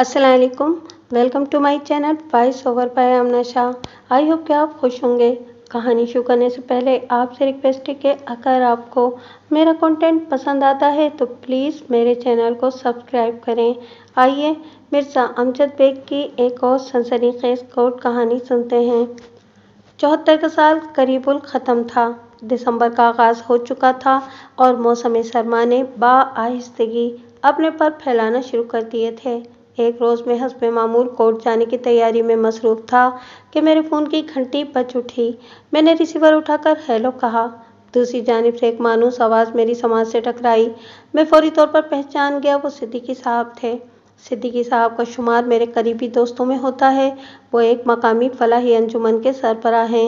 असलकुम welcome to my channel voice over by Amna Shah I hope कि आप खुश होंगे कहानी शुरू करने से पहले आपसे रिक्वेस्ट है कि अगर आपको मेरा कंटेंट पसंद आता है तो प्लीज़ मेरे चैनल को सब्सक्राइब करें आइए मिर्ज़ा अमजद बेग की एक और सनसनी खेज कोट कहानी सुनते हैं चौहत्तर का साल करीबुल ख़त्म था दिसंबर का आगाज़ हो चुका था और मौसम सरमा ने बा आहिस्तगी अपने पर फैलाना शुरू कर दिए थे एक रोज़ में हसब मामूल कोर्ट जाने की तैयारी में मसरूफ़ था कि मेरे फ़ोन की घंटी बच उठी मैंने रिसीवर उठाकर हेलो कहा दूसरी जानब से एक मानूस आवाज़ मेरी समाज से टकराई मैं फौरी तौर पर पहचान गया वो सिद्दीकी साहब थे सिद्दीकी साहब का शुमार मेरे करीबी दोस्तों में होता है वो एक मकामी फलाही अंजुमन के सरबरा हैं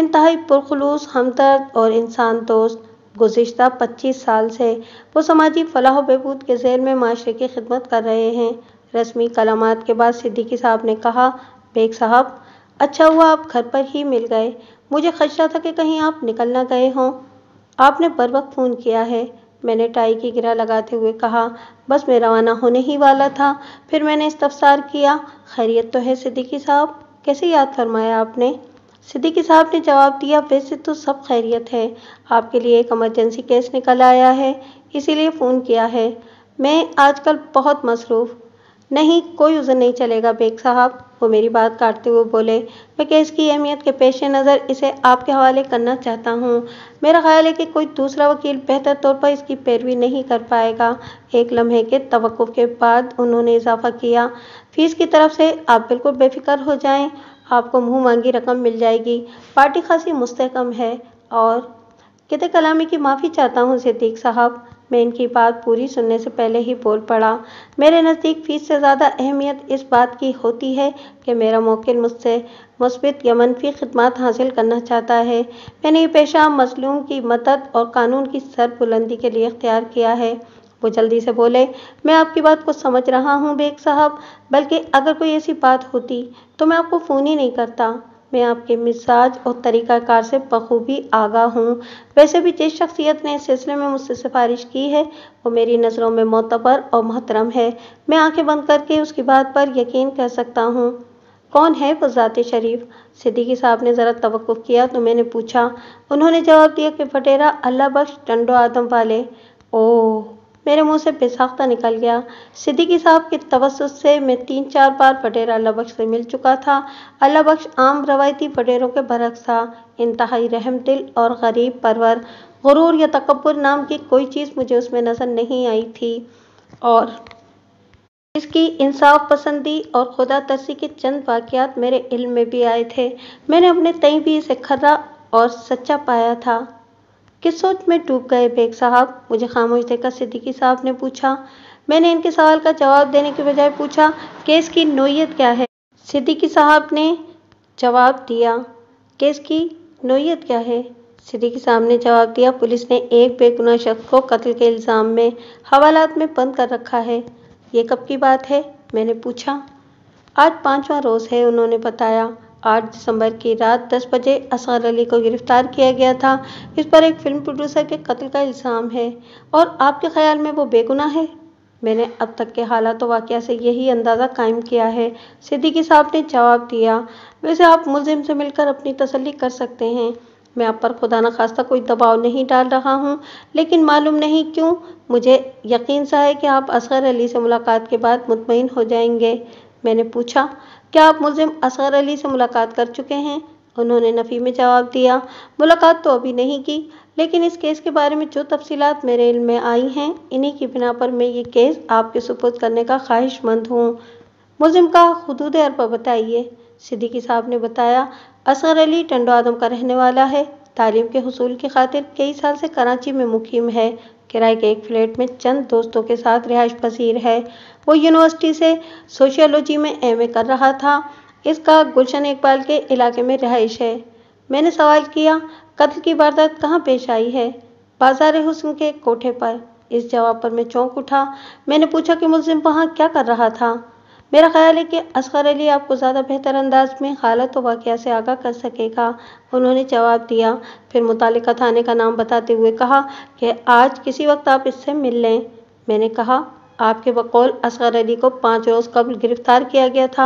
इंतहाई पुरखलूस हमदर्द और इंसान दोस्त गुज्त पच्चीस साल से वो समाजी फलाह बहबूद के जेल में माशरे की खिदमत कर रहे हैं रस्मी कलामात के बाद सिद्दीकी साहब ने कहा बेग साहब अच्छा हुआ आप घर पर ही मिल गए मुझे खदशा था कि कहीं आप निकल ना गए हों आपने बर वक्त फ़ोन किया है मैंने टाई की गिरा लगाते हुए कहा बस मैं रवाना होने ही वाला था फिर मैंने इस्तफसार किया खैरियत तो है सिद्दीकी साहब कैसे याद फरमाया आपने सिद्दीकी साहब ने जवाब दिया वैसे तो सब खैरियत है आपके लिए एक एमरजेंसी केस निकल आया है इसीलिए फ़ोन किया है मैं आजकल बहुत मसरूफ़ नहीं कोई उज़र नहीं चलेगा बेग साहब वो मेरी बात काटते हुए बोले मैं केस की अहमियत के पेश नज़र इसे आपके हवाले करना चाहता हूँ मेरा ख्याल है कि कोई दूसरा वकील बेहतर तौर पर इसकी पैरवी नहीं कर पाएगा एक लम्हे के तवक़ के बाद उन्होंने इजाफा किया फीस की तरफ से आप बिल्कुल बेफिक्र हो जाएं आपको मुँह मांगी रकम मिल जाएगी पार्टी खासी मुस्तकम है और कितने कलामी की माफ़ी चाहता हूँ सिद्दीक साहब मैं इनकी बात पूरी सुनने से पहले ही बोल पड़ा मेरे नज़दीक फीस से ज़्यादा अहमियत इस बात की होती है कि मेरा मौके मुझसे मुस्बित या मनफी खदमात हासिल करना चाहता है मैंने ये पेशा मजलूम की मदद और कानून की सरबुलंदी के लिए इख्तियार किया है वो जल्दी से बोले मैं आपकी बात को समझ रहा हूँ बेग साहब बल्कि अगर कोई ऐसी बात होती तो मैं आपको फ़ोन ही नहीं करता मैं आपके मिजाज और तरीक़ाकार से बखूबी आगा हूँ वैसे भी जिस शख्सियत ने इस सिलसिले में मुझसे सिफारिश की है वो मेरी नज़रों में मोतबर और मोहतरम है मैं आंखें बंद करके उसकी बात पर यकीन कर सकता हूँ कौन है वो ज़ात शरीफ सिद्दीकी साहब ने ज़रा तवक़ किया तो मैंने पूछा उन्होंने जवाब दिया कि फटेरा अल्लाह बख्श डंडो आदम वाले ओह मेरे मुंह से बेसाख्ता निकल गया सिद्दीकी साहब के तवसत से मैं तीन चार बार पटेरा अल्लाह बख्श से मिल चुका था अल्लाह बख्श आम रवायती पटेरों के बरक्स था इंतहाई रहम दिल और गरीब परवर गुरूर या तकबर नाम की कोई चीज़ मुझे उसमें नज़र नहीं आई थी और इसकी इंसाफ पसंदी और खुदा तरसी के चंद वाक़ात मेरे इल्म में भी आए थे मैंने अपने तई भी इसे खर्रा और सच्चा पाया था किस सोच में डूब गए बेग साहब मुझे खामोश देखकर सिद्दीकी साहब ने पूछा मैंने इनके सवाल का जवाब देने के बजाय पूछा केस की नोयत क्या है सिद्दीकी साहब ने जवाब दिया केस की नोयत क्या है सिद्दीकी साहब ने जवाब दिया पुलिस ने एक बेगुनाह शख्स को कत्ल के इल्ज़ाम में हवालात में बंद कर रखा है ये कब की बात है मैंने पूछा आज पाँचवा रोज़ है उन्होंने बताया आठ दिसंबर की रात दस बजे असगर अली को गिरफ्तार किया गया था इस पर एक फिल्म प्रोड्यूसर के कत्ल का इल्ज़ाम है और आपके ख्याल में वो बेगुनाह है मैंने अब तक के हालात तो वाक़ से यही अंदाज़ा कायम किया है सिद्दीकी साहब ने जवाब दिया वैसे आप मुलिम से मिलकर अपनी तसली कर सकते हैं मैं आप पर खुदा न खास्ता कोई दबाव नहीं डाल रहा हूँ लेकिन मालूम नहीं क्यों मुझे यकीन सा है कि आप असगर अली से मुलाकात के बाद मुतमिन हो जाएंगे मैंने पूछा क्या आप मुलिम असगर अली से मुलाकात कर चुके हैं उन्होंने नफ़ी में जवाब दिया मुलाकात तो अभी नहीं की लेकिन इस केस के बारे में जो तफसीत मेरे इल में आई हैं इन्हीं की बिना पर मैं ये केस आपके सुपुर्द करने का ख्वाहिशमंद हूँ मुलिम का खदूद अरबा बताइए सिद्दीकी साहब ने बताया असगर अली टंडो आदम का रहने वाला है तालीम के हसूल की खातिर कई साल से कराची में मुकीम है किराए के एक फ्लैट में चंद दोस्तों के साथ रिहाइश पसीर है वो यूनिवर्सिटी से सोशियोलॉजी में एमए कर रहा था इसका गुलशन इकबाल के इलाके में रहाइश है मैंने सवाल किया कत्ल की वारदात कहाँ पेश आई है बाजार हुसन के कोठे पर इस जवाब पर मैं चौंक उठा मैंने पूछा कि मुलिम वहाँ क्या कर रहा था मेरा ख्याल है कि असगर अली आपको ज़्यादा बेहतर अंदाज में हालत व वाक़ से आगाह कर सकेगा उन्होंने जवाब दिया फिर मुतल थाने का नाम बताते हुए कहा कि आज किसी वक्त आप इससे मिल लें मैंने कहा आपके बकौल असगर अली को पाँच रोज़ कबल गिरफ्तार किया गया था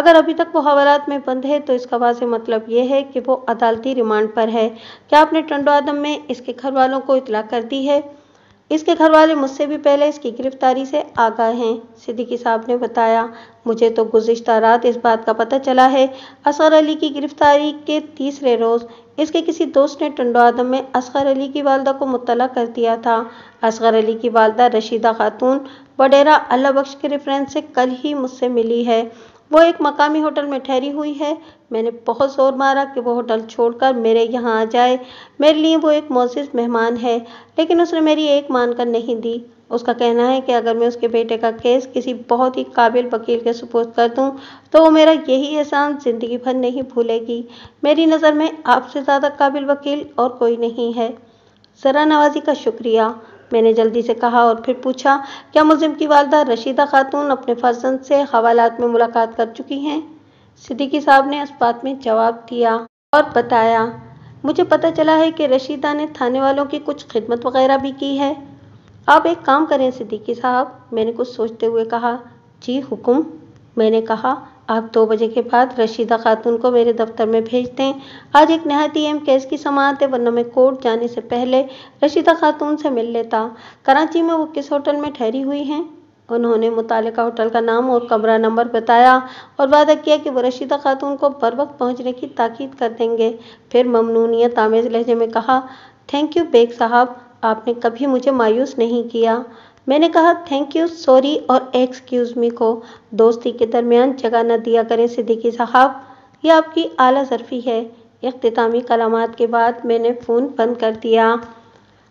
अगर अभी तक वो हवालात में बंद है तो इसका वाज मतलब यह है कि वो अदालती रिमांड पर है क्या आपने टंडो आदम में इसके घर वालों को इतला कर दी है इसके घर वाले मुझसे भी पहले इसकी गिरफ्तारी से आगाह हैं सिद्दीकी साहब ने बताया मुझे तो गुजशत रात इस बात का पता चला है असगर अली की गिरफ्तारी के तीसरे रोज़ इसके किसी दोस्त ने टंडो आदम में असगर अली की वालदा को मुतला कर दिया था असगर अली की वालदा रशीदा खातून वडेरा अल्लाह बख्श के रेफरेंस से कल ही मुझसे मिली है वो एक मकामी होटल में ठहरी हुई है मैंने बहुत ज़ोर मारा कि वो होटल छोड़कर मेरे यहाँ आ जाए मेरे लिए वो एक मोजिज मेहमान है लेकिन उसने मेरी एक मानकर नहीं दी उसका कहना है कि अगर मैं उसके बेटे का केस किसी बहुत ही काबिल वकील के सपोर्ट कर दूं तो वो मेरा यही एहसान ज़िंदगी भर नहीं भूलेगी मेरी नज़र में आपसे ज़्यादा काबिल वकील और कोई नहीं है ज़रा नवाजी का शुक्रिया मैंने जल्दी से कहा और फिर पूछा क्या मुलिम की वालदा रशीदा खातून अपने फर्जंद से हवालात में मुलाकात कर चुकी हैं सिद्दीकी साहब ने इस बात में जवाब दिया और बताया मुझे पता चला है कि रशीदा ने थाने वालों की कुछ खिदमत वगैरह भी की है आप एक काम करें सिद्दीकी साहब मैंने कुछ सोचते हुए कहा जी हुकुम मैंने कहा आप दो बजे के बाद रशीदा खातून को मेरे दफ्तर में भेज दें आज एक नहायत अहम केस की समात है वरना मैं कोर्ट जाने से पहले रशीदा खातून से मिल लेता कराची में वो किस होटल में ठहरी हुई हैं उन्होंने मुतल होटल का नाम और कमरा नंबर बताया और वादा किया कि वो रशीदा खातून को बर वक्त पहुँचने की ताकीद कर देंगे फिर ममनूनिया आमेज़ लहजे में कहा थैंक यू बेग साहब आपने कभी मुझे मायूस नहीं किया मैंने कहा थैंक यू सॉरी और एक्सक्यूज़ मी को दोस्ती के दरमियान जगह न दिया करें सिद्दीकी साहब यह आपकी आला जरफी है अख्तामी कलाम के बाद मैंने फ़ोन बंद कर दिया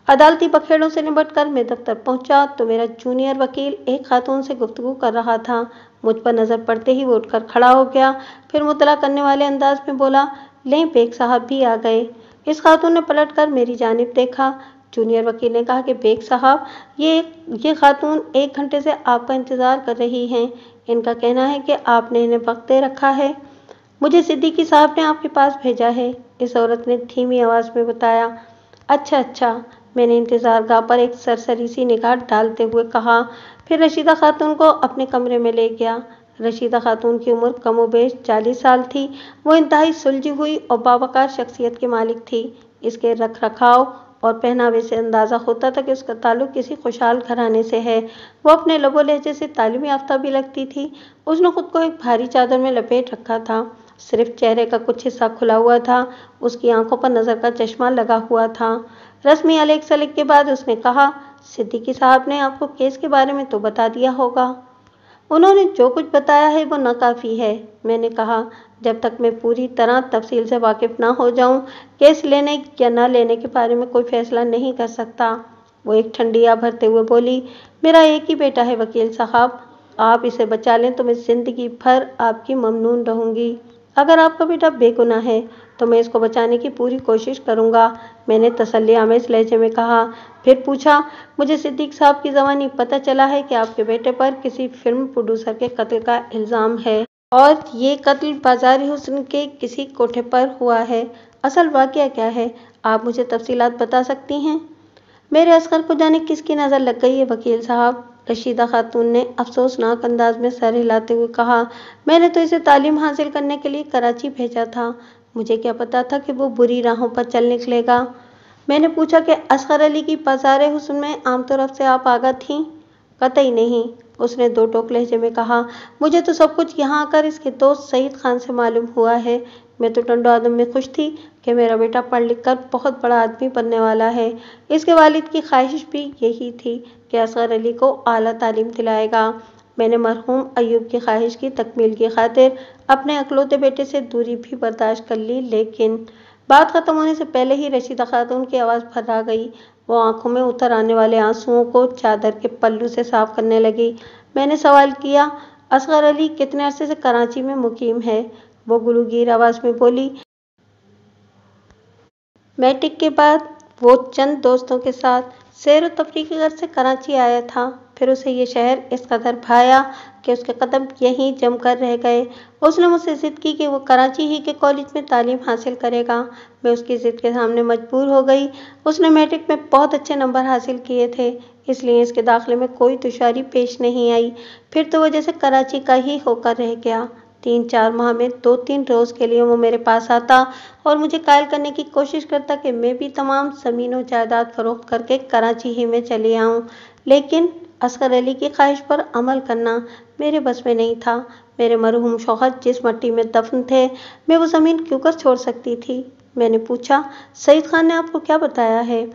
अदालती बखेड़ों से निपट कर मैं दफ्तर पहुंचा तो मेरा जूनियर वकील एक खातून से गुफ्तु कर रहा था मुझ पर नज़र पड़ते ही वो उठकर खड़ा हो गया फिर मुतला करने वाले अंदाज में बोला लें बेग साहब भी आ गए इस खातून ने पलट कर मेरी जानब देखा जूनियर वकील ने कहा कि बेग साहब ये ये खातून एक घंटे से आपका इंतज़ार कर रही हैं इनका कहना है कि आपने इन्हें वक्त दे रखा है मुझे सिद्दीकी साहब ने आपके पास भेजा है इस औरत ने धीमी आवाज़ में बताया अच्छा अच्छा मैंने इंतज़ार गाह पर एक सरसरी सी निगाह डालते हुए कहा फिर रशीदा खातून को अपने कमरे में ले गया रशीदा खातून की उम्र बेश चालीस साल थी वो इंतहाई सुलझी हुई और बाबाकार शख्सियत की मालिक थी इसके रख रखाव और पहनावे से अंदाज़ा होता था कि उसका ताल्लुक किसी खुशहाल घराने से है वह अपने लबो लहजे से तालीम याफ्ता भी लगती थी उसने खुद को एक भारी चादर में लपेट रखा था सिर्फ चेहरे का कुछ हिस्सा खुला हुआ था उसकी आंखों पर नज़र का चश्मा लगा हुआ था रस्मी अलग सलग के बाद उसने कहा सिद्दीकी साहब ने आपको केस के बारे में तो बता दिया होगा उन्होंने जो कुछ बताया है वो नाकाफ़ी है मैंने कहा जब तक मैं पूरी तरह तफसील से वाकिफ़ ना हो जाऊं केस लेने या ना लेने के बारे में कोई फैसला नहीं कर सकता वो एक ठंडिया भरते हुए बोली मेरा एक ही बेटा है वकील साहब आप इसे बचा लें तो मैं ज़िंदगी भर आपकी ममनून रहूँगी अगर आपका बेटा बेगुना है तो मैं इसको बचाने की पूरी कोशिश करूंगा मैंने तसल्ली आमेज लहजे में कहा फिर पूछा मुझे सिद्दीक साहब की जबानी पता चला है कि आपके बेटे पर किसी फिल्म प्रोड्यूसर के कत्ल का इल्ज़ाम है और ये कत्ल बाजार हुसन के किसी कोठे पर हुआ है असल वाक्य क्या है आप मुझे तफसीलात बता सकती हैं मेरे असगर को जाने किसकी नज़र लग गई है वकील साहब रशीदा खातून ने अफसोसनाक अंदाज में सर हिलाते हुए कहा मैंने तो इसे तालीम हासिल करने के लिए कराची भेजा था मुझे क्या पता था कि वो बुरी राहों पर चल निकलेगा मैंने पूछा कि असगर अली की बाजार हुसन में आमतौर से आप आगा थी कतई नहीं उसने दो टोक लहजे में कहा मुझे तो सब कुछ यहाँ आकर इसके दोस्त सईद खान से मालूम हुआ है मैं तो टंडो आदम में खुश थी कि मेरा बेटा पढ़ लिख कर बहुत बड़ा आदमी बनने वाला है इसके वालिद की ख्वाहिश भी यही थी कि असगर अली को अली तालीम दिलाएगा मैंने मरहूम अयूब की ख्वाहिश की तकमील की खातिर अपने अकलौते बेटे से दूरी भी बर्दाश्त कर ली लेकिन बात ख़त्म होने से पहले ही रशीदा खातून की आवाज़ भर आ गई वो आंखों में उतर आने वाले आंसुओं को चादर के पल्लू से साफ करने लगी मैंने सवाल किया असगर अली कितने अरसे से कराची में मुकीम है वो गुलूगीर आवाज़ में बोली मैट्रिक के बाद वो चंद दोस्तों के साथ सैर तफरी के घर से कराची आया था फिर उसे ये शहर इस कदर भाया कि उसके कदम यहीं जमकर रह गए उसने मुझसे ज़िद की कि वो कराची ही के कॉलेज में तालीम हासिल करेगा मैं उसकी ज़िद के सामने मजबूर हो गई उसने मैट्रिक में बहुत अच्छे नंबर हासिल किए थे इसलिए इसके दाखिले में कोई दुशारी पेश नहीं आई फिर तो वो जैसे कराची का ही होकर रह गया तीन चार माह में दो तीन रोज़ के लिए वो मेरे पास आता और मुझे कायल करने की कोशिश करता कि मैं भी तमाम ज़मीनों जायदाद फरोख्त करके कराची ही में चली आऊँ लेकिन असगर अली की ख्वाहिश पर अमल करना मेरे बस में नहीं था मेरे मरहूम शोहर जिस मट्टी में दफन थे मैं वो ज़मीन क्यों कर छोड़ सकती थी मैंने पूछा सईद खान ने आपको क्या बताया है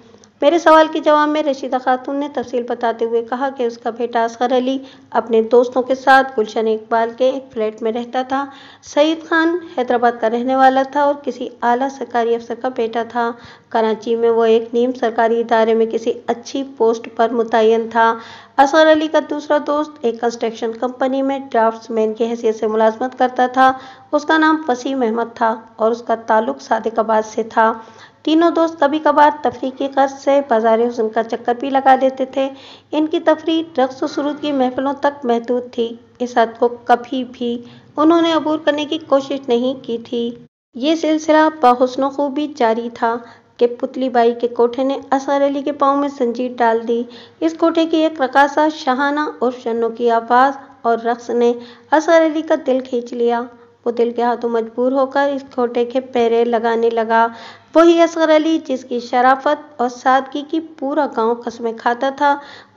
मेरे सवाल के जवाब में रशीदा खातून ने तफसील बताते हुए कहा कि उसका बेटा असगर अली अपने दोस्तों के साथ गुलशन इकबाल के एक फ्लैट में रहता था सईद खान हैदराबाद का रहने वाला था और किसी आला सरकारी अफसर का बेटा था कराची में वो एक नीम सरकारी इदारे में किसी अच्छी पोस्ट पर मुतन था असर अली का दूसरा दोस्त एक कंस्ट्रक्शन कंपनी में ड्राफ्ट्समैन की हैसियत से मुलाजमत करता था उसका नाम वसीम अहमद था और उसका ताल्लुक सादिक आबाद से था तीनों दोस्त कभी कभार तफरी की कर्ज से बाजार हुसन का चक्कर भी लगा देते थे इनकी तफरी रक्स सरूद की महफिलों तक महदूद थी इस हद को कभी भी उन्होंने अबूर करने की कोशिश नहीं की थी ये सिलसिला बहसन खूबी जारी था के पुतली बाई के कोठे ने असर अली के पाँव में संजीत डाल दी इस कोठे की एक प्रकाशा शहाना और शन्नों की आवाज़ और रक्स ने असर अली का दिल खींच लिया वो दिल के हाथों मजबूर होकर इस कोठे के पैरे लगाने लगा वही असगर अली जिसकी शराफत और सादगी की पूरा गांव कसमें खाता था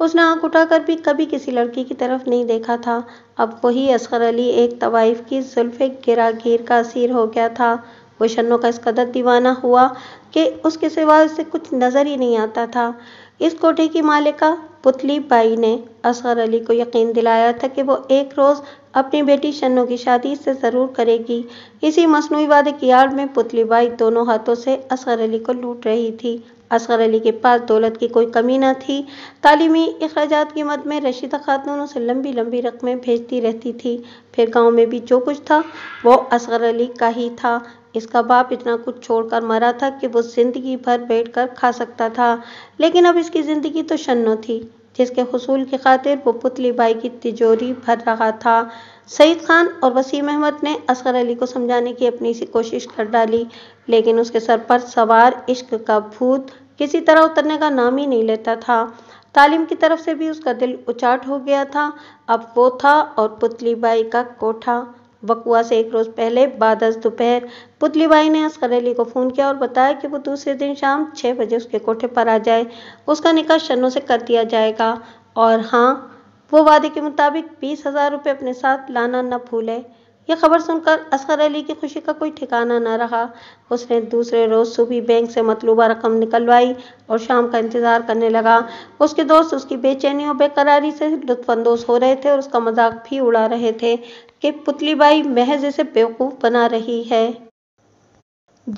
उसने आंख उठाकर भी कभी किसी लड़की की तरफ नहीं देखा था अब वही असगर अली एक तवाइफ की जुल्फ़ गिरागीर का असीर हो गया था वो शनों का इस कदर दीवाना हुआ कि उसके सिवा उसे कुछ नज़र ही नहीं आता था इस कोठे की मालिका पुतली बाई ने असगर अली को यकीन दिलाया था कि वो एक रोज़ अपनी बेटी शनों की शादी से ज़रूर करेगी इसी मसनू वादे की आड़ में पुतली बाई दोनों हाथों से असगर अली को लूट रही थी असगर अली के पास दौलत की कोई कमी ना थी तालीमी अखराज की मद में रशीदा खातून उसे लंबी लंबी रकमें भेजती रहती थी फिर गांव में भी जो कुछ था वो असगर अली का ही था इसका बाप इतना कुछ छोड़कर मरा था कि वो जिंदगी भर बैठकर खा सकता था लेकिन अब इसकी ज़िंदगी तो शन्नो थी जिसके हसूल की खातिर वो पुतली बाई की तिजोरी भर रहा था सईद खान और वसीम अहमद ने असगर अली को समझाने की अपनी सी कोशिश कर डाली लेकिन उसके सर पर सवार इश्क का भूत किसी तरह उतरने का नाम ही नहीं लेता था तालीम की तरफ से भी उसका दिल उचाट हो गया था अब वो था और पुतली बाई का कोठा वकुआ से एक रोज़ पहले बाद दोपहर पुतली बाई ने अली को फ़ोन किया और बताया कि वो दूसरे दिन शाम छह बजे उसके कोठे पर आ जाए उसका निकाह शनों से कर दिया जाएगा और हाँ वो वादे के मुताबिक बीस हज़ार रुपये अपने साथ लाना न भूले यह खबर सुनकर असगर अली की खुशी का कोई ठिकाना न रहा उसने दूसरे रोज़ सुबह बैंक से मतलूबा रकम निकलवाई और शाम का इंतज़ार करने लगा उसके दोस्त उसकी बेचैनी और बेकरारी से लुत्फानंदोज हो रहे थे और उसका मजाक भी उड़ा रहे थे कि पुतलीबाई महज इसे बेवकूफ़ बना रही है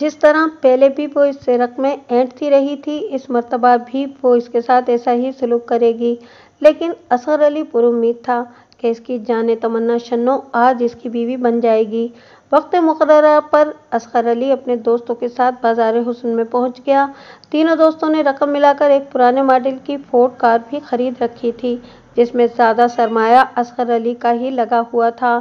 जिस तरह पहले भी वो इस सिरक में ऐंठती रही थी इस मरतबा भी वो इसके साथ ऐसा ही सलूक करेगी लेकिन असर अली पुरुद था कि इसकी जान तमन्ना शनो आज इसकी बीवी बन जाएगी वक्त मुकर पर असगर अली अपने दोस्तों के साथ बाजार हुसन में पहुंच गया तीनों दोस्तों ने रकम मिलाकर एक पुराने मॉडल की फोर्ड कार भी खरीद रखी थी जिसमें ज़्यादा सरमाया असगर अली का ही लगा हुआ था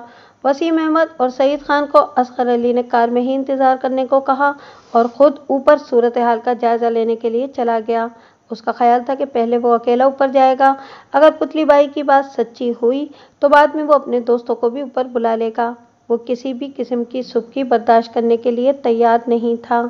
वसीम अहमद और सईद खान को असगर अली ने कार में ही इंतज़ार करने को कहा और ख़ुद ऊपर सूरत हाल का जायज़ा लेने के लिए चला गया उसका ख्याल था कि पहले वो अकेला ऊपर जाएगा अगर पुतली बाई की बात सच्ची हुई तो बाद में वो अपने दोस्तों को भी ऊपर बुला लेगा वो किसी भी किस्म की सुबकी बर्दाश्त करने के लिए तैयार नहीं था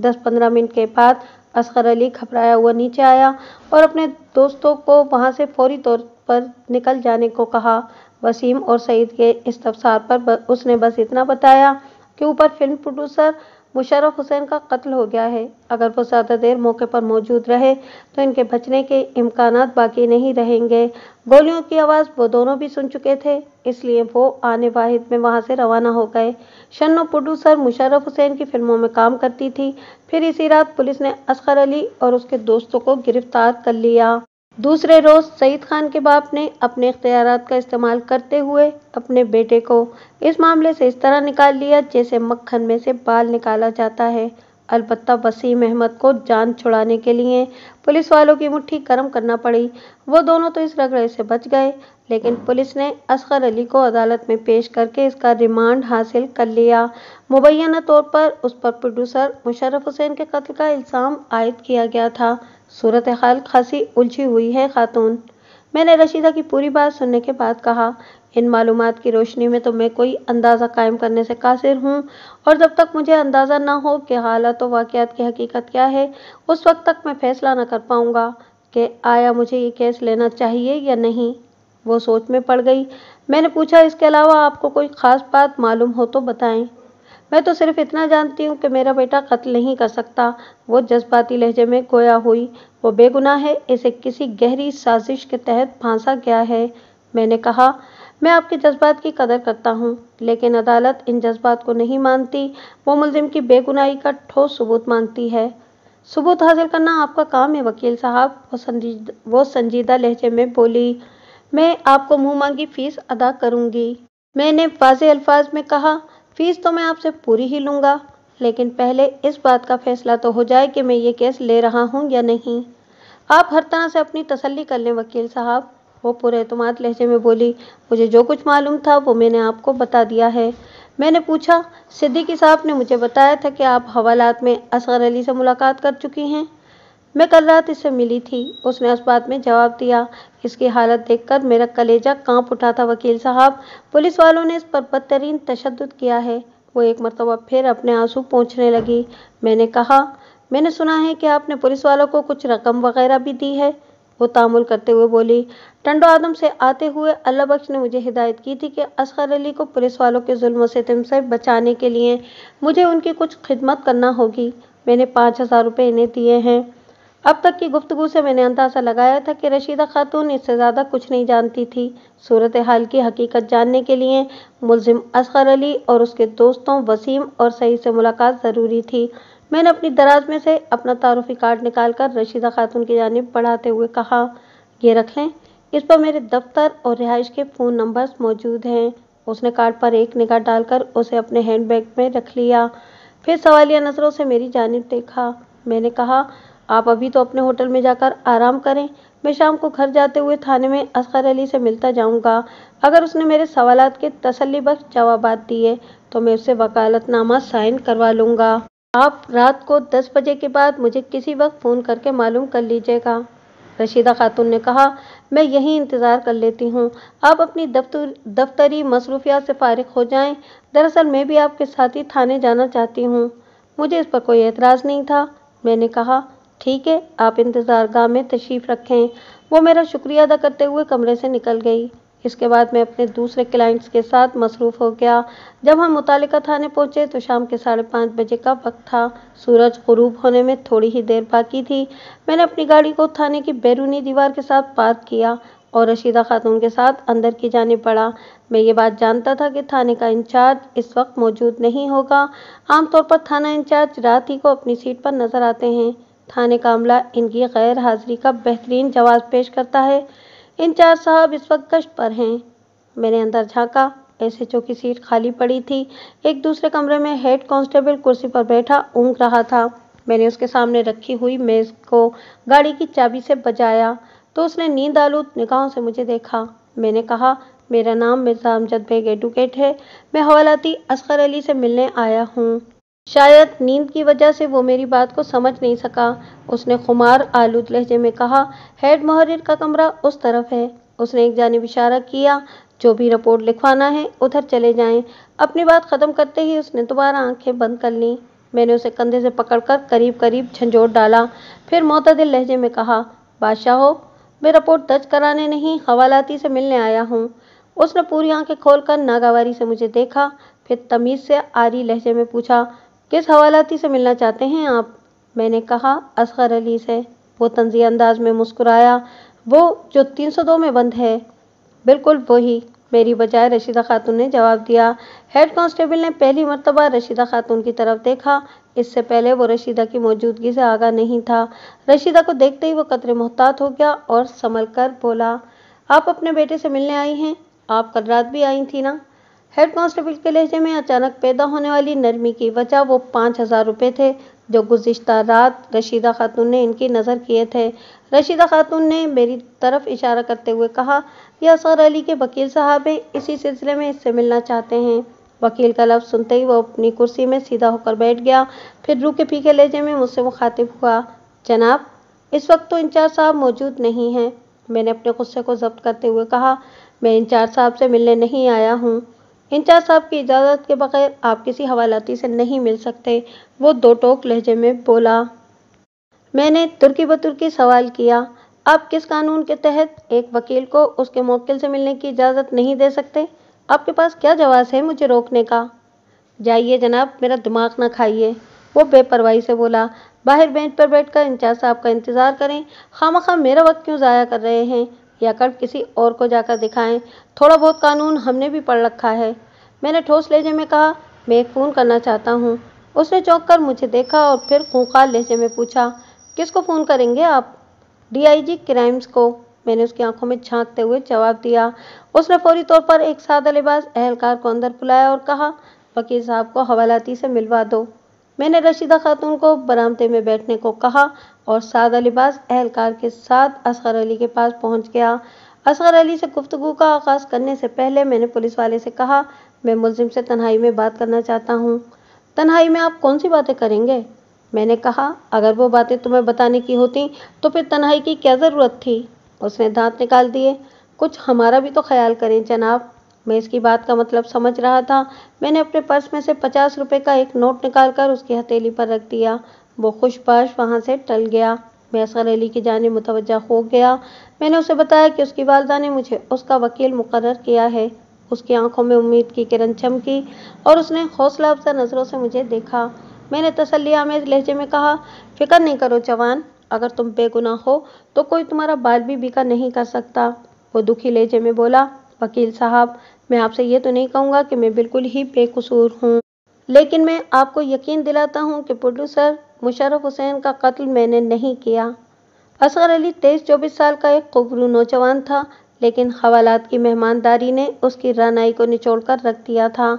दस पंद्रह मिनट के बाद असगर अली घबराया हुआ नीचे आया और अपने दोस्तों को वहाँ से फौरी तौर पर निकल जाने को कहा वसीम और सईद के इस्तफसार पर उसने बस इतना बताया कि ऊपर फिल्म प्रोड्यूसर मुशरफ हुसैन का कत्ल हो गया है अगर वो ज़्यादा देर मौके पर मौजूद रहे तो इनके बचने के इम्कान बाकी नहीं रहेंगे गोलियों की आवाज़ वो दोनों भी सुन चुके थे इसलिए वो आने वाहिद में वहाँ से रवाना हो गए शन्नो प्रोड्यूसर मुशरफ हुसैन की फिल्मों में काम करती थी फिर इसी रात पुलिस ने असगर अली और उसके दोस्तों को गिरफ्तार कर लिया दूसरे रोज़ सईद खान के बाप ने अपने इख्तियार का इस्तेमाल करते हुए अपने बेटे को इस मामले से इस तरह निकाल लिया जैसे मक्खन में से बाल निकाला जाता है अलबत् वसीम अहमद को जान छुड़ाने के लिए पुलिस वालों की मुट्ठी गर्म करना पड़ी वो दोनों तो इस रगड़े से बच गए लेकिन पुलिस ने असगर अली को अदालत में पेश करके इसका रिमांड हासिल कर लिया मुबैना तौर पर उस पर प्रोड्यूसर मुशरफ हुसैन के कत्ल का इल्ज़ाम आयद किया गया था सूरत हाल खासी उलझी हुई है खातून मैंने रशीदा की पूरी बात सुनने के बाद कहा इन मालूम की रोशनी में तो मैं कोई अंदाज़ा कायम करने से कासिर हूँ और जब तक मुझे अंदाज़ा ना हो कि हालत तो वाक़ात की हकीकत क्या है उस वक्त तक मैं फ़ैसला ना कर पाऊँगा कि आया मुझे ये केस लेना चाहिए या नहीं वो सोच में पड़ गई मैंने पूछा इसके अलावा आपको कोई ख़ास बात मालूम हो तो बताएं मैं तो सिर्फ इतना जानती हूँ कि मेरा बेटा कत्ल नहीं कर सकता वो जज्बाती लहजे में गोया हुई वो बेगुनाह है इसे किसी गहरी साजिश के तहत फांसा गया है मैंने कहा मैं आपके जज्बात की कदर करता हूँ लेकिन अदालत इन जज्बात को नहीं मानती वो मुलजिम की बेगुनाही का ठोस सबूत मांगती है सबूत हासिल करना आपका काम है वकील साहब वो संजीद वो संजीदा लहजे में बोली मैं आपको मुँह मांगी फीस अदा करूँगी मैंने वाज अल्फाज में कहा फीस तो मैं आपसे पूरी ही लूँगा लेकिन पहले इस बात का फैसला तो हो जाए कि मैं ये केस ले रहा हूँ या नहीं आप हर तरह से अपनी तसल्ली कर लें वकील साहब वो पूरे अतमाद लहजे में बोली मुझे जो कुछ मालूम था वो मैंने आपको बता दिया है मैंने पूछा सिद्दीकी साहब ने मुझे बताया था कि आप हवालात में असगर अली से मुलाकात कर चुकी हैं मैं कल रात इससे मिली थी उसने उस बात में जवाब दिया इसकी हालत देखकर मेरा कलेजा कांप उठा था वकील साहब पुलिस वालों ने इस पर बदतरीन तशद किया है वो एक मरतबा फिर अपने आंसू पहुँचने लगी मैंने कहा मैंने सुना है कि आपने पुलिस वालों को कुछ रकम वगैरह भी दी है वो तामुल करते हुए बोली टंडो आदम से आते हुए अल्लाह बख्श ने मुझे हिदायत की थी कि असगर अली को पुलिस वालों के जुल्म से तम से बचाने के लिए मुझे उनकी कुछ खिदमत करना होगी मैंने पाँच हज़ार रुपये इन्हें दिए हैं अब तक की गुफ्तु से मैंने अंदाज़ा लगाया था कि रशीदा खातून इससे ज़्यादा कुछ नहीं जानती थी सूरत हाल की हकीकत जानने के लिए मुलजिम असगर अली और उसके दोस्तों वसीम और सही से मुलाकात ज़रूरी थी मैंने अपनी दराज में से अपना तारफ़ी कार्ड निकाल कर रशीदा खातून की जानब बढ़ाते हुए कहा ये रख लें इस पर मेरे दफ्तर और रिहाइश के फ़ोन नंबर्स मौजूद हैं उसने कार्ड पर एक निगाह डालकर उसे अपने हैंड बैग में रख लिया फिर सवालिया नज़रों से मेरी जानब देखा मैंने कहा आप अभी तो अपने होटल में जाकर आराम करें मैं शाम को घर जाते हुए थाने में असगर अली से मिलता जाऊंगा अगर उसने मेरे सवाल के तसली बख्श जवाब दिए तो मैं उसे वकालतनामा साइन करवा लूँगा आप रात को दस बजे के बाद मुझे किसी वक्त फ़ोन करके मालूम कर लीजिएगा रशीदा खातून ने कहा मैं यही इंतज़ार कर लेती हूँ आप अपनी दफ्तर दफ्तरी मसरूफियात से फारग हो जाएं दरअसल मैं भी आपके साथ ही थाने जाना चाहती हूँ मुझे इस पर कोई एतराज़ नहीं था मैंने कहा ठीक है आप इंतज़ार गाह में तशरीफ़ रखें वो मेरा शुक्रिया अदा करते हुए कमरे से निकल गई इसके बाद मैं अपने दूसरे क्लाइंट्स के साथ मसरूफ़ हो गया जब हम मुतल थाने पहुँचे तो शाम के साढ़े पाँच बजे का वक्त था सूरज गरूब होने में थोड़ी ही देर बाकी थी मैंने अपनी गाड़ी को थाने की बैरूनी दीवार के साथ पार्क किया और रशीदा खातून के साथ अंदर की जाने पड़ा मैं ये बात जानता था कि थाने का इंचार्ज इस वक्त मौजूद नहीं होगा आमतौर पर थाना इंचार्ज रात ही को अपनी सीट पर नज़र आते हैं थाने का अमला इनकी गैर हाजिरी का बेहतरीन जवाब पेश करता है इंचार्ज साहब इस वक्त गश्त पर हैं मैंने अंदर झांका एस एच ओ की सीट खाली पड़ी थी एक दूसरे कमरे में हेड कांस्टेबल कुर्सी पर बैठा ऊँग रहा था मैंने उसके सामने रखी हुई मेज़ को गाड़ी की चाबी से बजाया तो उसने नींद आलूद निगाहों से मुझे देखा मैंने कहा मेरा नाम मिर्जा अमजद बेग एडवोकेट है मैं हवालाती असगर अली से मिलने आया हूँ शायद नींद की वजह से वो मेरी बात को समझ नहीं सका उसने खुमार आलूद लहजे में कहा हेड मोहरिर का कमरा उस तरफ है उसने एक जानब इशारा किया जो भी रिपोर्ट लिखवाना है उधर चले जाएं। अपनी बात ख़त्म करते ही उसने दोबारा आंखें बंद कर लीं मैंने उसे कंधे से पकड़कर करीब करीब झंझोट डाला फिर मोतदिल लहजे में कहा बादशाह हो मैं रिपोर्ट दर्ज कराने नहीं हवालाती से मिलने आया हूँ उसने पूरी आंखें खोलकर नागावारी से मुझे देखा फिर तमीज़ से आरी लहजे में पूछा किस हवालाती से मिलना चाहते हैं आप मैंने कहा असगर अली से वो तंजिया अंदाज में मुस्कुराया वो जो 302 में बंद है बिल्कुल वही मेरी बजाय रशीदा खातून ने जवाब दिया हेड कांस्टेबल ने पहली मरतबा रशीदा खातून की तरफ देखा इससे पहले वो रशीदा की मौजूदगी से आगा नहीं था रशीदा को देखते ही वो कतरे मोहतात हो गया और संभल कर बोला आप अपने बेटे से मिलने आई हैं आप कल रात भी आई थी ना हेड कांस्टेबल के लहजे में अचानक पैदा होने वाली नरमी की वजह वो पाँच हज़ार रुपये थे जो गुज्त रात रशीदा खातून ने इनकी नज़र किए थे रशीदा खातून ने मेरी तरफ इशारा करते हुए कहा यह असर अली के वकील साहब हैं इसी सिलसिले में इससे मिलना चाहते हैं वकील का लफ्ज़ सुनते ही वो अपनी कुर्सी में सीधा होकर बैठ गया फिर रू के फीके लहजे में मुझसे मुखातिब हुआ जनाब इस वक्त तो इंचार्ज साहब मौजूद नहीं हैं मैंने अपने गुस्से को जब्त करते हुए कहा मैं इंचार्ज साहब से मिलने नहीं आया हूँ इंचार्ज साहब की इजाज़त के बगैर आप किसी हवालाती से नहीं मिल सकते वो दो टोक लहजे में बोला मैंने तुर्की बतुर्की सवाल किया आप किस कानून के तहत एक वकील को उसके मोकिल से मिलने की इजाज़त नहीं दे सकते आपके पास क्या जवाब है मुझे रोकने का जाइए जनाब मेरा दिमाग ना खाइए वो बेपरवाही से बोला बाहर बेंच पर बैठकर इंचार्ज साहब का इंतज़ार करें खाम मेरा वक्त क्यों ज़ाया कर रहे हैं या कल किसी और को जाकर दिखाएं थोड़ा बहुत कानून हमने भी पढ़ रखा है मैंने ठोस लहजे में कहा मैं फ़ोन करना चाहता हूँ उसने चौंक कर मुझे देखा और फिर खूंखार लहजे में पूछा किसको फ़ोन करेंगे आप डीआईजी क्राइम्स को मैंने उसकी आंखों में झांकते हुए जवाब दिया उसने फौरी तौर पर एक सादा लिबास अहलकार को अंदर बुलाया और कहा वकील साहब को हवालाती से मिलवा दो मैंने रशीदा खातून को बरामदे में बैठने को कहा और सादा लिबास अहलकार के साथ असगर अली के पास पहुंच गया असगर अली से गुफ्तु का आगाज़ करने से पहले मैंने पुलिस वाले से कहा मैं मुलिम से तन्हाई में बात करना चाहता हूँ तन्हाई में आप कौन सी बातें करेंगे मैंने कहा अगर वो बातें तुम्हें बताने की होती तो फिर तन्हाई की क्या ज़रूरत थी उसने दांत निकाल दिए कुछ हमारा भी तो ख्याल करें जनाब मैं इसकी बात का मतलब समझ रहा था मैंने अपने पर्स में से पचास रुपए का एक नोट निकाल उसकी हथेली पर रख दिया वो खुशबाश वहाँ से टल गया मैं असर अली की जाने मुतवजह हो गया मैंने उसे बताया कि उसकी वालदा ने मुझे उसका वकील मुकर किया है उसकी आंखों में उम्मीद की किरण चमकी और उसने हौसला अफजा नज़रों से मुझे देखा मैंने तसली आमेज लहजे में कहा फ़िक्र नहीं करो जवान अगर तुम बेगुनाह हो तो कोई तुम्हारा बाल भी बीका नहीं कर सकता वो दुखी लहजे में बोला वकील साहब मैं आपसे ये तो नहीं कहूँगा कि मैं बिल्कुल ही बेकसूर हूँ लेकिन मैं आपको यकीन दिलाता हूँ कि प्रोड्यूसर मुशरफ हुसैन का कत्ल मैंने नहीं किया असगर अली तेईस चौबीस साल का एक कुबरू नौजवान था लेकिन हवालात की मेहमानदारी ने उसकी रानाई को निचोड़ कर रख दिया था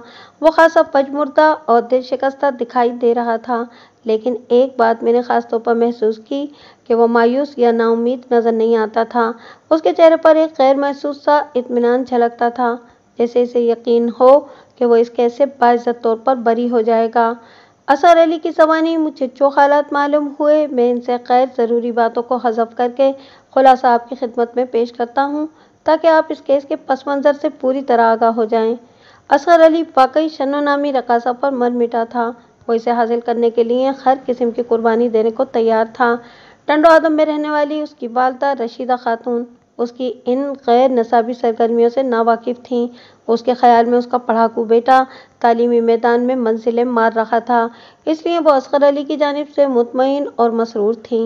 वो खासा पजमुर्दा और दिल शिकस्ता दिखाई दे रहा था लेकिन एक बात मैंने ख़ास तौर पर महसूस की कि वो मायूस या नाउमीद नज़र नहीं आता था उसके चेहरे पर एक गैर महसूस सा इतमान झलकता था जैसे इसे यकीन हो कि वो इस कैसे बाज़त तौर पर बरी हो जाएगा असर अली की जबानी मुझे जो हालात मालूम हुए मैं इनसे गैर ज़रूरी बातों को हजफ करके खुलासा आपकी खिदमत में पेश करता हूँ ताकि आप इस केस के पस मंज़र से पूरी तरह आगाह हो जाएं। असर अली वाकई शनो नामी रकासा पर मर मिटा था वो इसे हासिल करने के लिए हर किस्म की कुर्बानी देने को तैयार था टंडो आदम में रहने वाली उसकी वालदा रशीदा खातून उसकी इन गैर नसाबी सरगर्मियों से नावाकिफ थी उसके ख्याल में उसका पढ़ाकू बेटा तालीमी मैदान में मंजिलें मार रहा था इसलिए वो असगर अली की जानब से मुतमिन और मसरूर थी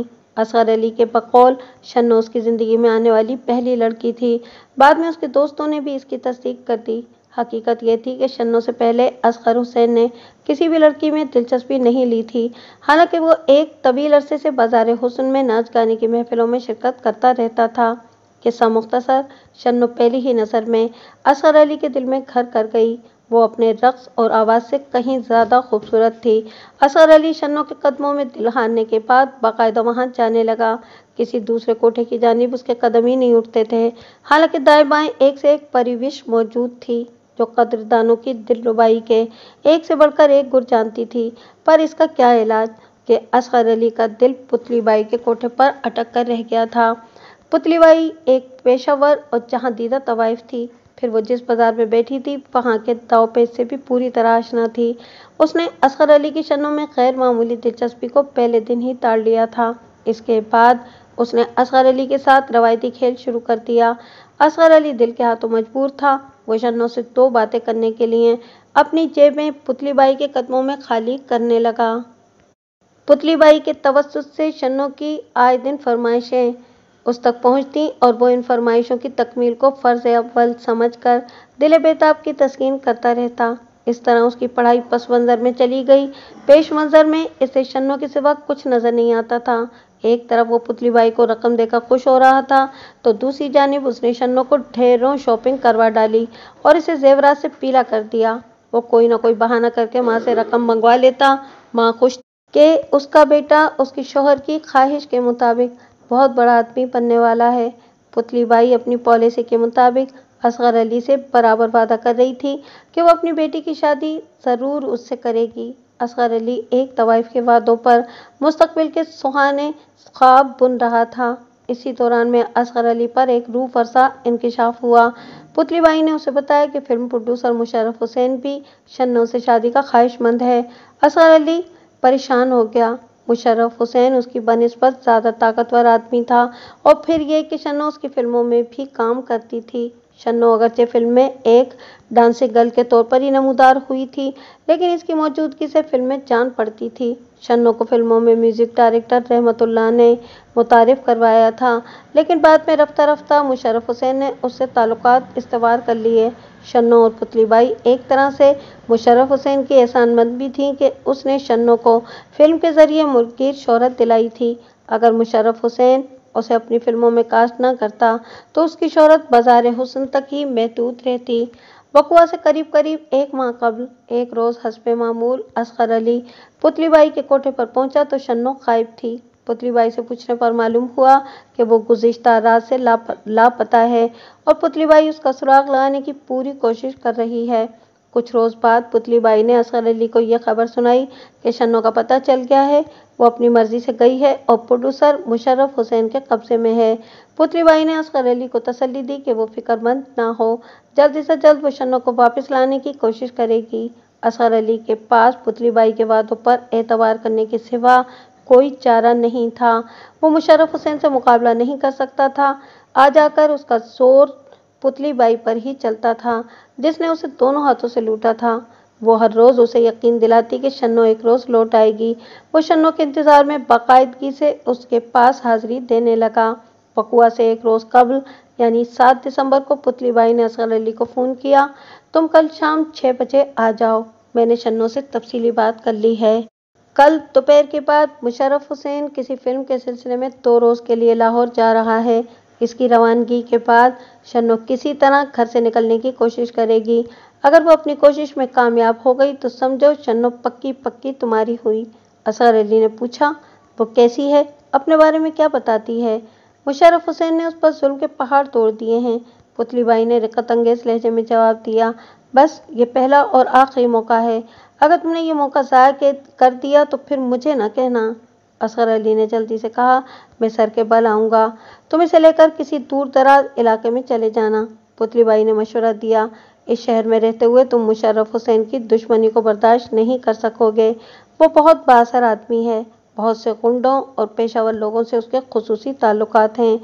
असगर अली के बकौल शन्नो उसकी ज़िंदगी में आने वाली पहली लड़की थी बाद में उसके दोस्तों ने भी इसकी तस्दीक कर दी हकीकत यह थी कि शन्नो से पहले असगर हुसैन ने किसी भी लड़की में दिलचस्पी नहीं ली थी हालांकि वो एक तवील अरसे से बाजार हुसन में नाच गाने की महफिलों में शिरकत करता रहता था किस्सा मुख्तसर शन्नो पहली ही नज़र में असगर अली के दिल में घर कर गई वो अपने रक्स और आवाज़ से कहीं ज़्यादा खूबसूरत थी असर अली शनों के कदमों में दिल हारने के बाद बाकायदा वहाँ जाने लगा किसी दूसरे कोठे की जानब उसके कदम ही नहीं उठते थे हालांकि दाएं बाएँ एक से एक परिविश मौजूद थी जो कदरदानों की दिलरुबाई के एक से बढ़कर एक गुर जानती थी पर इसका क्या इलाज कि असर अली का दिल पुतली बाई के कोठे पर अटक कर रह गया था पुतली बाई एक पेशावर और जहाँ दीदा तवाइफ थी फिर वो जिस बाजार में बैठी थी वहाँ के दाव पैसे भी पूरी तरह आशना थी उसने असगर अली की शनों में गैर मामूली दिलचस्पी को पहले दिन ही ताड़ लिया था इसके बाद उसने असगर अली के साथ रवायती खेल शुरू कर दिया असगर अली दिल के हाथों मजबूर था वो शनों से दो बातें करने के लिए अपनी जेब में पुतली बाई के कदमों में खाली करने लगा पुतली बाई के तवस्त से शनों की आए दिन फरमाइशें उस तक पहुंचती और वो इन फरमाइशों की तकमील को फ़र्ज़ अव्वल समझ कर दिल बेताब की तस्किन करता रहता इस तरह उसकी पढ़ाई पस मंज़र में चली गई पेश मंज़र में इसे शनों के सिवा कुछ नज़र नहीं आता था एक तरफ वो पुतली बाई को रकम देकर खुश हो रहा था तो दूसरी जानब उसने शनों को ढेरों शॉपिंग करवा डाली और इसे जेवरात से पीला कर दिया वो कोई ना कोई बहाना करके माँ से रकम मंगवा लेता माँ खुश के उसका बेटा उसकी शोहर की ख्वाहिश के मुताबिक बहुत बड़ा आदमी बनने वाला है पुतली बाई अपनी पॉलिसी के मुताबिक असगर अली से बराबर वादा कर रही थी कि वो अपनी बेटी की शादी ज़रूर उससे करेगी असगर अली एक तवाइफ के वादों पर मुस्तबिल के सुहाने ख्वाब बुन रहा था इसी दौरान में असगर अली पर एक रूह फरसा इंकशाफ हुआ पुतली बाई ने उसे बताया कि फिल्म प्रोड्यूसर मुशरफ हुसैन भी शन्नों से शादी का ख्वाहिशमंद है असगर अली परेशान हो गया मुशर्रफ हुसैन उसकी बनस्बत ज़्यादा ताकतवर आदमी था और फिर यह कि शनो उसकी फ़िल्मों में भी काम करती थी शनो अगरचे फिल्म में एक डांसिंग गर्ल के तौर पर ही नमूदार हुई थी लेकिन इसकी मौजूदगी से फिल्में जान पड़ती थी शन्नो को फिल्मों में म्यूज़िक डायरेक्टर रहमतुल्लाह ने मुतारफ़ करवाया था लेकिन बाद में रफ्ता रफ्ता मुशरफ हुसैन ने उससे ताल्लुकात इस्तेवाल कर लिए शन्नो और पुतलीबाई एक तरह से मुशरफ हुसैन की एहसानमंद भी थी कि उसने शन्नो को फिल्म के ज़रिए मुल्कगीर शहरत दिलाई थी अगर मुशरफ हुसैन उसे अपनी फिल्मों में कास्ट ना करता तो उसकी शहरत बाजार हुसन तक ही महदूद रहती बकुआ से करीब करीब एक माह कबल एक रोज़ हसब मामूल असगर अली पुतलीबाई के कोठे पर पहुंचा तो शन्नो गायब थी पुतलीबाई से पूछने पर मालूम हुआ कि वो गुजशत रात से लापता है और पुतलीबाई उसका सुराग लगाने की पूरी कोशिश कर रही है कुछ रोज़ बाद पुतलीबाई ने असगर अली को यह खबर सुनाई कि शन्नो का पता चल गया है वो अपनी मर्ज़ी से गई है और प्रोड्यूसर मुशर्रफ हुसैन के कब्ज़े में है पुतलीबाई ने असगर अली को तसली दी कि वो फिक्रमंद ना हो जल्द से जल्द वो शन्नो को वापस लाने की कोशिश करेगी असर अली के पास पुतली बाई के वादों पर एतवार करने के सिवा कोई चारा नहीं था वो मुशरफ हुसैन से मुकाबला नहीं कर सकता था आ जाकर उसका जोर पुतली बाई पर ही चलता था जिसने उसे दोनों हाथों से लूटा था वो हर रोज़ उसे यकीन दिलाती कि शन्नो एक रोज़ लौट आएगी वो शन्नो के इंतज़ार में बाकायदगी से उसके पास हाजिरी देने लगा पकुआ से एक रोज़ कबल यानी सात दिसंबर को पुतली बाई ने असगर अली को फ़ोन किया तुम कल शाम छह बजे आ जाओ मैंने शन्नो से तफसीली बात कर ली है कल दोपहर के बाद मुशरफ हुसैन किसी फिल्म के सिलसिले में दो रोज़ के लिए लाहौर जा रहा है इसकी रवानगी के बाद शन्नो किसी तरह घर से निकलने की कोशिश करेगी अगर वो अपनी कोशिश में कामयाब हो गई तो समझो शन्नो पक्की पक्की तुम्हारी हुई असर अली ने पूछा वो कैसी है अपने बारे में क्या बताती है मुशरफ हुसैन ने उस पर जुल्म के पहाड़ तोड़ दिए हैं पुतली बाई ने रिकतंगेज लहजे में जवाब दिया बस ये पहला और आखिरी मौका है अगर तुमने ये मौका ज़ाया कर दिया तो फिर मुझे ना कहना असगर अली ने जल्दी से कहा मैं सर के बल आऊँगा तुम इसे लेकर किसी दूर दराज इलाके में चले जाना पुतली बाई ने मशवरा दिया इस शहर में रहते हुए तुम मुशर्रफ हुसैन की दुश्मनी को बर्दाश्त नहीं कर सकोगे वो बहुत बासर आदमी है बहुत से कुंडों और पेशावर लोगों से उसके खसूसी ताल्लुक हैं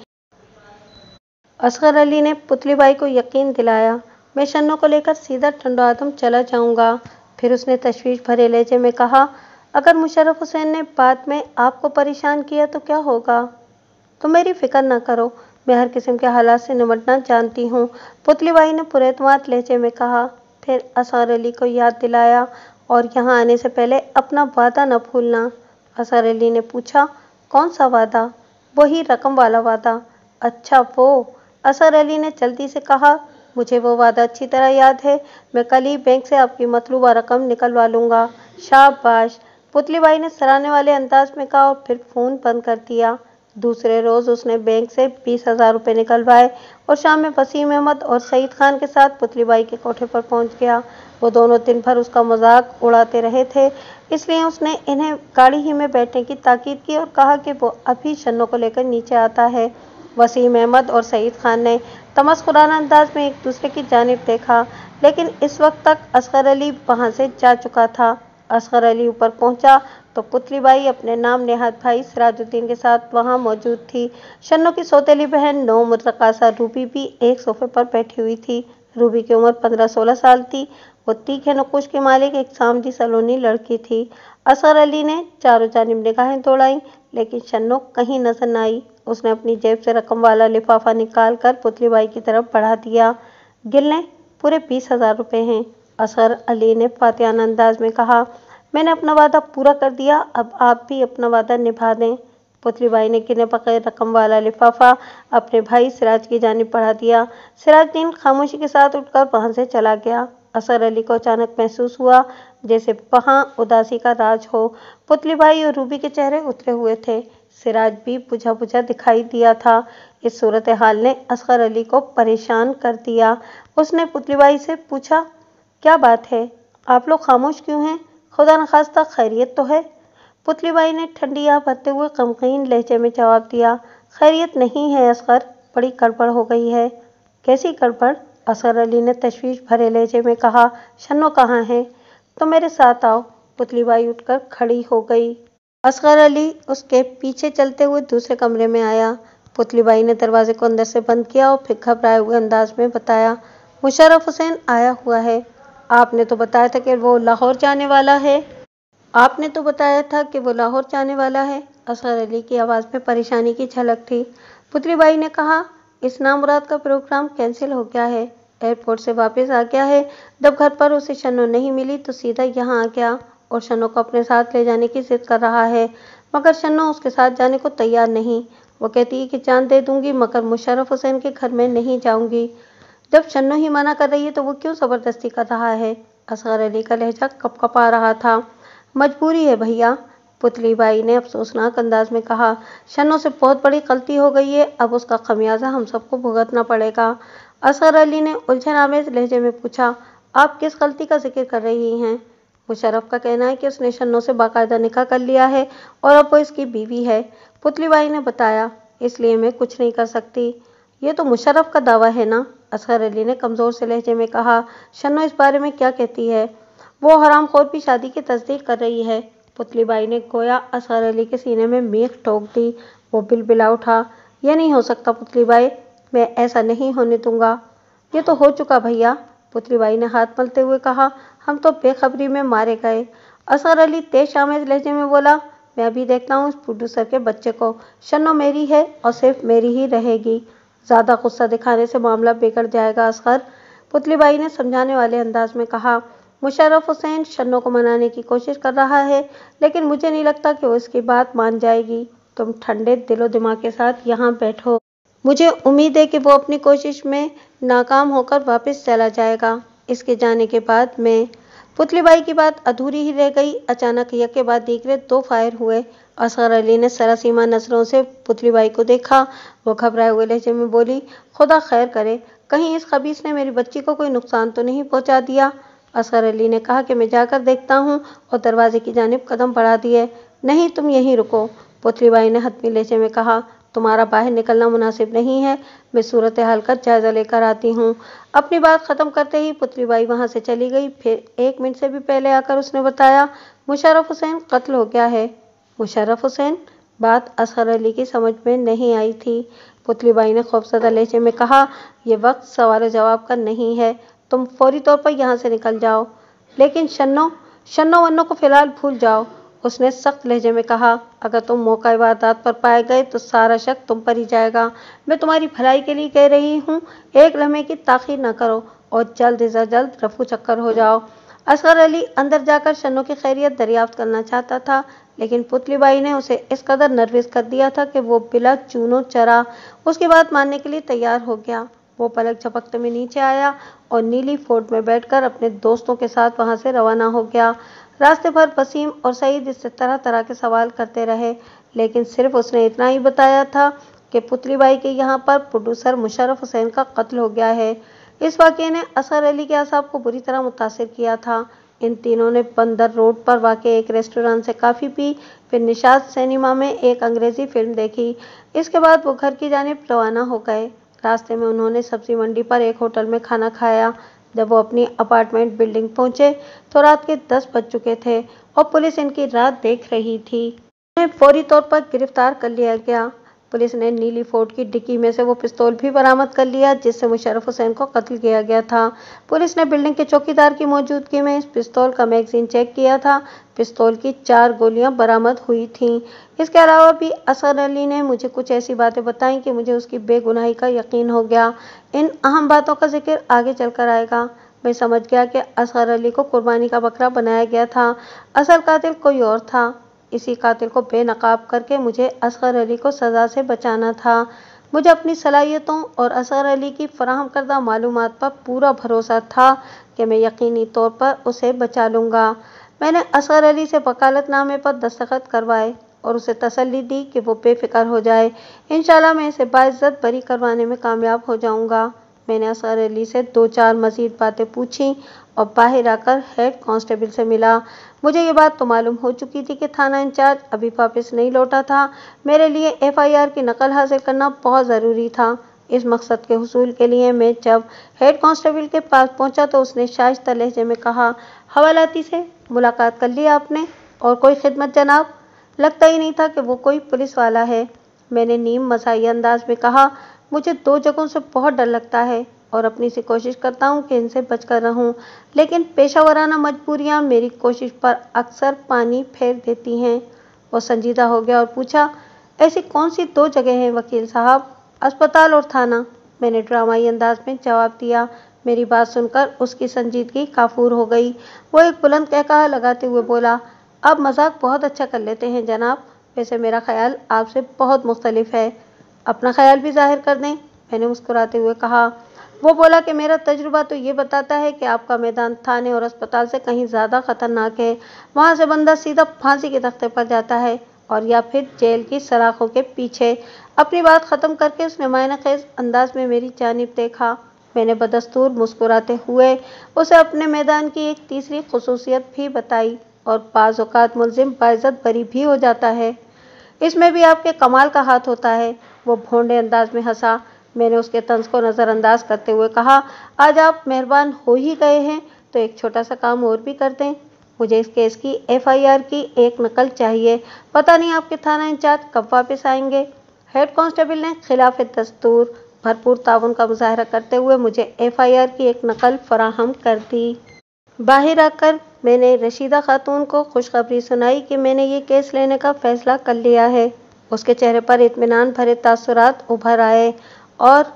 असगर अली ने पुतली बाई को यकीन दिलाया मैं शन्नों को लेकर सीधा टंडोआतम चला जाऊंगा फिर उसने तशवीश भरे लहजे में कहा अगर मुशरफ हुसैन ने बाद में आपको परेशान किया तो क्या होगा तो मेरी फिक्र ना करो मैं हर किस्म के हालात से निमटना जानती हूँ पुतली बाई ने पुरेतमात लहजे में कहा फिर असगर अली को याद दिलाया और यहाँ आने से पहले अपना वादा न भूलना असगर अली ने पूछा कौन सा वादा वही रकम वाला वादा अच्छा वो असर अली ने जल्दी से कहा मुझे वो वादा अच्छी तरह याद है मैं कल ही बैंक से आपकी मतलूबा रकम निकलवा लूँगा शाबाश पुतली बाई ने सराहने वाले अंदाज में कहा और फिर फ़ोन बंद कर दिया दूसरे रोज़ उसने बैंक से बीस हज़ार रुपये निकलवाए और शाम में वसीम अहमद और सईद खान के साथ पुतली बाई के कोठे पर पहुंच गया वो दोनों दिन भर उसका मजाक उड़ाते रहे थे इसलिए उसने इन्हें गाड़ी ही में बैठने की ताकीद की और कहा कि वो अभी शन्नों को लेकर नीचे आता है वसीम अहमद और सईद खान ने तमस्कुरान अंदाज में एक दूसरे की जानब देखा लेकिन इस वक्त तक असगर अली वहाँ से जा चुका था असगर अली ऊपर पहुँचा तो पुतली बाई अपने नाम नेहाद भाई सिराजुद्दीन के साथ वहाँ मौजूद थी शन्नो की सौतेली बहन नौ मुतकासा रूबी भी एक सोफे पर बैठी हुई थी रूबी की उम्र पंद्रह सोलह साल थी वो तीखे नकुश के मालिक एक सामजी सलोनी लड़की थी असगर अली ने चारों जानब निगाहें दौड़ाई लेकिन शन्नो कहीं नजर न आई उसने अपनी जेब से रकम वाला लिफाफा निकाल कर पुतली बाई की तरफ बढ़ा दिया गिल ने पूरे बीस हज़ार रुपये हैं असर अली ने फातियाना अंदाज में कहा मैंने अपना वादा पूरा कर दिया अब आप भी अपना वादा निभा दें पुतली बाई ने गिने बगैर रकम वाला लिफाफा अपने भाई सिराज की जानब बढ़ा दिया सिराज दिन खामोशी के साथ उठकर वहाँ से चला गया असर अली को अचानक महसूस हुआ जैसे वहाँ उदासी का राज हो पुतली बाई और रूबी के चेहरे उतरे हुए थे सिराज भी बुझा बुझा दिखाई दिया था इस सूरत हाल ने असगर अली को परेशान कर दिया उसने पुतलीबाई से पूछा क्या बात है आप लोग खामोश क्यों हैं खुदा नखास्ता खैरियत तो है पुतलीबाई ने ठंडी भरते हुए कमकीन लहजे में जवाब दिया खैरियत नहीं है असगर बड़ी गड़बड़ हो गई है कैसी गड़बड़ असगर अली ने तशवीश भरे लहजे में कहा शनो कहाँ है तो मेरे साथ आओ पुतलीबाई उठकर खड़ी हो गई असगर अली उसके पीछे चलते हुए दूसरे कमरे में आया पुतली बाई ने दरवाजे को अंदर से बंद किया और फिर घबराए हुए अंदाज में बताया मुशरफ हुसैन आया हुआ है आपने तो बताया था कि वो लाहौर जाने वाला है आपने तो बताया था कि वो लाहौर जाने वाला है असगर अली की आवाज़ में परेशानी की झलक थी पुतली बाई ने कहा इस मुराद का प्रोग्राम कैंसिल हो गया है एयरपोर्ट से वापस आ गया है जब घर पर उसे शनो नहीं मिली तो सीधा यहाँ आ गया और शनो को अपने साथ ले जाने की जिद कर रहा है मगर शनो उसके साथ जाने को तैयार नहीं वो कहती है कि जान दे दूंगी मगर मुशरफ हुसैन के घर में नहीं जाऊंगी जब शनो ही मना कर रही है तो वो क्यों ज़बरदस्ती कर रहा है असगर अली का लहजा कपकपा रहा था मजबूरी है भैया पुतली बाई ने अफसोसनाक अंदाज में कहा शनो से बहुत बड़ी गलती हो गई है अब उसका खमियाजा हम सबको भुगतना पड़ेगा असगर अली ने उलझन आमेज लहजे में पूछा आप किस गलती का जिक्र कर रही हैं मुशरफ का कहना है कि उसने शन्नों से बाकायदा निकाह कर लिया है और अब वो इसकी बीवी है पुतलीबाई ने बताया इसलिए मैं कुछ नहीं कर सकती ये तो मुशरफ का दावा है ना असगर अली ने कमज़ोर से लहजे में कहा शन्नो इस बारे में क्या कहती है वो हराम खोर भी शादी की तस्दीक कर रही है पुतलीबाई ने गोया असगर अली के सीने में मेख ठोक दी वो बिल बिला उठा यह नहीं हो सकता पुतलीबाई मैं ऐसा नहीं होने दूंगा ये तो हो चुका भैया पुतलीबाई ने हाथ मलते हुए कहा हम तो बेखबरी में मारे गए असर अली तेज शाम लहजे में बोला मैं अभी देखता हूँ इस प्रोड्यूसर के बच्चे को शनो मेरी है और सिर्फ मेरी ही रहेगी ज़्यादा गुस्सा दिखाने से मामला बिगड़ जाएगा असगर पुतली बाई ने समझाने वाले अंदाज में कहा मुशर्रफ हुसैन शनो को मनाने की कोशिश कर रहा है लेकिन मुझे नहीं लगता कि वो इसकी बात मान जाएगी तुम ठंडे दिलो दिमाग के साथ यहाँ बैठो मुझे उम्मीद है कि वो अपनी कोशिश में नाकाम होकर वापस चला जाएगा इसके जाने के बाद मैं पुतलीबाई की बात अधूरी ही रह गई अचानक यज्ञ के बाद रहे दो फायर हुए असगर अली ने सरासीमा नज़रों से पुतलीबाई को देखा वो घबराए हुए लहजे में बोली खुदा खैर करे कहीं इस खबीस ने मेरी बच्ची को कोई नुकसान तो नहीं पहुंचा दिया असगर अली ने कहा कि मैं जाकर देखता हूँ और दरवाजे की जानब कदम बढ़ा दिए नहीं तुम यहीं रुको पुतलीबाई ने हतमी लहजे में कहा तुम्हारा बाहर निकलना मुनासिब नहीं है मैं सूरत हाल का जायज़ा लेकर आती हूँ अपनी बात ख़त्म करते ही पुतली बाई वहाँ से चली गई फिर एक मिनट से भी पहले आकर उसने बताया मुशरफ हुसैन कत्ल हो गया है मुशरफ हुसैन बात असर अली की समझ में नहीं आई थी पुतली बाई ने खौफजदा लहजे में कहा यह वक्त सवाल जवाब का नहीं है तुम फौरी तौर पर यहाँ से निकल जाओ लेकिन शन्नो शन्नो वन्नों को फ़िलहाल भूल जाओ उसने सख्त लहजे में कहा अगर तुम मौका वारदात पर पाए गए तो सारा शक तुम पर ही जाएगा मैं तुम्हारी भलाई के लिए कह रही हूँ एक लम्हे की ताखिर न करो और जल्द अज जल्द रफू चक्कर हो जाओ असगर अली अंदर जाकर शनों की खैरियत दरियाफ्त करना चाहता था लेकिन पुतली बाई ने उसे इस कदर नर्वस कर दिया था कि वो बिला चूनो चरा उसकी बात मानने के लिए तैयार हो गया वो पलक झपकते में नीचे आया और नीली फोर्ट में बैठकर अपने दोस्तों के साथ वहां से रवाना हो गया रास्ते भर वसीम और सईद इससे तरह तरह के सवाल करते रहे लेकिन सिर्फ उसने इतना ही बताया था कि पुतली बाई के यहाँ पर प्रोड्यूसर मुशरफ हुसैन का कत्ल हो गया है इस वाक्य ने असर अली के असाब को बुरी तरह मुतासर किया था इन तीनों ने बंदर रोड पर वाकई एक रेस्टोरेंट से काफ़ी पी फिर निशाद सिनेमा में एक अंग्रेज़ी फ़िल्म देखी इसके बाद वो घर की जानब रवाना हो गए रास्ते में उन्होंने सब्ज़ी मंडी पर एक होटल में खाना खाया जब वो अपनी अपार्टमेंट बिल्डिंग पहुंचे तो रात के दस बज चुके थे और पुलिस इनकी रात देख रही थी उन्हें फौरी तौर पर गिरफ्तार कर लिया गया पुलिस ने नीली फोर्ट की डिक्की में से वो पिस्तौल भी बरामद कर लिया जिससे मुशरफ हुसैन को कत्ल किया गया था पुलिस ने बिल्डिंग के चौकीदार की मौजूदगी में इस पिस्तौल का मैगजीन चेक किया था पिस्तौल की चार गोलियां बरामद हुई थीं इसके अलावा भी असर अली ने मुझे कुछ ऐसी बातें बताई कि मुझे उसकी बेगुनाही का यकीन हो गया इन अहम बातों का जिक्र आगे चलकर आएगा मैं समझ गया कि असर अली को कुर्बानी का बकरा बनाया गया था असल कातिल कोई और था इसी कातिल को बेनकाब करके मुझे असगर अली को सज़ा से बचाना था मुझे अपनी सलाहियतों और असगर अली की फराहम करदा मालूम पर पूरा भरोसा था कि मैं यकीनी तौर पर उसे बचा लूँगा मैंने असगर अली से वकालतनामे पर दस्तखत करवाए और उसे तसल्ली दी कि वो बेफिक्र हो जाए इन मैं इसे बाइज़्ज़त बरी करवाने में कामयाब हो जाऊँगा मैंने असगर अली से दो चार मज़ीद बातें पूछी और बाहर आकर हेड कांस्टेबल से मिला मुझे ये बात तो मालूम हो चुकी थी कि थाना इंचार्ज अभी वापस नहीं लौटा था मेरे लिए एफआईआर की नकल हासिल करना बहुत ज़रूरी था इस मकसद के हसूल के लिए मैं जब हेड कांस्टेबल के पास पहुंचा तो उसने शाइस्ता लहजे में कहा हवालाती से मुलाकात कर ली आपने और कोई खिदमत जनाब लगता ही नहीं था कि वो कोई पुलिस वाला है मैंने नीम मसाई अंदाज में कहा मुझे दो जगहों से बहुत डर लगता है और अपनी से कोशिश करता हूँ कि इनसे बचकर रहूँ लेकिन पेशा वराना मजबूरियाँ मेरी कोशिश पर अक्सर पानी फेर देती हैं वो संजीदा हो गया और पूछा ऐसी कौन सी दो जगह हैं वकील साहब अस्पताल और थाना मैंने ड्रामाई अंदाज में जवाब दिया मेरी बात सुनकर उसकी संजीदगी काफूर हो गई वो एक बुलंद कहका लगाते हुए बोला अब मजाक बहुत अच्छा कर लेते हैं जनाब वैसे मेरा ख्याल आपसे बहुत मुख्तलिफ है अपना ख्याल भी जाहिर कर दें मैंने मुस्कुराते हुए कहा वो बोला कि मेरा तजुर्बा तो ये बताता है कि आपका मैदान थाने और अस्पताल से कहीं ज़्यादा ख़तरनाक है वहाँ से बंदा सीधा फांसी के तख्ते पर जाता है और या फिर जेल की सराखों के पीछे अपनी बात ख़त्म करके उसने मायने खेज अंदाज में मेरी जानब देखा मैंने बदस्तूर मुस्कुराते हुए उसे अपने मैदान की एक तीसरी खसूसियत भी बताई और बाज़ात मुलजिम बाइज़त बरी भी हो जाता है इसमें भी आपके कमाल का हाथ होता है वो भोंडे अंदाज में हंसा मैंने उसके तंज को नज़रअंदाज करते हुए कहा आज आप मेहरबान हो ही गए हैं तो एक छोटा सा काम और भी कर दें मुझे इस केस की एफआईआर की एक नकल चाहिए पता नहीं आपके थाना इंचार्ज कब वापस आएंगे हेड कांस्टेबल ने खिलाफ दस्तूर भरपूर ताउन का मुजाहरा करते हुए मुझे एफआईआर की एक नकल फराहम कर दी बाहर आकर मैंने रशीदा खातून को खुशखबरी सुनाई कि मैंने ये केस लेने का फैसला कर लिया है उसके चेहरे पर इतमान भरे तासरात उभर आए और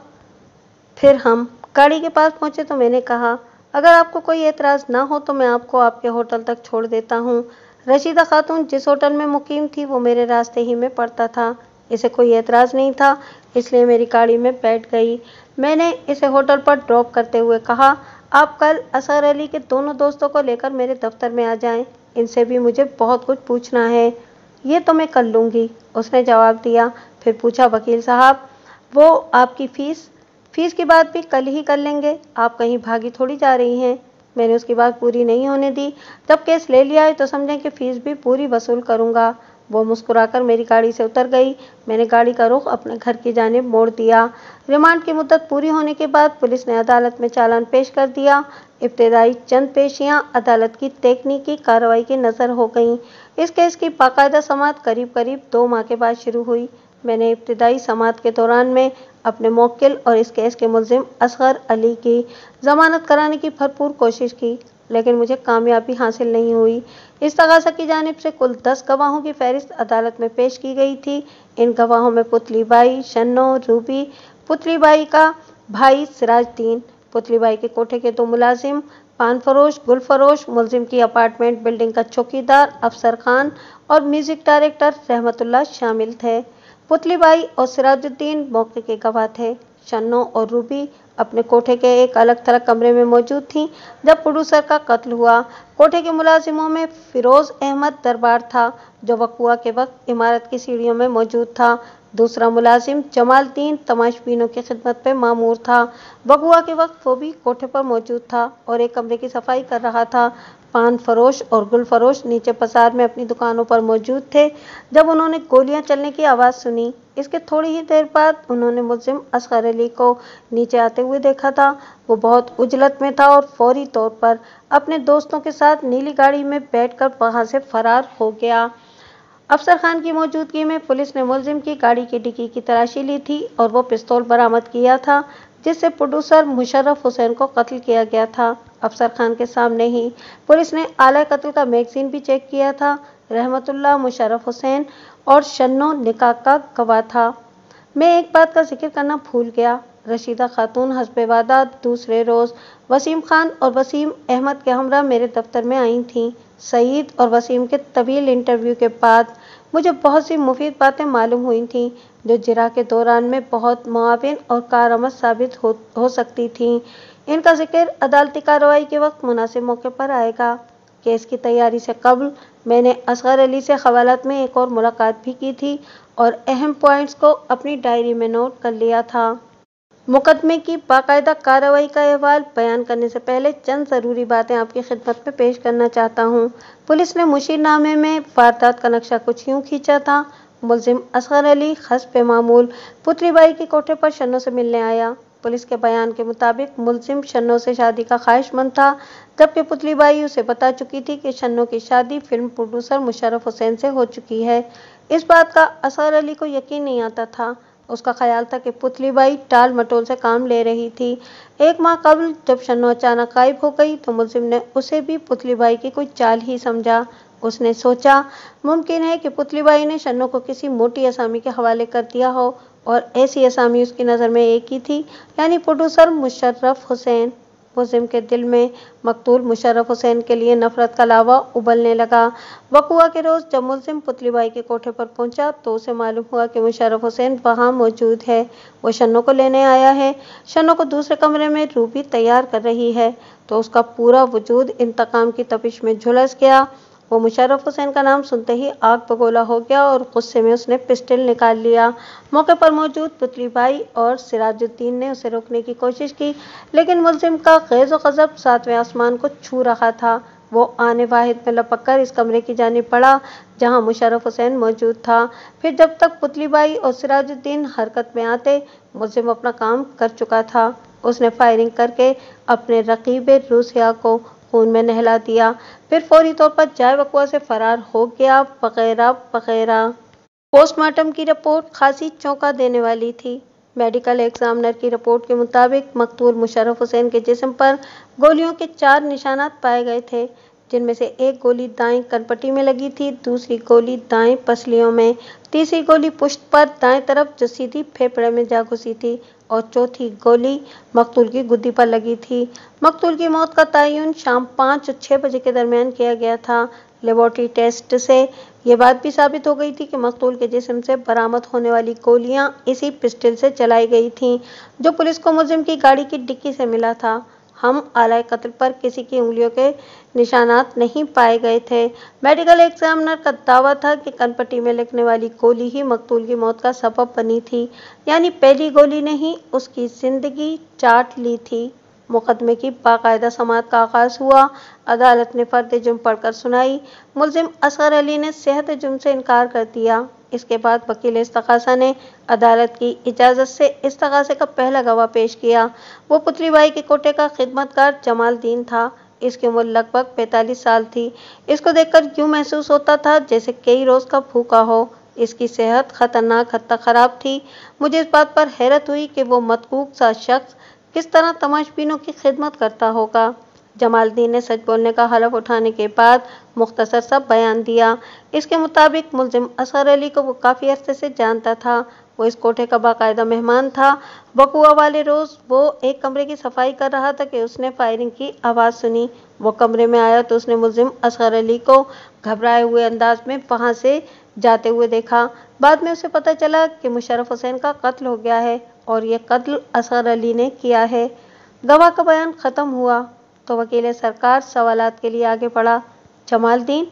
फिर हम गाड़ी के पास पहुँचे तो मैंने कहा अगर आपको कोई एतराज़ ना हो तो मैं आपको आपके होटल तक छोड़ देता हूँ रशीदा खातून जिस होटल में मुकीम थी वो मेरे रास्ते ही में पड़ता था इसे कोई एतराज़ नहीं था इसलिए मेरी गाड़ी में बैठ गई मैंने इसे होटल पर ड्रॉप करते हुए कहा आप कल असर अली के दोनों दोस्तों को लेकर मेरे दफ्तर में आ जाएं इनसे भी मुझे बहुत कुछ पूछना है ये तो मैं कर लूँगी उसने जवाब दिया फिर पूछा वकील साहब वो आपकी फ़ीस फ़ीस की बात भी कल ही कर लेंगे आप कहीं भागी थोड़ी जा रही हैं मैंने उसकी बात पूरी नहीं होने दी जब केस ले लिया है तो समझें कि फ़ीस भी पूरी वसूल करूंगा वो मुस्कुराकर मेरी गाड़ी से उतर गई मैंने गाड़ी का रुख अपने घर की जानब मोड़ दिया रिमांड की मुद्दत पूरी होने के बाद पुलिस ने अदालत में चालान पेश कर दिया इब्तदाई चंद पेशियाँ अदालत की तकनीकी कार्रवाई की नज़र हो गईं इस केस की बाकायदा समात करीब करीब दो माह के बाद शुरू हुई मैंने इब्तदाई समात के दौरान में अपने मौकिल और इस केस के मुलिम असगर अली की जमानत कराने की भरपूर कोशिश की लेकिन मुझे कामयाबी हासिल नहीं हुई इस तगासा की जानब से कुल दस गवाहों की फहरिस्त अदालत में पेश की गई थी इन गवाहों में पुतली बाई शन्नो रूबी पुतली बाई का भाई सिराजद्दीन पुतली बाई के कोठे के दो मुलाजिम पान फरोश गुल फरोश मुलिम की अपार्टमेंट बिल्डिंग का चौकीदार अफसर खान और म्यूजिक डायरेक्टर रहमतुल्ला शामिल थे पुतलीबाई और सिराजुद्दीन मौके के गवाह थे शन्नो और रूबी अपने कोठे के एक अलग थलग कमरे में मौजूद थीं जब प्रोड्यूसर का कत्ल हुआ कोठे के मुलाजिमों में फिरोज अहमद दरबार था जो वकुआ के वक्त इमारत की सीढ़ियों में मौजूद था दूसरा मुलाजिम जमालद्दीन तमाशबीनों की खिदमत पर मामूर था बगुआ के वक्त वो भी कोठे पर मौजूद था और एक कमरे की सफाई कर रहा था पान फरोश और गुल फरोश नीचे पसार में अपनी दुकानों पर मौजूद थे जब उन्होंने गोलियां चलने की आवाज़ सुनी इसके थोड़ी ही देर बाद उन्होंने मुलिम असगर अली को नीचे आते हुए देखा था वो बहुत उजलत में था और फौरी तौर पर अपने दोस्तों के साथ नीली गाड़ी में बैठकर वहाँ से फरार हो गया अफसर खान की मौजूदगी में पुलिस ने मुलजिम की गाड़ी की डिक्की की तलाशी ली थी और वो पिस्तौल बरामद किया था जिससे प्रोड्यूसर मुशर्रफ हुसैन को कत्ल किया गया था अफसर खान के सामने ही पुलिस ने आला कत्ल का मैगजीन भी चेक किया था रहमतुल्ला मुशर्रफ हुसैन और शन्नो निका का गवाह था मैं एक बात का जिक्र करना भूल गया रशीदा खातून हसब वादा दूसरे रोज़ वसीम खान और वसीम अहमद के हमरा मेरे दफ्तर में आई थीं सईद और वसीम के तवील इंटरव्यू के बाद मुझे बहुत सी मुफीद बातें मालूम हुई थीं जो जरा के दौरान में बहुत मुआविन और कारआमद साबित हो, हो सकती थीं इनका जिक्र अदालती कार्रवाई के वक्त मुनासिब मौके पर आएगा केस की तैयारी से कबल मैंने असगर अली से हवालत में एक और मुलाकात भी की थी और अहम पॉइंट्स को अपनी डायरी में नोट कर लिया था मुकदमे की बाकायदा कार्रवाई का अहवाल बयान करने से पहले चंद ज़रूरी बातें आपकी खिदमत में पेश करना चाहता हूं। पुलिस ने मुशीरनामे में वारदात का नक्शा कुछ यूं खींचा था मुलजिम असगर अली पे मामूल बाई के कोठे पर शनो से मिलने आया पुलिस के बयान के मुताबिक मुलजिम शनो से शादी का ख्वाहिशमंद था जबकि बाई उसे बता चुकी थी कि शनो की शादी फिल्म प्रोड्यूसर मुशरफ हुसैन से हो चुकी है इस बात का असगर अली को यकीन नहीं आता था उसका ख्याल था कि पुतली बाई टाल मटोल से काम ले रही थी एक माह कबल जब शनो अचानक गायब हो गई तो मुलिम ने उसे भी पुतली बाई की कोई चाल ही समझा उसने सोचा मुमकिन है कि पुतली बाई ने शनो को किसी मोटी असामी के हवाले कर दिया हो और ऐसी असामी उसकी नज़र में एक ही थी यानी प्रोड्यूसर मुशर्रफ हुसैन मुजिम के दिल में मकतूल मुशरफ हुसैन के लिए नफरत का लावा उबलने लगा वकुआ के रोज़ जब मुलिम बाई के कोठे पर पहुंचा तो उसे मालूम हुआ कि मुशरफ हुसैन वहां मौजूद है वो शनों को लेने आया है शनों को दूसरे कमरे में रूबी तैयार कर रही है तो उसका पूरा वजूद इंतकाम की तपिश में झुलस गया वो मुशरफ हुसैन का नाम सुनते ही आग बगोला हो गया और गुस्से में उसने पिस्टल निकाल लिया मौके पर मौजूद पुतली भाई और सिराजुद्दीन ने उसे रोकने की कोशिश की लेकिन मुलजिम का खेज वज़ब सातवें आसमान को छू रहा था वो आने वाहिद में लपक कर इस कमरे की जानी पड़ा जहां मुशरफ हुसैन मौजूद था फिर जब तक पुतली बाई और सिराजुद्दीन हरकत में आते मुलिम अपना काम कर चुका था उसने फायरिंग करके अपने रकीब रूसिया को खून में नहला दिया फिर फौरी तौर पर जाय बकुआ से फरार हो गया वगैरह वगैरह पोस्टमार्टम की रिपोर्ट खासी चौंका देने वाली थी मेडिकल एग्जामिनर की रिपोर्ट के मुताबिक मकतूल मुशरफ हुसैन के जिसम पर गोलियों के चार निशानात पाए गए थे जिनमें से एक गोली दाएं कनपट्टी में लगी थी दूसरी गोली दाएं पसलियों में तीसरी गोली पुश्त पर दाएं तरफ जो सीधी फेफड़े में जा घुसी थी और चौथी गोली मकतूल की गुद्दी पर लगी थी मकतूल की मौत का तयन शाम पाँच और छः बजे के दरमियान किया गया था लेबॉर्ट्री टेस्ट से यह बात भी साबित हो गई थी कि मकतूल के जिसम से बरामद होने वाली गोलियां इसी पिस्टल से चलाई गई थीं जो पुलिस को मुजिम की गाड़ी की डिक्की से मिला था हम आलाय कत्ल पर किसी की उंगलियों के निशानात नहीं पाए गए थे मेडिकल एग्जामिनर का दावा था कि कनपट्टी में लगने वाली गोली ही मकतूल की मौत का सबब बनी थी यानी पहली गोली ने ही उसकी जिंदगी चाट ली थी मुकदमे की बाकायदा समात का आगाज हुआ अदालत ने फर्द जुम पढ़कर सुनाई मुलजिम असगर अली ने सेहत जुम से इनकार कर दिया इसके बाद वकील इस्तकासा ने अदालत की इजाज़त से इस्तकासे का पहला गवाह पेश किया वो पुत्री बाई के कोटे का खिदमतकार जमालदीन था इसकी उम्र लगभग 45 साल थी इसको देखकर यूं महसूस होता था जैसे कई रोज़ का फूका हो इसकी सेहत खतरनाक हद तक खराब थी मुझे इस बात पर हैरत हुई कि वो मतकूक सा शख्स किस तरह तमाशबीनों की खिदमत करता होगा जमालद्दीन ने सच बोलने का हलफ उठाने के बाद मुख्तसर सा बयान दिया इसके मुताबिक मुलजिम असगर अली को वो काफ़ी अरसे से जानता था वो इस कोठे का बाकायदा मेहमान था बकुआ वाले रोज़ वो एक कमरे की सफाई कर रहा था कि उसने फायरिंग की आवाज़ सुनी वो कमरे में आया तो उसने मुलिम असगर अली को घबराए हुए अंदाज में वहाँ से जाते हुए देखा बाद में उसे पता चला कि मुशरफ हुसैन का कत्ल हो गया है और यह कत्ल असगर अली ने किया है गवाह का बयान ख़त्म हुआ तो वकील सरकार सवाल के लिए आगे बढ़ा जमालद्दीन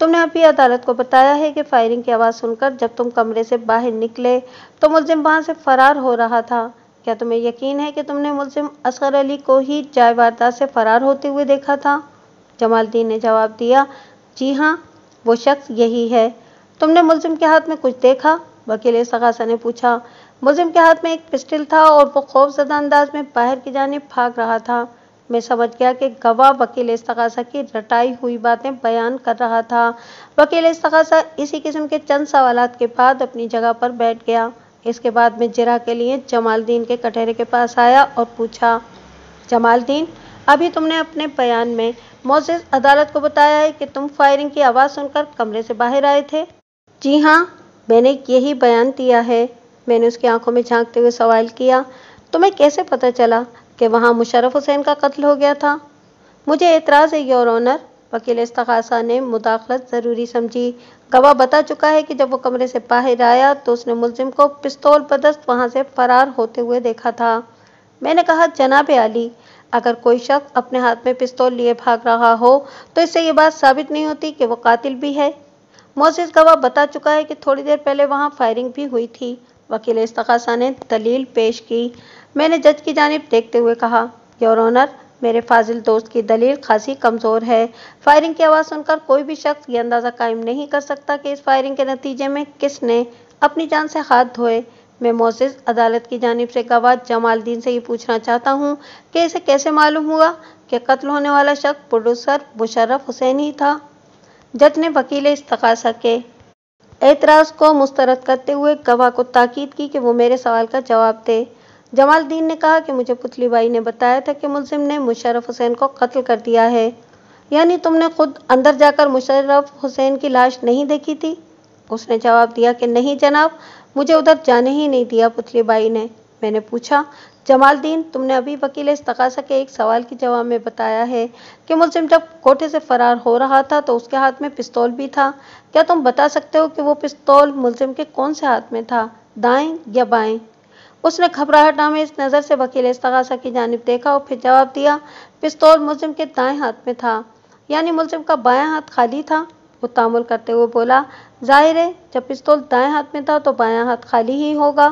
तुमने अभी अदालत को बताया है कि फायरिंग की आवाज़ सुनकर जब तुम कमरे से बाहर निकले तो मुलजिम वहाँ से फरार हो रहा था क्या तुम्हें यकीन है कि तुमने मुलजिम असगर अली को ही जाय वारदात से फरार होते हुए देखा था जमालद्दीन ने जवाब दिया जी हाँ वो शख्स यही है तुमने मुलजिम के हाथ में कुछ देखा वकील सगासा ने पूछा मुलजिम के हाथ में एक पिस्टल था और वो खौफजदा अंदाज में बाहर की जाने भाग रहा था मैं समझ गया कि गवाह वकील इस्तगासा की रटाई हुई बातें बयान कर रहा था वकील इस्तगासा इसी किस्म के चंद सवाल के बाद अपनी जगह पर बैठ गया इसके बाद मैं जरा के लिए जमालद्दीन के कटहरे के पास आया और पूछा जमालद्दीन अभी तुमने अपने बयान में मोजिज अदालत को बताया है कि तुम फायरिंग की आवाज़ सुनकर कमरे से बाहर आए थे जी हाँ मैंने यही बयान दिया है मैंने उसकी आंखों में झांकते हुए सवाल किया तुम्हें कैसे पता चला कि वहाँ मुशरफ हुसैन का कत्ल हो गया था मुझे एतराज़ है योर ऑनर वकील इस्तखासा ने मुदाखलत ज़रूरी समझी गवाह बता चुका है कि जब वो कमरे से बाहर आया तो उसने मुलजिम को पिस्तौल बदस्त वहाँ से फरार होते हुए देखा था मैंने कहा जनाब आली अगर कोई शख्स अपने हाथ में पिस्तौल लिए भाग रहा हो तो इससे ये बात साबित नहीं होती कि वो कातिल भी है मोसिस गवाह बता चुका है कि थोड़ी देर पहले वहाँ फायरिंग भी हुई थी वकील इस्तखा ने दलील पेश की मैंने जज की जानब देखते हुए कहा योर ऑनर मेरे फाजिल दोस्त की दलील खासी कमज़ोर है फायरिंग की आवाज़ सुनकर कोई भी शख्स ये अंदाज़ा कायम नहीं कर सकता कि इस फायरिंग के नतीजे में किसने अपनी जान से हाथ धोए मैं मोसिस अदालत की जानब से गवाह जमालद्दीन से ये पूछना चाहता हूँ कि इसे कैसे मालूम हुआ कि कत्ल होने वाला शख्स प्रोड्यूसर मुशर्रफ हुसैन ही था जज ने वकील इस्तकासा के एतराज़ को मुस्तरद करते हुए गवाह को ताकीद की कि वो मेरे सवाल का जवाब दे जमालद्दीन ने कहा कि मुझे पुतली बाई ने बताया था कि मुलिम ने मुशरफ हुसैन को कत्ल कर दिया है यानी तुमने खुद अंदर जाकर मुशरफ हुसैन की लाश नहीं देखी थी उसने जवाब दिया कि नहीं जनाब मुझे उधर जाने ही नहीं दिया पुतली बाई ने मैंने पूछा जमालद्दीन तुमने अभी वकील इस्तकासा के एक सवाल के जवाब में बताया है कि मुलजिम जब कोठे से फरार हो रहा था तो उसके हाथ में पिस्तौल भी था क्या तुम बता सकते हो कि वो पिस्तौल मुलजिम के कौन से हाथ में था दाएं या बाएं उसने घबराहट नामे इस नज़र से वकील इस्तगासा की जानब देखा और फिर जवाब दिया पिस्तौल मुलजिम के दाएं हाथ में था यानी मुलजिम का बाया हाथ खाली था वो तामुल करते हुए बोला जाहिर है जब पिस्तौल दाएं हाथ में था तो बाया हाथ खाली ही होगा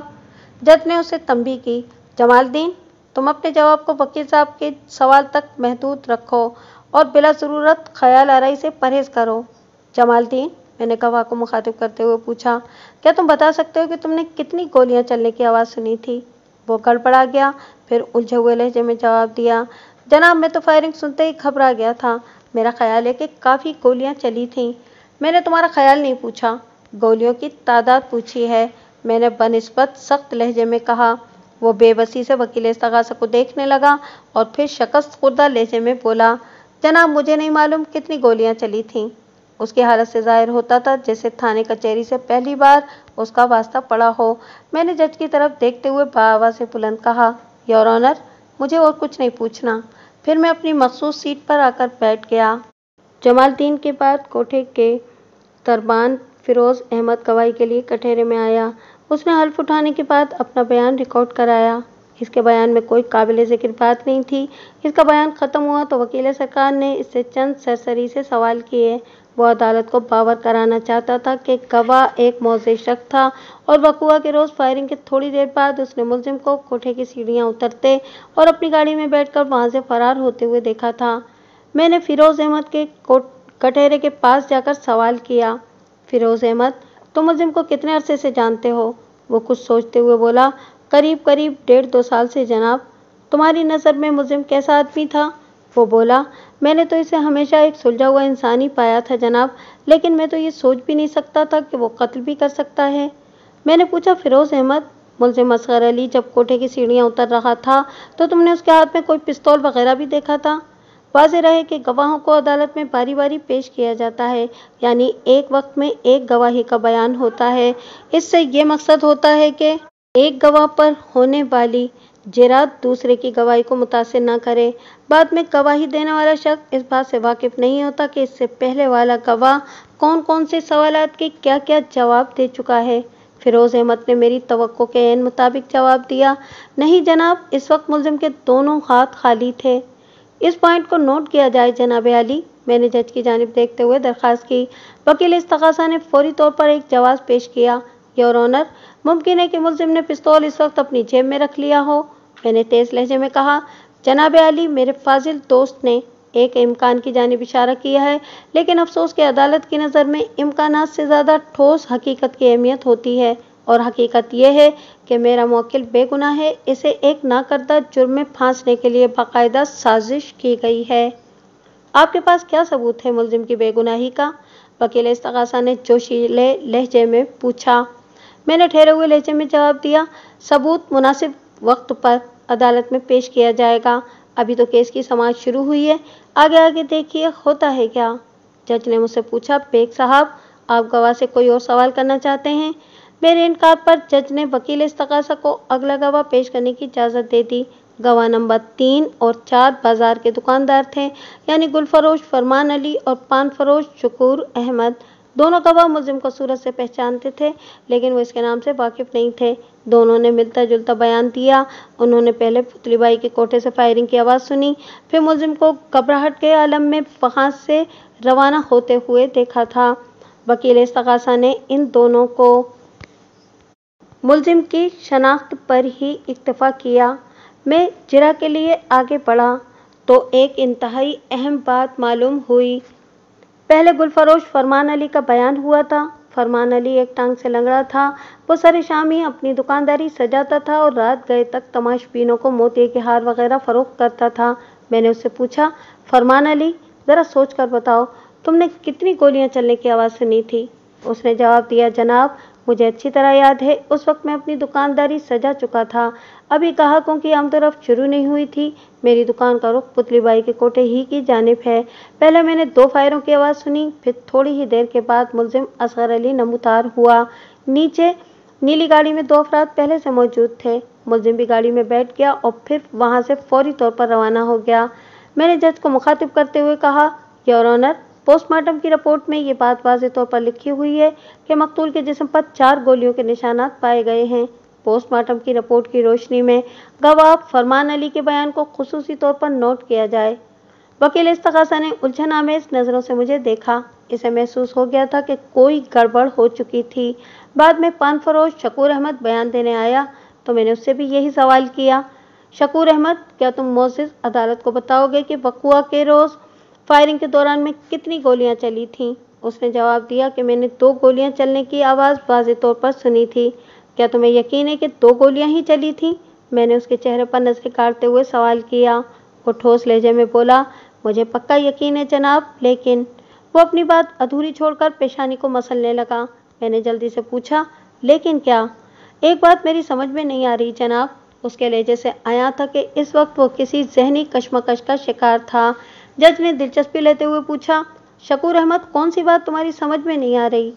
जज ने उसे तंबी की जमालदीन तुम अपने जवाब को वकील साहब के सवाल तक महदूद रखो और बिला ज़रूरत ख्याल आरई से परहेज़ करो जमालदीन मैंने कवा को मुखातिब करते हुए पूछा क्या तुम बता सकते हो कि तुमने कितनी गोलियां चलने की आवाज़ सुनी थी वो गड़बड़ा गया फिर उलझे हुए लहजे में जवाब दिया जनाब मैं तो फायरिंग सुनते ही घबरा गया था मेरा ख्याल है कि काफ़ी गोलियां चली थीं मैंने तुम्हारा ख्याल नहीं पूछा गोलियों की तादाद पूछी है मैंने बनस्बत सख्त लहजे में कहा वो बेबसी से वकील सगासा को देखने लगा और फिर शकस्त खुर्दा लहजे में बोला जनाब मुझे नहीं मालूम कितनी गोलियां चली थीं उसकी हालत से जाहिर होता था जैसे थाने कचहरी से पहली बार उसका वास्ता पड़ा हो मैंने जज की तरफ देखते हुए बाबा से बुलंद कहा योर ऑनर मुझे और कुछ नहीं पूछना फिर मैं अपनी मखसूस सीट पर आकर बैठ गया जमालद्दीन के बाद कोठे के तरबान फिरोज़ अहमद गवाही के लिए कटहरे में आया उसने हल्फ उठाने के बाद अपना बयान रिकॉर्ड कराया इसके बयान में कोई काबिल जिक्र बात नहीं थी इसका बयान ख़त्म हुआ तो वकील सरकार ने इससे चंद सरसरी से सवाल किए वो अदालत को बावर कराना चाहता था कि गवाह एक मौजे शख्स था और बकुआ के रोज़ फायरिंग के थोड़ी देर बाद उसने मुलजिम को कोठे की सीढ़ियाँ उतरते और अपनी गाड़ी में बैठकर वहाँ से फरार होते हुए देखा था मैंने फिरोज़ अहमद के कटहरे के पास जाकर सवाल किया फिरोज़ अहमद तुम मुलिम को कितने अरसे से जानते हो वो कुछ सोचते हुए बोला करीब करीब डेढ़ दो साल से जनाब तुम्हारी नज़र में मुलिम कैसा आदमी था वो बोला मैंने तो इसे हमेशा एक सुलझा हुआ इंसान ही पाया था जनाब लेकिन मैं तो ये सोच भी नहीं सकता था कि वो कत्ल भी कर सकता है मैंने पूछा फिरोज़ अहमद मुलजिम असगर अली जब कोठे की सीढ़ियाँ उतर रहा था तो तुमने उसके हाथ में कोई पिस्तौल वगैरह भी देखा था वाज रहे कि गवाहों को अदालत में बारी बारी पेश किया जाता है यानी एक वक्त में एक गवाही का बयान होता है इससे ये मकसद होता है कि एक गवाह पर होने वाली जेरात दूसरे की गवाही को मुतासर न करे बाद में गवाही देने वाला शख्स इस बात से वाकिफ नहीं होता कि इससे पहले वाला गवाह कौन कौन से सवाल के क्या क्या जवाब दे चुका है फिरोज़ अहमद ने मेरी तो के एन मुताबिक जवाब दिया नहीं जनाब इस वक्त मुलजिम के दोनों हाथ खाली थे इस पॉइंट को नोट किया जाए जनाब अली मैंने जज की जानब देखते हुए दरख्वास्त की वकील इस तकासा ने फौरी तौर पर एक जवाब पेश किया योर ऑनर मुमकिन है कि मुलजिम ने पिस्तौल इस वक्त अपनी जेब में रख लिया हो मैंने तेज लहजे में कहा जनाब अली मेरे फाजिल दोस्त ने एक इम्कान की जानब इशारा किया है लेकिन अफसोस के अदालत की नज़र में इम्कान से ज़्यादा ठोस हकीकत की अहमियत होती है और हकीकत यह है कि मेरा मौकिल बेगुनाह है इसे एक नाकर्दा जुर्म में फांसने के लिए बाकायदा साजिश की गई है आपके पास क्या सबूत है मुलजिम की बेगुनाही का वकील इस्तगासा ने जोशीले लहजे में पूछा मैंने ठहरे हुए लहजे में जवाब दिया सबूत मुनासिब वक्त पर अदालत में पेश किया जाएगा अभी तो केस की समाज शुरू हुई है आगे आगे देखिए होता है क्या जज ने मुझसे पूछा बेग साहब आप गवाह से कोई और सवाल करना चाहते हैं मेरे इनकार पर जज ने वकील इस्तकासा को अगला गवाह पेश करने की इजाज़त दे दी गवाह नंबर तीन और चार बाजार के दुकानदार थे यानी गुलफरोश फरमान अली और पान फरोश शकूर अहमद दोनों गवाह मुलिम को सूरत से पहचानते थे लेकिन वो इसके नाम से वाकिफ नहीं थे दोनों ने मिलता जुलता बयान दिया उन्होंने पहले पुतलीबाई के कोठे से फायरिंग की आवाज़ सुनी फिर मुलिम को घबराहट के आलम में वहाँ से रवाना होते हुए देखा था वकील इस्तगासा ने इन दोनों को मुलिम की शनाख्त पर ही इक्तफा किया मैं जिरा के लिए आगे बढ़ा तो एक इंतहाई अहम बात मालूम हुई पहले गुलफरोश फरमान अली का बयान हुआ था फरमान अली एक टांग से लंगड़ा था वो सर शामी अपनी दुकानदारी सजाता था और रात गए तक तमाश पीनों को मोती के हार वगैरह फ़रोख्त करता था मैंने उससे पूछा फरमान अली ज़रा सोच कर बताओ तुमने कितनी गोलियां चलने की आवाज़ सुनी थी उसने जवाब दिया जनाब मुझे अच्छी तरह याद है उस वक्त मैं अपनी दुकानदारी सजा चुका था अभी ग्राहकों की आमदरफ शुरू नहीं हुई थी मेरी दुकान का रुख पुतलीबाई के कोटे ही की जानब है पहले मैंने दो फायरों की आवाज़ सुनी फिर थोड़ी ही देर के बाद मुलजिम असगर अली नमोतार हुआ नीचे नीली गाड़ी में दो अफराद पहले से मौजूद थे मुलजिम भी गाड़ी में बैठ गया और फिर वहाँ से फौरी तौर पर रवाना हो गया मैंने जज को मुखातिब करते हुए कहा योर ऑनर पोस्टमार्टम की रिपोर्ट में ये बात वाजे तौर पर लिखी हुई है कि मकतूल के जिसम पर चार गोलियों के निशानात पाए गए हैं पोस्टमार्टम की रिपोर्ट की रोशनी में गवाह फरमान अली के बयान को खसूसी तौर पर नोट किया जाए वकील इस्तगासा ने उलझन आमेज नज़रों से मुझे देखा इसे महसूस हो गया था कि कोई गड़बड़ हो चुकी थी बाद में पान फरोश शकूर अहमद बयान देने आया तो मैंने उससे भी यही सवाल किया शकूर अहमद क्या तुम मोजि अदालत को बताओगे कि वकुआ के रोज़ फायरिंग के दौरान में कितनी गोलियां चली थीं उसने जवाब दिया कि मैंने दो गोलियां चलने की आवाज़ वाजे तौर पर सुनी थी क्या तुम्हें यकीन है कि दो गोलियां ही चली थीं मैंने उसके चेहरे पर नजरें काटते हुए सवाल किया वो ठोस लहजे में बोला मुझे पक्का यकीन है जनाब लेकिन वो अपनी बात अधूरी छोड़कर पेशानी को मसलने लगा मैंने जल्दी से पूछा लेकिन क्या एक बात मेरी समझ में नहीं आ रही जनाब उसके लहजे से आया था कि इस वक्त वो किसी जहनी कशमकश का शिकार था जज ने दिलचस्पी लेते हुए पूछा शकूर अहमद कौन सी बात तुम्हारी समझ में नहीं आ रही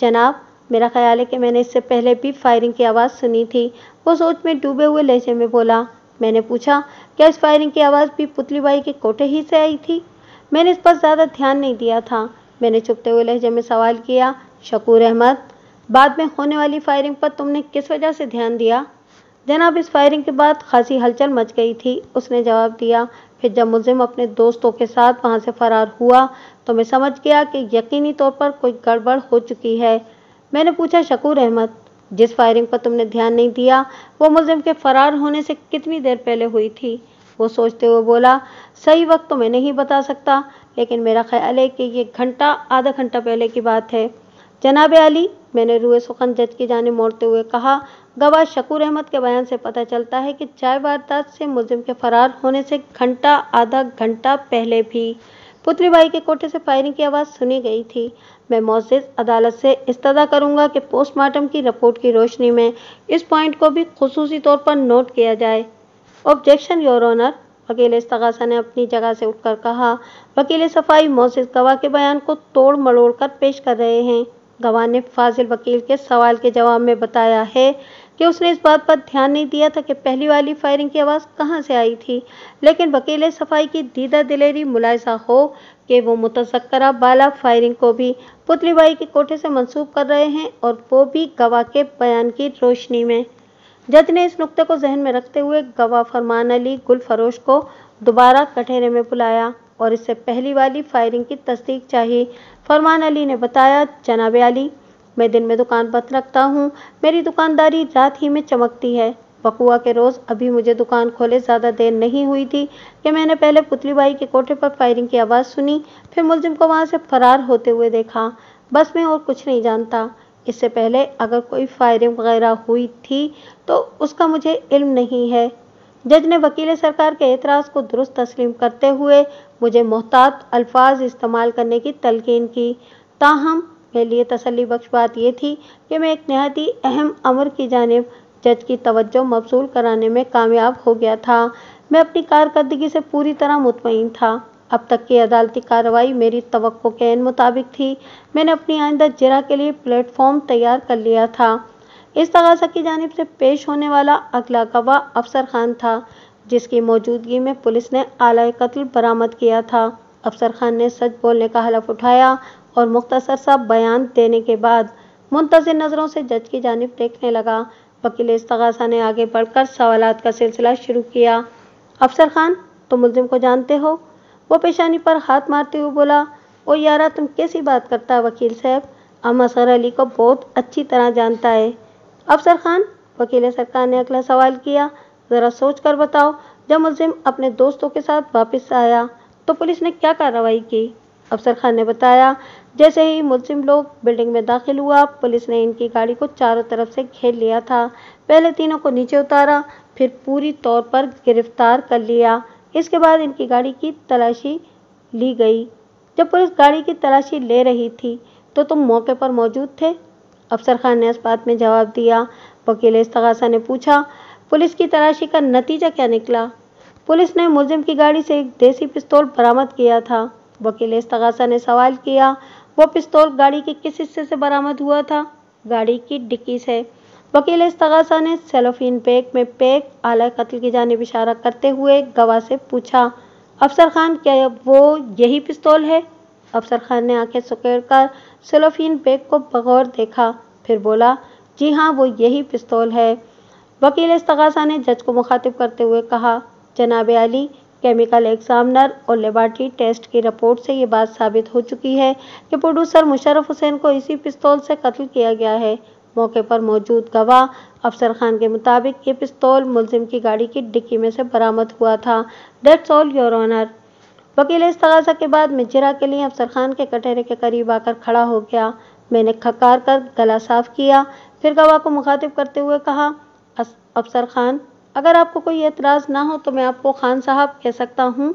जनाब मेरा ख्याल है कि मैंने इससे पहले भी फायरिंग की आवाज़ सुनी थी वो सोच में डूबे हुए लहजे में बोला मैंने पूछा क्या इस फायरिंग की आवाज़ भी पुतली बाई के कोटे ही से आई थी मैंने इस पर ज़्यादा ध्यान नहीं दिया था मैंने चुपते हुए लहजे में सवाल किया शकूर अहमद बाद में होने वाली फायरिंग पर तुमने किस वजह से ध्यान दिया जनाब इस फायरिंग के बाद खासी हलचल मच गई थी उसने जवाब दिया फिर जब मुलिम अपने दोस्तों के साथ वहाँ से फरार हुआ तो मैं समझ गया कि यकीनी तौर पर कोई गड़बड़ हो चुकी है मैंने पूछा शकूर अहमद जिस फायरिंग पर तुमने ध्यान नहीं दिया वो मुलिम के फरार होने से कितनी देर पहले हुई थी वो सोचते हुए बोला सही वक्त तो मैं नहीं बता सकता लेकिन मेरा ख्याल है कि ये घंटा आधा घंटा पहले की बात है जनाब अली मैंने रूए सुखन जज की जाने मोड़ते हुए कहा गवाह शकूर अहमद के बयान से पता चलता है कि चाय वारदात से मुलिम के फरार होने से घंटा आधा घंटा पहले भी पुत्री भाई के कोठे से फायरिंग की आवाज़ सुनी गई थी मैं मोजिज अदालत से इस्तदा करूंगा कि पोस्टमार्टम की रिपोर्ट की रोशनी में इस पॉइंट को भी खसूसी तौर पर नोट किया जाए ऑब्जेक्शन योर ऑनर वकील इस्तगासा ने अपनी जगह से उठकर कहा वकील सफाई मोसिस गवाह के बयान को तोड़ मड़ोड़ कर पेश कर रहे हैं गवाह ने फाजिल वकील के सवाल के जवाब में बताया है कि उसने इस बात पर ध्यान नहीं दिया था कि पहली वाली फायरिंग की आवाज़ कहां से आई थी लेकिन वकील सफाई की दीदा दिलेरी मुलायसा हो कि वो मुतसकरा बाला फायरिंग को भी पुतलीबाई के कोठे से मंसूब कर रहे हैं और वो भी गवाह के बयान की रोशनी में जज ने इस नुक्ते को जहन में रखते हुए गवाह फरमान अली गुलफरोश को दोबारा कटहरे में बुलाया और इससे पहली वाली फायरिंग की तस्दीक चाहिए फरमान अली ने बताया जनाब अली मैं दिन में दुकान बंद रखता हूँ मेरी दुकानदारी रात ही में चमकती है बकुआ के रोज़ अभी मुझे दुकान खोले ज़्यादा देर नहीं हुई थी कि मैंने पहले पुतली बाई के कोठे पर फायरिंग की आवाज़ सुनी फिर मुलजिम को वहाँ से फरार होते हुए देखा बस मैं और कुछ नहीं जानता इससे पहले अगर कोई फायरिंग वगैरह हुई थी तो उसका मुझे इल्म नहीं है जज ने वकील सरकार के एतराज़ को दुरुस्त तस्लीम करते हुए मुझे मोहतात अल्फाज इस्तेमाल करने की तलकिन की ताहम मेरे लिए तसली बख्श बात यह थी कि मैं एक नहायती अहम अमर की जानब जज की तवज्जो मबसूल कराने में कामयाब हो गया था मैं अपनी कारकर्दगी से पूरी तरह मुतमिन था अब तक की अदालती कार्रवाई मेरी तो के मुताबिक थी मैंने अपनी आइंदा जरा के लिए प्लेटफॉर्म तैयार कर लिया था इस तगासा की जानब से पेश होने वाला अगला गवाह अफसर खान था जिसकी मौजूदगी में पुलिस ने आला कत्ल बरामद किया था अफसर खान ने सच बोलने का हलफ उठाया और मुख्तसर सा बयान देने के बाद मुंतजर नज़रों से जज की जानब देखने लगा वकील इस्तगासा ने आगे बढ़कर सवालात का सिलसिला शुरू किया अफसर खान तुम मुलजिम को जानते हो वो पेशानी पर हाथ मारते हुए बोला ओ यारा तुम कैसी बात करता है वकील साहब अहमद सर अली को बहुत अच्छी तरह जानता है अफसर खान वकील सरकार ने अगला सवाल किया ज़रा सोच कर बताओ जब मुलजिम अपने दोस्तों के साथ वापस आया तो पुलिस ने क्या कार्रवाई की अफसर खान ने बताया जैसे ही मुलजिम लोग बिल्डिंग में दाखिल हुआ पुलिस ने इनकी गाड़ी को चारों तरफ से घेर लिया था पहले तीनों को नीचे उतारा फिर पूरी तौर पर गिरफ्तार कर लिया इसके बाद इनकी गाड़ी की तलाशी ली गई जब पुलिस गाड़ी की तलाशी ले रही थी तो तुम मौके पर मौजूद थे अफसर खान ने इस बात में जवाब दिया वकील इस्तगासा ने पूछा पुलिस की तलाशी का नतीजा क्या निकला पुलिस ने मुलजिम की गाड़ी से एक देसी पिस्तौल बरामद किया था वकील इस्तगासा ने सवाल किया वो पिस्तौल गाड़ी के किस हिस्से से बरामद हुआ था गाड़ी की डिक्की से वकील इस्तगासा ने सेलोफिन पैक में पैक आला कत्ल की जानब इशारा करते हुए गवाह से पूछा अफसर खान क्या वो यही पिस्तौल है अफसर खान ने आंखें सुखेर कर सेलोफिन पैक को बगौर देखा फिर बोला जी हाँ वो यही पिस्तौल है वकील इस्तगासा ने जज को मुखातिब करते हुए कहा जनाब अली केमिकल एग्जामिनर और लेबार्ट्री टेस्ट की रिपोर्ट से ये बात साबित हो चुकी है कि प्रोड्यूसर मुशरफ हुसैन को इसी पिस्तौल से कत्ल किया गया है मौके पर मौजूद गवाह अफसर खान के मुताबिक ये पिस्तौल मुलजिम की गाड़ी की डिक्की में से बरामद हुआ था डेट्स ऑल योर ऑनर वकील इस तगाजा के बाद मिजरा के लिए अफसर खान के कटहरे के करीब आकर खड़ा हो गया मैंने खकार कर गला साफ किया फिर गवाह को मुखातिब करते हुए कहा अफसर खान अगर आपको कोई एतराज़ ना हो तो मैं आपको खान साहब कह सकता हूँ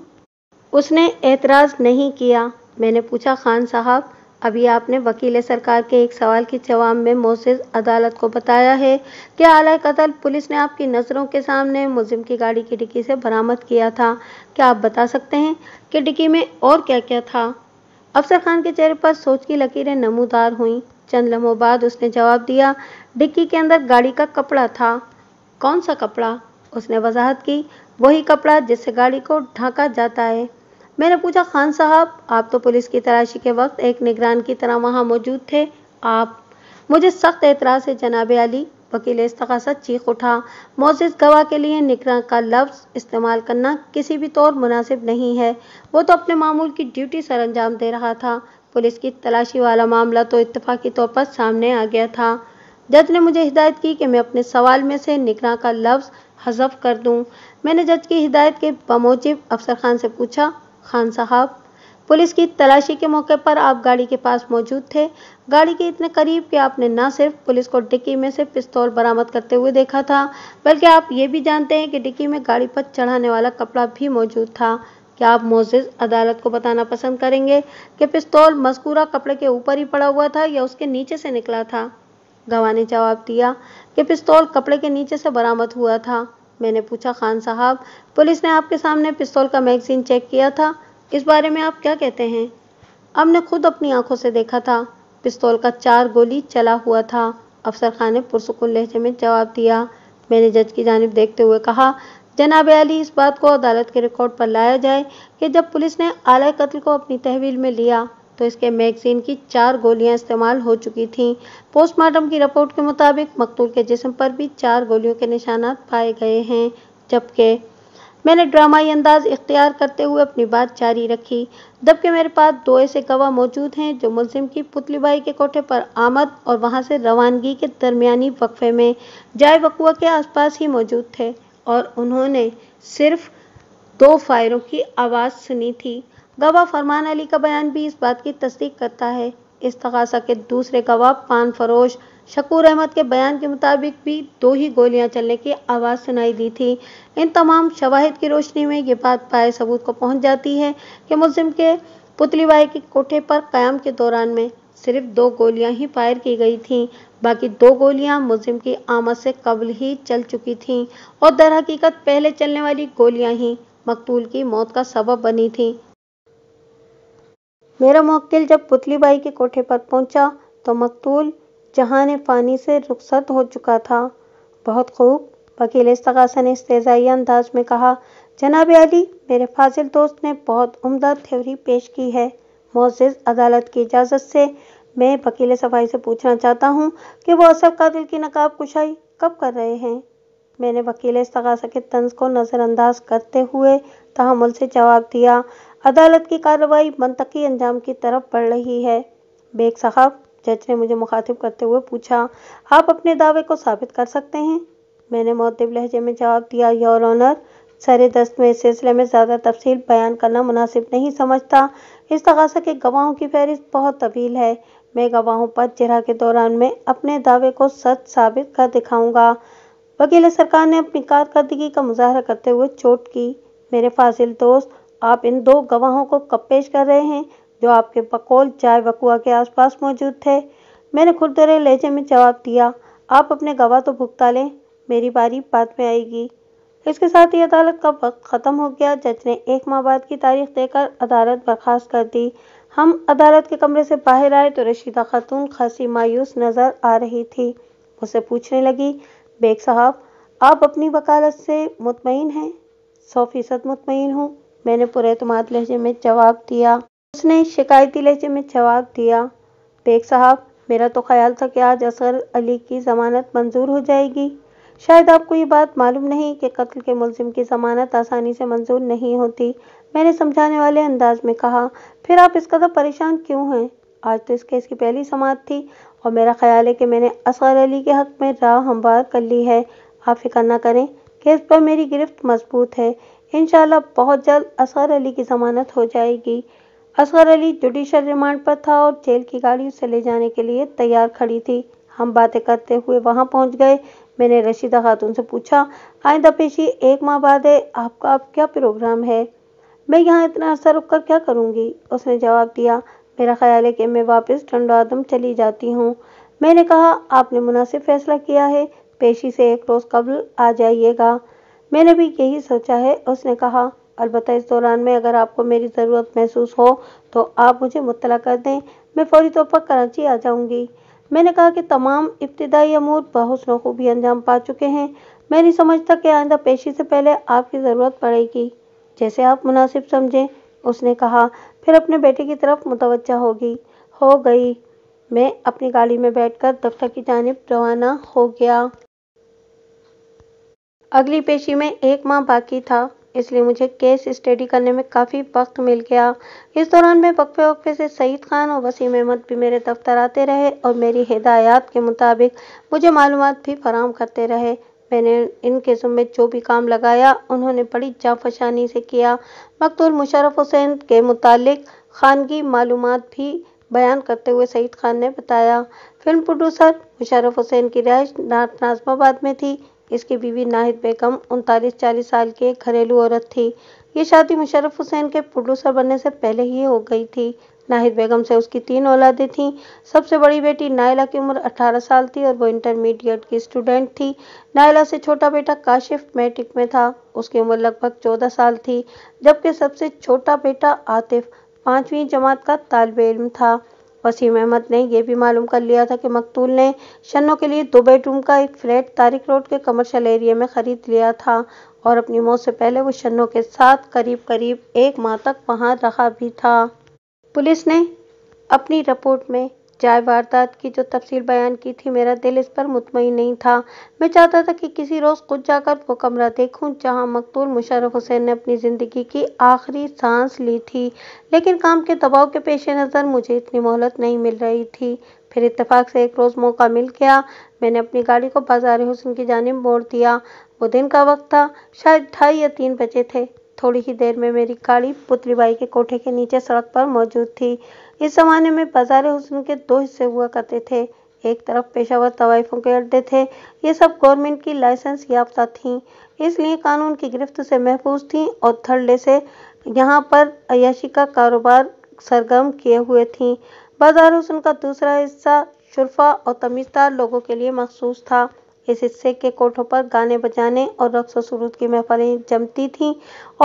उसने एतराज़ नहीं किया मैंने पूछा खान साहब अभी आपने वकील सरकार के एक सवाल के जवाब में मोसेज अदालत को बताया है कि आला कतल पुलिस ने आपकी नज़रों के सामने मुजिम की गाड़ी की डिक्की से बरामद किया था क्या आप बता सकते हैं कि डिक्की में और क्या क्या था अफसर खान के चेहरे पर सोच की लकीरें नमोदार हुई चंद लम्हों बाद उसने जवाब दिया डिक्की के अंदर गाड़ी का कपड़ा था कौन सा कपड़ा उसने वजाहत की वही कपड़ा जिससे गाड़ी को ढांका जाता है मैंने पूछा खान साहब आप तो पुलिस की तलाशी के वक्त एक निगरान की तरह वहां मौजूद थे आप मुझे सख्त एतराज़ है जनाब अली वकील इस्तकासत चीख उठा मोजिद गवाह के लिए निगरान का लफ्ज़ इस्तेमाल करना किसी भी तौर मुनासिब नहीं है वो तो अपने मामूल की ड्यूटी सर अंजाम दे रहा था पुलिस की तलाशी वाला मामला तो इतफाक़ी तौर पर सामने आ गया था जज ने मुझे हिदायत की कि मैं अपने सवाल में से निगरान का लफ्ज़ हजफ कर दूं मैंने जज की हिदायत के बमोजिब अफसर खान से पूछा खान साहब पुलिस की तलाशी के मौके पर आप गाड़ी के पास मौजूद थे गाड़ी के इतने करीब कि आपने ना सिर्फ पुलिस को डिक्की में से पिस्तौल बरामद करते हुए देखा था बल्कि आप ये भी जानते हैं कि डिक्की में गाड़ी पर चढ़ाने वाला कपड़ा भी मौजूद था क्या आप मोजिज अदालत को बताना पसंद करेंगे कि पिस्तौल मस्कूरा कपड़े के ऊपर ही पड़ा हुआ था या उसके नीचे से निकला था गवाह ने जवाब दिया कि पिस्तौल कपड़े के नीचे से बरामद हुआ था मैंने पूछा खान साहब पुलिस ने आपके सामने पिस्तौल का मैगजीन चेक किया था इस बारे में आप क्या कहते हैं अब ने खुद अपनी आंखों से देखा था पिस्तौल का चार गोली चला हुआ था अफसर खान ने पुरसकून लहजे में जवाब दिया मैंने जज की जानब देखते हुए कहा जनाब अली इस बात को अदालत के रिकॉर्ड पर लाया जाए कि जब पुलिस ने आला कत्ल को अपनी तहवील में लिया तो इसके मैगजीन की चार गोलियां इस्तेमाल हो चुकी थीं पोस्टमार्टम की रिपोर्ट के मुताबिक मकतूल के जिसम पर भी चार गोलियों के निशानात पाए गए हैं जबकि मैंने ड्रामाई अंदाज इख्तियार करते हुए अपनी बात जारी रखी जबकि मेरे पास दो ऐसे गवाह मौजूद हैं जो मुलजिम की पुतलीबाई के कोठे पर आमद और वहाँ से रवानगी के दरमियानी वक्फे में जाए वकुआ के आसपास ही मौजूद थे और उन्होंने सिर्फ दो फायरों की आवाज़ सुनी थी गवाह फरमान अली का बयान भी इस बात की तस्दीक करता है इस तगासा के दूसरे गवाह पान फरोश शकूर अहमद के बयान के मुताबिक भी दो ही गोलियां चलने की आवाज़ सुनाई दी थी इन तमाम शवाहद की रोशनी में ये बात पाए सबूत को पहुंच जाती है कि मुलिम के पुतलीबाई के कोठे पर क्याम के दौरान में सिर्फ दो गोलियां ही फायर की गई थीं बाकी दो गोलियां मुजिम की आमद से कबल ही चल चुकी थीं और दर हकीकत पहले चलने वाली गोलियां ही मकतूल की मौत का सबब बनी थीं मेरा मोक्ल जब पुतली बाई के कोठे पर पहुंचा तो मकतूल जहां ने फानी से रुखसत हो चुका था बहुत खूब वकील इस्तगासा ने इस्तेजाई अंदाज में कहा जनाब अली मेरे फाजिल दोस्त ने बहुत उम्दा थ्योरी पेश की है मोजिज अदालत की इजाज़त से मैं वकील सफाई से पूछना चाहता हूँ कि वह असफ कादिल की नकाब कुशाई कब कर रहे हैं मैंने वकील इस्तगासा के तंज को नज़रअंदाज करते हुए तहमुल से जवाब दिया अदालत की कार्रवाई मनतकी अंजाम की तरफ बढ़ रही है बेग साहब जज ने मुझे मुखातिब करते हुए पूछा आप अपने दावे को साबित कर सकते हैं मैंने मौतब लहजे में जवाब दिया योर ऑनर सरे दस्त में इस सिलसिले में ज़्यादा तफसील बयान करना मुनासिब नहीं समझता इस तगासा के गवाहों की फहरिस्त बहुत तवील है मैं गवाहों पर जरा के दौरान में अपने दावे को सच साबित कर दिखाऊंगा वकील सरकार ने अपनी कारकर्दगी का मुजाहरा करते हुए चोट की मेरे फाजिल दोस्त आप इन दो गवाहों को कब पेश कर रहे हैं जो आपके बकौल चाय बकुआ के आसपास मौजूद थे मैंने खुरदरे लहजे में जवाब दिया आप अपने गवाह तो भुगता लें मेरी बारी बाद में आएगी इसके साथ ही अदालत का वक्त ख़त्म हो गया जज ने एक माह बाद की तारीख देकर अदालत बर्खास्त कर दी हम अदालत के कमरे से बाहर आए तो रशीदा खातून खासी मायूस नज़र आ रही थी उसे पूछने लगी बेग साहब आप अपनी वकालत से मुतमिन हैं सौ फीसद मुतमिन हूँ मैंने पुरैतमाद लहजे में जवाब दिया उसने शिकायती लहजे में जवाब दिया बेग साहब मेरा तो ख्याल था कि आज असगर अली की ज़मानत मंजूर हो जाएगी शायद आपको ये बात मालूम नहीं कि कत्ल के मुलजिम की ज़मानत आसानी से मंजूर नहीं होती मैंने समझाने वाले अंदाज में कहा फिर आप इस कदर परेशान क्यों हैं आज तो इस केस की पहली समात थी और मेरा ख्याल है कि मैंने असगर अली के हक़ में राह हमवार कर ली है आप फिक्र ना करें केस पर मेरी गिरफ्त मजबूत है इनशाला बहुत जल्द असगर अली की जमानत हो जाएगी असगर अली जुडिशल रिमांड पर था और जेल की गाड़ी उसे ले जाने के लिए तैयार खड़ी थी हम बातें करते हुए वहाँ पहुँच गए मैंने रशीदा खातून से पूछा आइंदा पेशी एक माह बाद है आपका अब क्या प्रोग्राम है मैं यहाँ इतना असर रुक कर क्या करूँगी उसने जवाब दिया मेरा ख्याल है कि मैं वापस ठंडो आदम चली जाती हूँ मैंने कहा आपने मुनासिब फैसला किया है पेशी से एक रोज़ कबल आ जाइएगा मैंने भी यही सोचा है उसने कहा अलबत् इस दौरान में अगर आपको मेरी ज़रूरत महसूस हो तो आप मुझे मुतला कर दें मैं फौरी तौर पर कराची आ जाऊँगी मैंने कहा कि तमाम इब्तदाई अमूर बहुसन खूबी अंजाम पा चुके हैं मैं नहीं समझता कि आइंदा पेशी से पहले आपकी ज़रूरत पड़ेगी जैसे आप मुनासिब समझें उसने कहा फिर अपने बेटे की तरफ मुतवजह होगी हो गई मैं अपनी गाड़ी में बैठकर दफ्तर की जानब रवाना हो गया अगली पेशी में एक माह बाकी था इसलिए मुझे केस स्टडी करने में काफ़ी वक्त मिल गया इस दौरान मैं वक्फे वक्फे से सईद खान और वसीम अहमद भी मेरे दफ्तर आते रहे और मेरी हिदायत के मुताबिक मुझे मालूम भी फराम करते रहे मैंने इनके ज़ुम्मे जो भी काम लगाया उन्होंने बड़ी जाफशानी से किया मकतूल मुशरफ हुसैन के मुतालिक खानगी मालूम भी बयान करते हुए सईद खान ने बताया फिल्म प्रोड्यूसर मुशरफ हुसैन की रहाइश नाजमाबाद में थी इसकी बीवी नाहिद बेगम उनतालीस चालीस साल की एक घरेलू औरत थी ये शादी मुशरफ हुसैन के प्रोड्यूसर बनने से पहले ही हो गई थी नाहिद बेगम से उसकी तीन औलादें थीं सबसे बड़ी बेटी नायला की उम्र 18 साल थी और वो इंटरमीडिएट की स्टूडेंट थी नायला से छोटा बेटा काशिफ मैट्रिक में था उसकी उम्र लगभग 14 साल थी जबकि सबसे छोटा बेटा आतिफ पाँचवीं जमात का तालब इल्म था वसीम अहमद ने यह भी मालूम कर लिया था कि मकतूल ने शनों के लिए दो बेडरूम का एक फ्लैट तारिक रोड के कमर्शियल एरिया में ख़रीद लिया था और अपनी मौत से पहले वो शनों के साथ करीब करीब एक माह तक वहाँ रहा भी था पुलिस ने अपनी रिपोर्ट में चाय वारदात की जो तफसील बयान की थी मेरा दिल इस पर मुतमिन नहीं था मैं चाहता था कि किसी रोज़ खुद जाकर वो कमरा देखूं जहां मकतूल मुशरफ हुसैन ने अपनी ज़िंदगी की आखिरी सांस ली थी लेकिन काम के दबाव के पेश नज़र मुझे इतनी मोहलत नहीं मिल रही थी फिर इतफाक से एक रोज़ मौका मिल गया मैंने अपनी गाड़ी को बाजार हुसन की जानब मोड़ दिया वो दिन का वक्त था शायद ढाई या तीन बजे थे थोड़ी ही देर में मेरी गाड़ी पुत्री बाई के कोठे के नीचे सड़क पर मौजूद थी इस ज़माने में बाजार हुसन के दो हिस्से हुआ करते थे एक तरफ पेशावर तवाइफों के अड्डे थे ये सब गवर्नमेंट की लाइसेंस याफ्ता थीं इसलिए कानून की गिरफ्त से महफूज थीं और थर्डे से यहाँ पर अयाशी का कारोबार सरगर्म किए हुए थीं बाजार हुसन का दूसरा हिस्सा शुरफा और तमीज़दार लोगों के लिए मखसूस था इस हिस्से के कोठों पर गाने बजाने और रक्स सुरूद की महफलें जमती थीं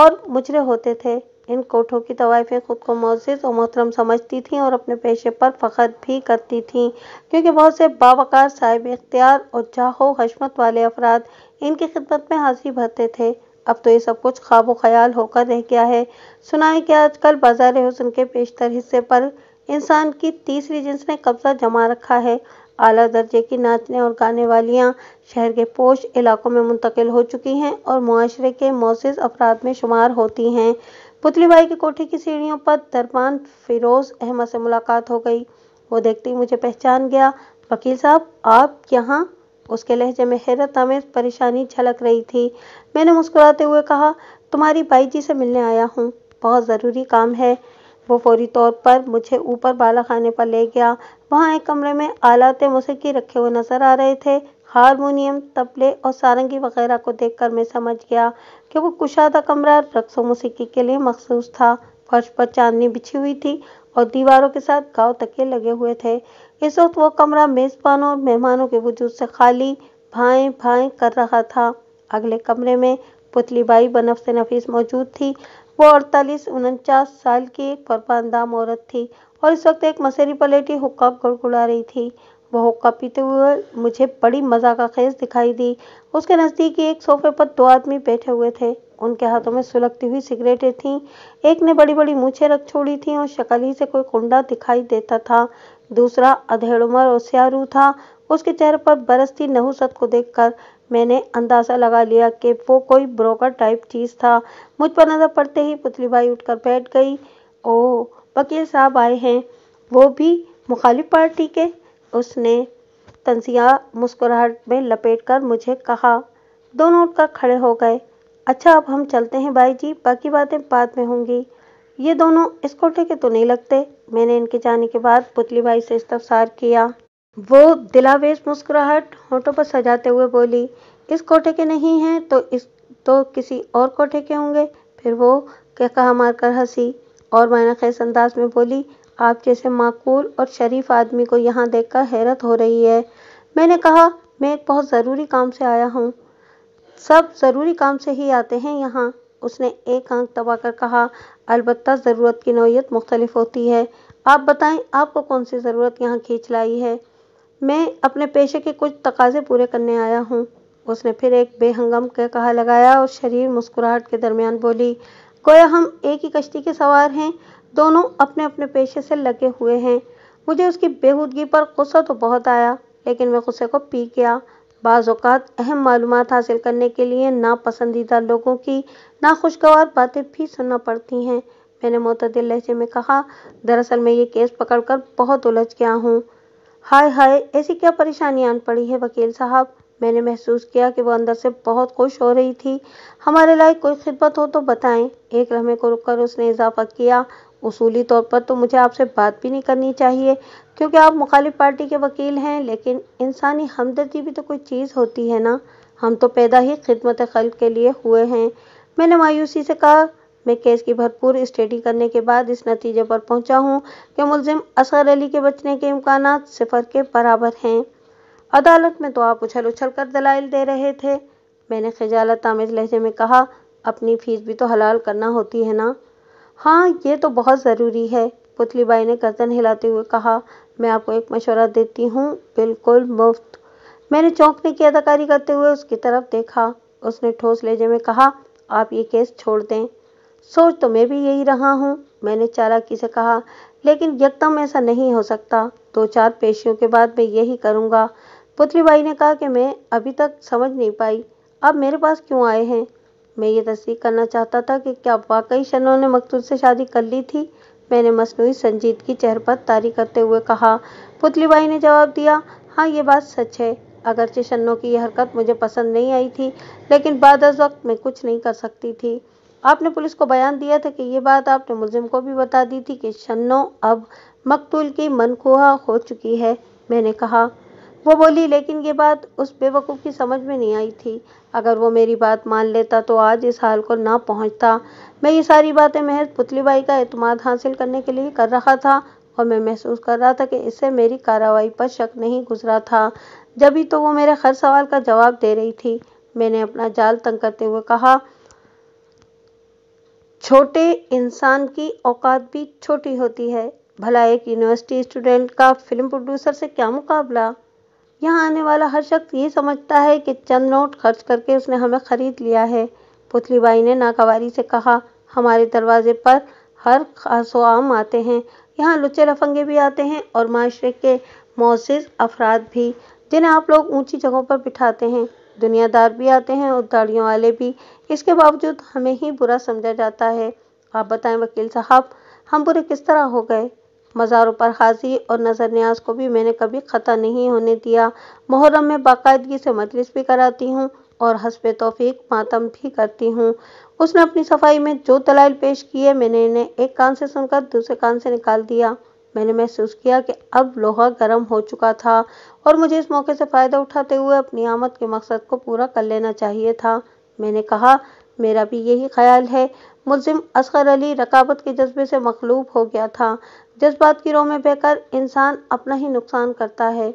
और मुजरे होते थे इन कोठों की तवाइफें ख़ुद को मोज़ और मोहतरम समझती थीं और अपने पेशे पर फ़ख्र भी करती थीं क्योंकि बहुत से बावकार साहिब इख्तियार और जाहो हशमत वाले अफराद इनकी खिदमत में हाजिर भरते थे अब तो ये सब कुछ ख्वाब ख्याल होकर रह गया है सुना है कि आजकल बाजार हुसन के पेशतर हिस्से पर इंसान की तीसरी जिन्स ने कब्जा जमा रखा है आला दर्जे की नाचने और गाने वालियाँ शहर के पोश इलाकों में मुंतकिल हो चुकी हैं और माशरे के मोसिस अफराद में शुमार होती हैं पुतली भाई के कोठी की सीढ़ियों पर दरबान फिरोज अहमद से मुलाकात हो गई वो देखते ही मुझे पहचान गया वकील साहब आप यहाँ उसके लहजे में हैरत आमेज परेशानी झलक रही थी मैंने मुस्कुराते हुए कहा तुम्हारी भाई जी से मिलने आया हूँ बहुत ज़रूरी काम है वो फौरी तौर पर मुझे ऊपर बाला खाने पर ले गया वहाँ एक कमरे में आलाते मुसीकी रखे हुए नजर आ रहे थे हारमोनियम तबले और सारंगी वगैरह को देखकर मैं समझ गया कि वो कुशादा कमरा रक्सो मौसीकी के लिए मखसूस था फर्श पर चांदनी बिछी हुई थी और दीवारों के साथ गाँव तके लगे हुए थे इस वक्त वो कमरा मेज़बानों और मेहमानों के वजूद से खाली भाए भाए कर रहा था अगले कमरे में पुतली बाई बनफ नफीस मौजूद थी वो अड़तालीस उनचास साल की एक परपानदाम औरत थी और इस वक्त एक मसेरी पलेटी हुक्का गुड़गुड़ा रही थी वह होक्का पीते हुए मुझे बड़ी मजा का खेज दिखाई दी उसके नज़दीक एक सोफे पर दो आदमी बैठे हुए थे उनके हाथों में सुलगती हुई सिगरेटें थीं एक ने बड़ी बड़ी मूछें रख छोड़ी थीं और शक्ल ही से कोई कुंडा दिखाई देता था दूसरा अधेड़ अधेड़ुमर और स्यारू था उसके चेहरे पर बरसती नहुसत को देखकर मैंने अंदाज़ा लगा लिया कि वो कोई ब्रोकर टाइप चीज़ था मुझ पर नज़र पड़ते ही पुतली भाई उठकर बैठ गई ओ वकील साहब आए हैं वो भी मुखालिफ पार्टी के उसने तंसिया मुस्कुराहट में लपेट कर मुझे कहा दोनों उठकर खड़े हो गए अच्छा अब हम चलते हैं भाई जी बाकी बातें बाद में होंगी ये दोनों इस कोठे के तो नहीं लगते मैंने इनके जाने के बाद पुतली भाई से इस्तफसार किया वो दिलावेश मुस्कुराहट होठों पर सजाते हुए बोली इस कोठे के नहीं हैं तो इस तो किसी और कोठे के होंगे फिर वो कह कहा मारकर हंसी और मायना खैस अंदाज में बोली आप जैसे माकूल और शरीफ आदमी को यहाँ देखकर हैरत हो रही है मैंने कहा मैं एक बहुत ज़रूरी काम से आया हूँ सब ज़रूरी काम से ही आते हैं यहाँ उसने एक आंख दबाकर कहा अलबत् ज़रूरत की नौीयत मुख्तलिफ होती है आप बताएं आपको कौन सी ज़रूरत यहाँ खींच लाई है मैं अपने पेशे के कुछ तकाजे पूरे करने आया हूँ उसने फिर एक बेहंगम का कहा लगाया और शरीर मुस्कुराहट के दरमियान बोली गोया हम एक ही कश्ती के सवार हैं दोनों अपने अपने पेशे से लगे हुए हैं मुझे उसकी बेहूदगी पर गुस्सा तो बहुत आया लेकिन मैं गुस्से को पी गया बाज़ात अहम मालूम हासिल करने के लिए नापसंदीदा लोगों की नाखुशगवार बातें भी सुनना पड़ती हैं मैंने मतदिल लहजे में कहा दरअसल मैं ये केस पकड़कर बहुत उलझ गया हूँ हाय हाय ऐसी क्या परेशानी आन पड़ी है वकील साहब मैंने महसूस किया कि वो अंदर से बहुत खुश हो रही थी हमारे लायक कोई खिदमत हो तो बताएं एक लम्हे को रुककर उसने इजाफा किया उसूली तौर पर तो मुझे आपसे बात भी नहीं करनी चाहिए क्योंकि आप मुखालिफ पार्टी के वकील हैं लेकिन इंसानी हमदर्दी भी तो कोई चीज़ होती है ना हम तो पैदा ही खिदमत खल के लिए हुए हैं मैंने मायूसी से कहा मैं केस की भरपूर स्टडी करने के बाद इस नतीजे पर पहुंचा हूं कि मुलजिम असगर अली के बचने के इम्कान सिफर के बराबर हैं अदालत में तो आप उछल उछल कर दलाइल दे रहे थे मैंने खजालत आमिर लहजे में कहा अपनी फीस भी तो हलाल करना होती है ना हाँ ये तो बहुत ज़रूरी है पुतली बाई ने गर्दन हिलाते हुए कहा मैं आपको एक मशवरा देती हूँ बिल्कुल मुफ्त मैंने चौंकने की अदाकारी करते हुए उसकी तरफ देखा उसने ठोस लहजे में कहा आप ये केस छोड़ दें सोच तो मैं भी यही रहा हूँ मैंने चालाकी से कहा लेकिन यकदम ऐसा नहीं हो सकता दो चार पेशियों के बाद मैं यही करूँगा पुतली बाई ने कहा कि मैं अभी तक समझ नहीं पाई आप मेरे पास क्यों आए हैं मैं ये तस्दीक करना चाहता था कि क्या वाकई शनो ने मकतूल से शादी कर ली थी मैंने मसनू की चेहर पर तारी करते हुए कहा पुतली बाई ने जवाब दिया हाँ ये बात सच है अगरचे शन्नो की यह हरकत मुझे पसंद नहीं आई थी लेकिन बाद अज वक्त मैं कुछ नहीं कर सकती थी आपने पुलिस को बयान दिया था कि ये बात आपने मुलिम को भी बता दी थी कि शन्नो अब मकतूल की मनखुहा हो चुकी है मैंने कहा वो बोली लेकिन ये बात उस बेवकूफ़ की समझ में नहीं आई थी अगर वो मेरी बात मान लेता तो आज इस हाल को ना पहुंचता मैं ये सारी बातें महज पुतलीबाई का अतमाद हासिल करने के लिए कर रहा था और मैं महसूस कर रहा था कि इससे मेरी कार्रवाई पर शक नहीं गुजरा था जब ही तो वो मेरे हर सवाल का जवाब दे रही थी मैंने अपना जाल तंग करते हुए कहा छोटे इंसान की औकात भी छोटी होती है भला एक यूनिवर्सिटी स्टूडेंट का फिल्म प्रोड्यूसर से क्या मुकाबला यहाँ आने वाला हर शख्स ये समझता है कि चंद नोट खर्च करके उसने हमें ख़रीद लिया है पुतली बाई ने नाकावारी से कहा हमारे दरवाजे पर हर खासो आम आते हैं यहाँ लुचे लफंगे भी आते हैं और माशरे के मौसर अफराद भी जिन्हें आप लोग ऊंची जगहों पर बिठाते हैं दुनियादार भी आते हैं और दाड़ियों वाले भी इसके बावजूद हमें ही बुरा समझा जाता है आप बताएं वकील साहब हम बुरे किस तरह हो गए मज़ारों पर हाजिर और नज़र न्याज को भी मैंने कभी ख़ता नहीं होने दिया मुहर्रम में बाकायदगी से मजलिस भी कराती हूँ और हसब तोफ़ी मातम भी करती हूँ उसने अपनी सफाई में जो दलाइल पेश किए मैंने इन्हें एक कान से सुनकर दूसरे कान से निकाल दिया मैंने महसूस किया कि अब लोहा गर्म हो चुका था और मुझे इस मौके से फ़ायदा उठाते हुए अपनी आमद के मकसद को पूरा कर लेना चाहिए था मैंने कहा मेरा भी यही ख्याल है मुलिम असगर अली रकाबत के जज्बे से मखलूब हो गया था जज्बात की रो में बहकर इंसान अपना ही नुकसान करता है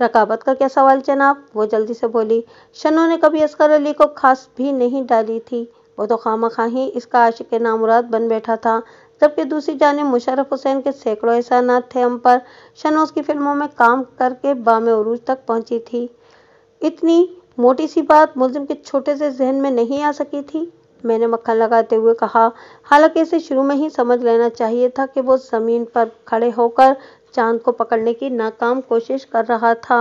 रकाबत का क्या सवाल जनाब वो जल्दी से बोली शनो ने कभी असगर अली को खास भी नहीं डाली थी वो तो खामा ही इसका आशिक नामुराद बन बैठा था जबकि दूसरी जाने मुशरफ हुसैन के सैकड़ों एहसान थे हम पर शनोज उसकी फिल्मों में काम करके बाम उरूज तक पहुंची थी इतनी मोटी सी बात मुलिम के छोटे से जहन में नहीं आ सकी थी मैंने मक्खन लगाते हुए कहा हालांकि इसे शुरू में ही समझ लेना चाहिए था कि वो जमीन पर खड़े होकर चांद को पकड़ने की नाकाम कोशिश कर रहा था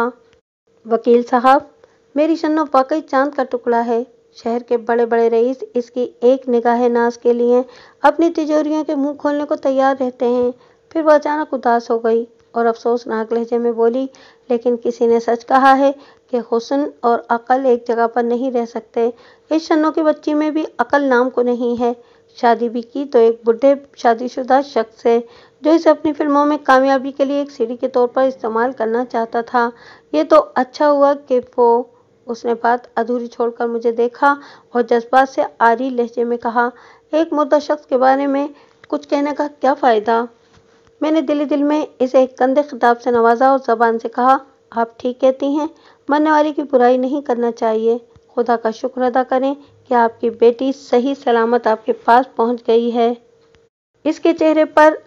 वकील साहब मेरी शनो वाकई चांद का टुकड़ा है शहर के बड़े बड़े रईस इसकी एक निगाह नाज के लिए अपनी तिजोरियों के मुंह खोलने को तैयार रहते हैं फिर वह अचानक उदास हो गई और अफसोसनाक लहजे में बोली लेकिन किसी ने सच कहा है कि हुसन और अकल एक जगह पर नहीं रह सकते इस शनों की बच्ची में भी अकल नाम को नहीं है शादी भी की तो एक बुढ़े शादीशुदा शख्स से जो इसे अपनी फिल्मों में कामयाबी के लिए एक सीढ़ी के तौर पर इस्तेमाल करना चाहता था ये तो अच्छा हुआ कि वो उसने बात अधूरी छोड़कर मुझे देखा और जज्बात से आरी लहजे में कहा एक मुर्दा शख्स के बारे में कुछ कहने का क्या फ़ायदा मैंने दिली दिल में इसे एक कंधे खिताब से नवाजा और जबान से कहा आप ठीक कहती हैं मरने वाले की बुराई नहीं करना चाहिए खुदा का शुक्र अदा करें कि आपकी बेटी सही सलामत आपके पास पहुंच गई है इसके चेहरे पर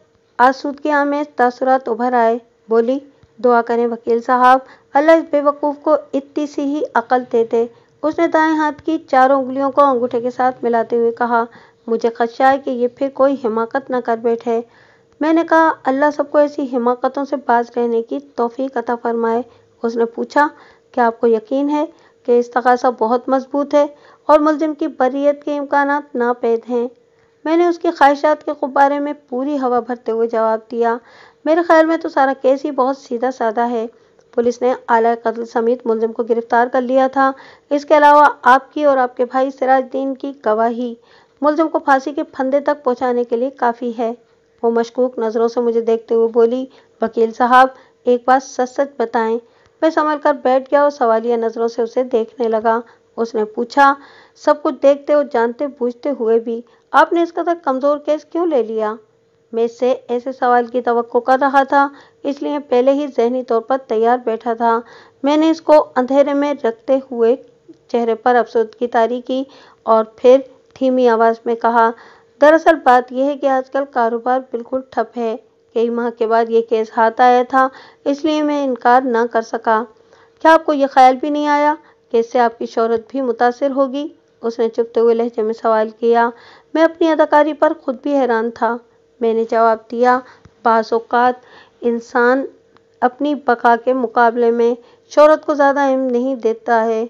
आसूदगी आमेज तासुरात उभर आए बोली दुआ करें वकील साहब अल्लाह बेवकूफ़ को इतनी सी ही अकल दे दे उसने दाएं हाथ की चारों उंगलियों को अंगूठे के साथ मिलाते हुए कहा मुझे खदशा है कि ये फिर कोई हिमाकत न कर बैठे मैंने कहा अल्लाह सबको ऐसी हिमाकतों से बाज रहने की तोफ़ी कथा फरमाए उसने पूछा क्या आपको यकीन है कि इस तकासा बहुत मजबूत है और मुलजिम की बरीत के इम्कान नापैद हैं मैंने उसकी ख्वाहिशात के गुब्बारे में पूरी हवा भरते हुए जवाब दिया मेरे ख्याल में तो सारा केस ही बहुत सीधा साधा है पुलिस ने आला कत्ल समेत मुलजिम को गिरफ्तार कर लिया था इसके अलावा आपकी और आपके भाई सिराजद्दीन की गवाही मुलजिम को फांसी के फंदे तक पहुंचाने के लिए काफ़ी है वो मशकूक नज़रों से मुझे देखते हुए बोली वकील साहब एक बात सच सच बताएं मैं संभल कर बैठ गया और सवालिया नज़रों से उसे देखने लगा उसने पूछा सब कुछ देखते और जानते बूझते हुए भी आपने इस कदर कमज़ोर केस क्यों ले लिया मैं से ऐसे सवाल की तो कर रहा था इसलिए पहले ही जहनी तौर पर तैयार बैठा था मैंने इसको अंधेरे में रखते हुए चेहरे पर अफसोदगी तारी की और फिर धीमी आवाज़ में कहा दरअसल बात यह है कि आजकल कारोबार बिल्कुल ठप है कई माह के बाद ये केस हाथ आया था इसलिए मैं इनकार ना कर सका क्या आपको ये ख्याल भी नहीं आया कि इससे आपकी शहरत भी मुतासर होगी उसने चुपते हुए लहजे में सवाल किया मैं अपनी अदाकारी पर खुद भी हैरान था मैंने जवाब दिया बाज़ात इंसान अपनी बका के मुकाबले में शहरत को ज़्यादा अहम नहीं देता है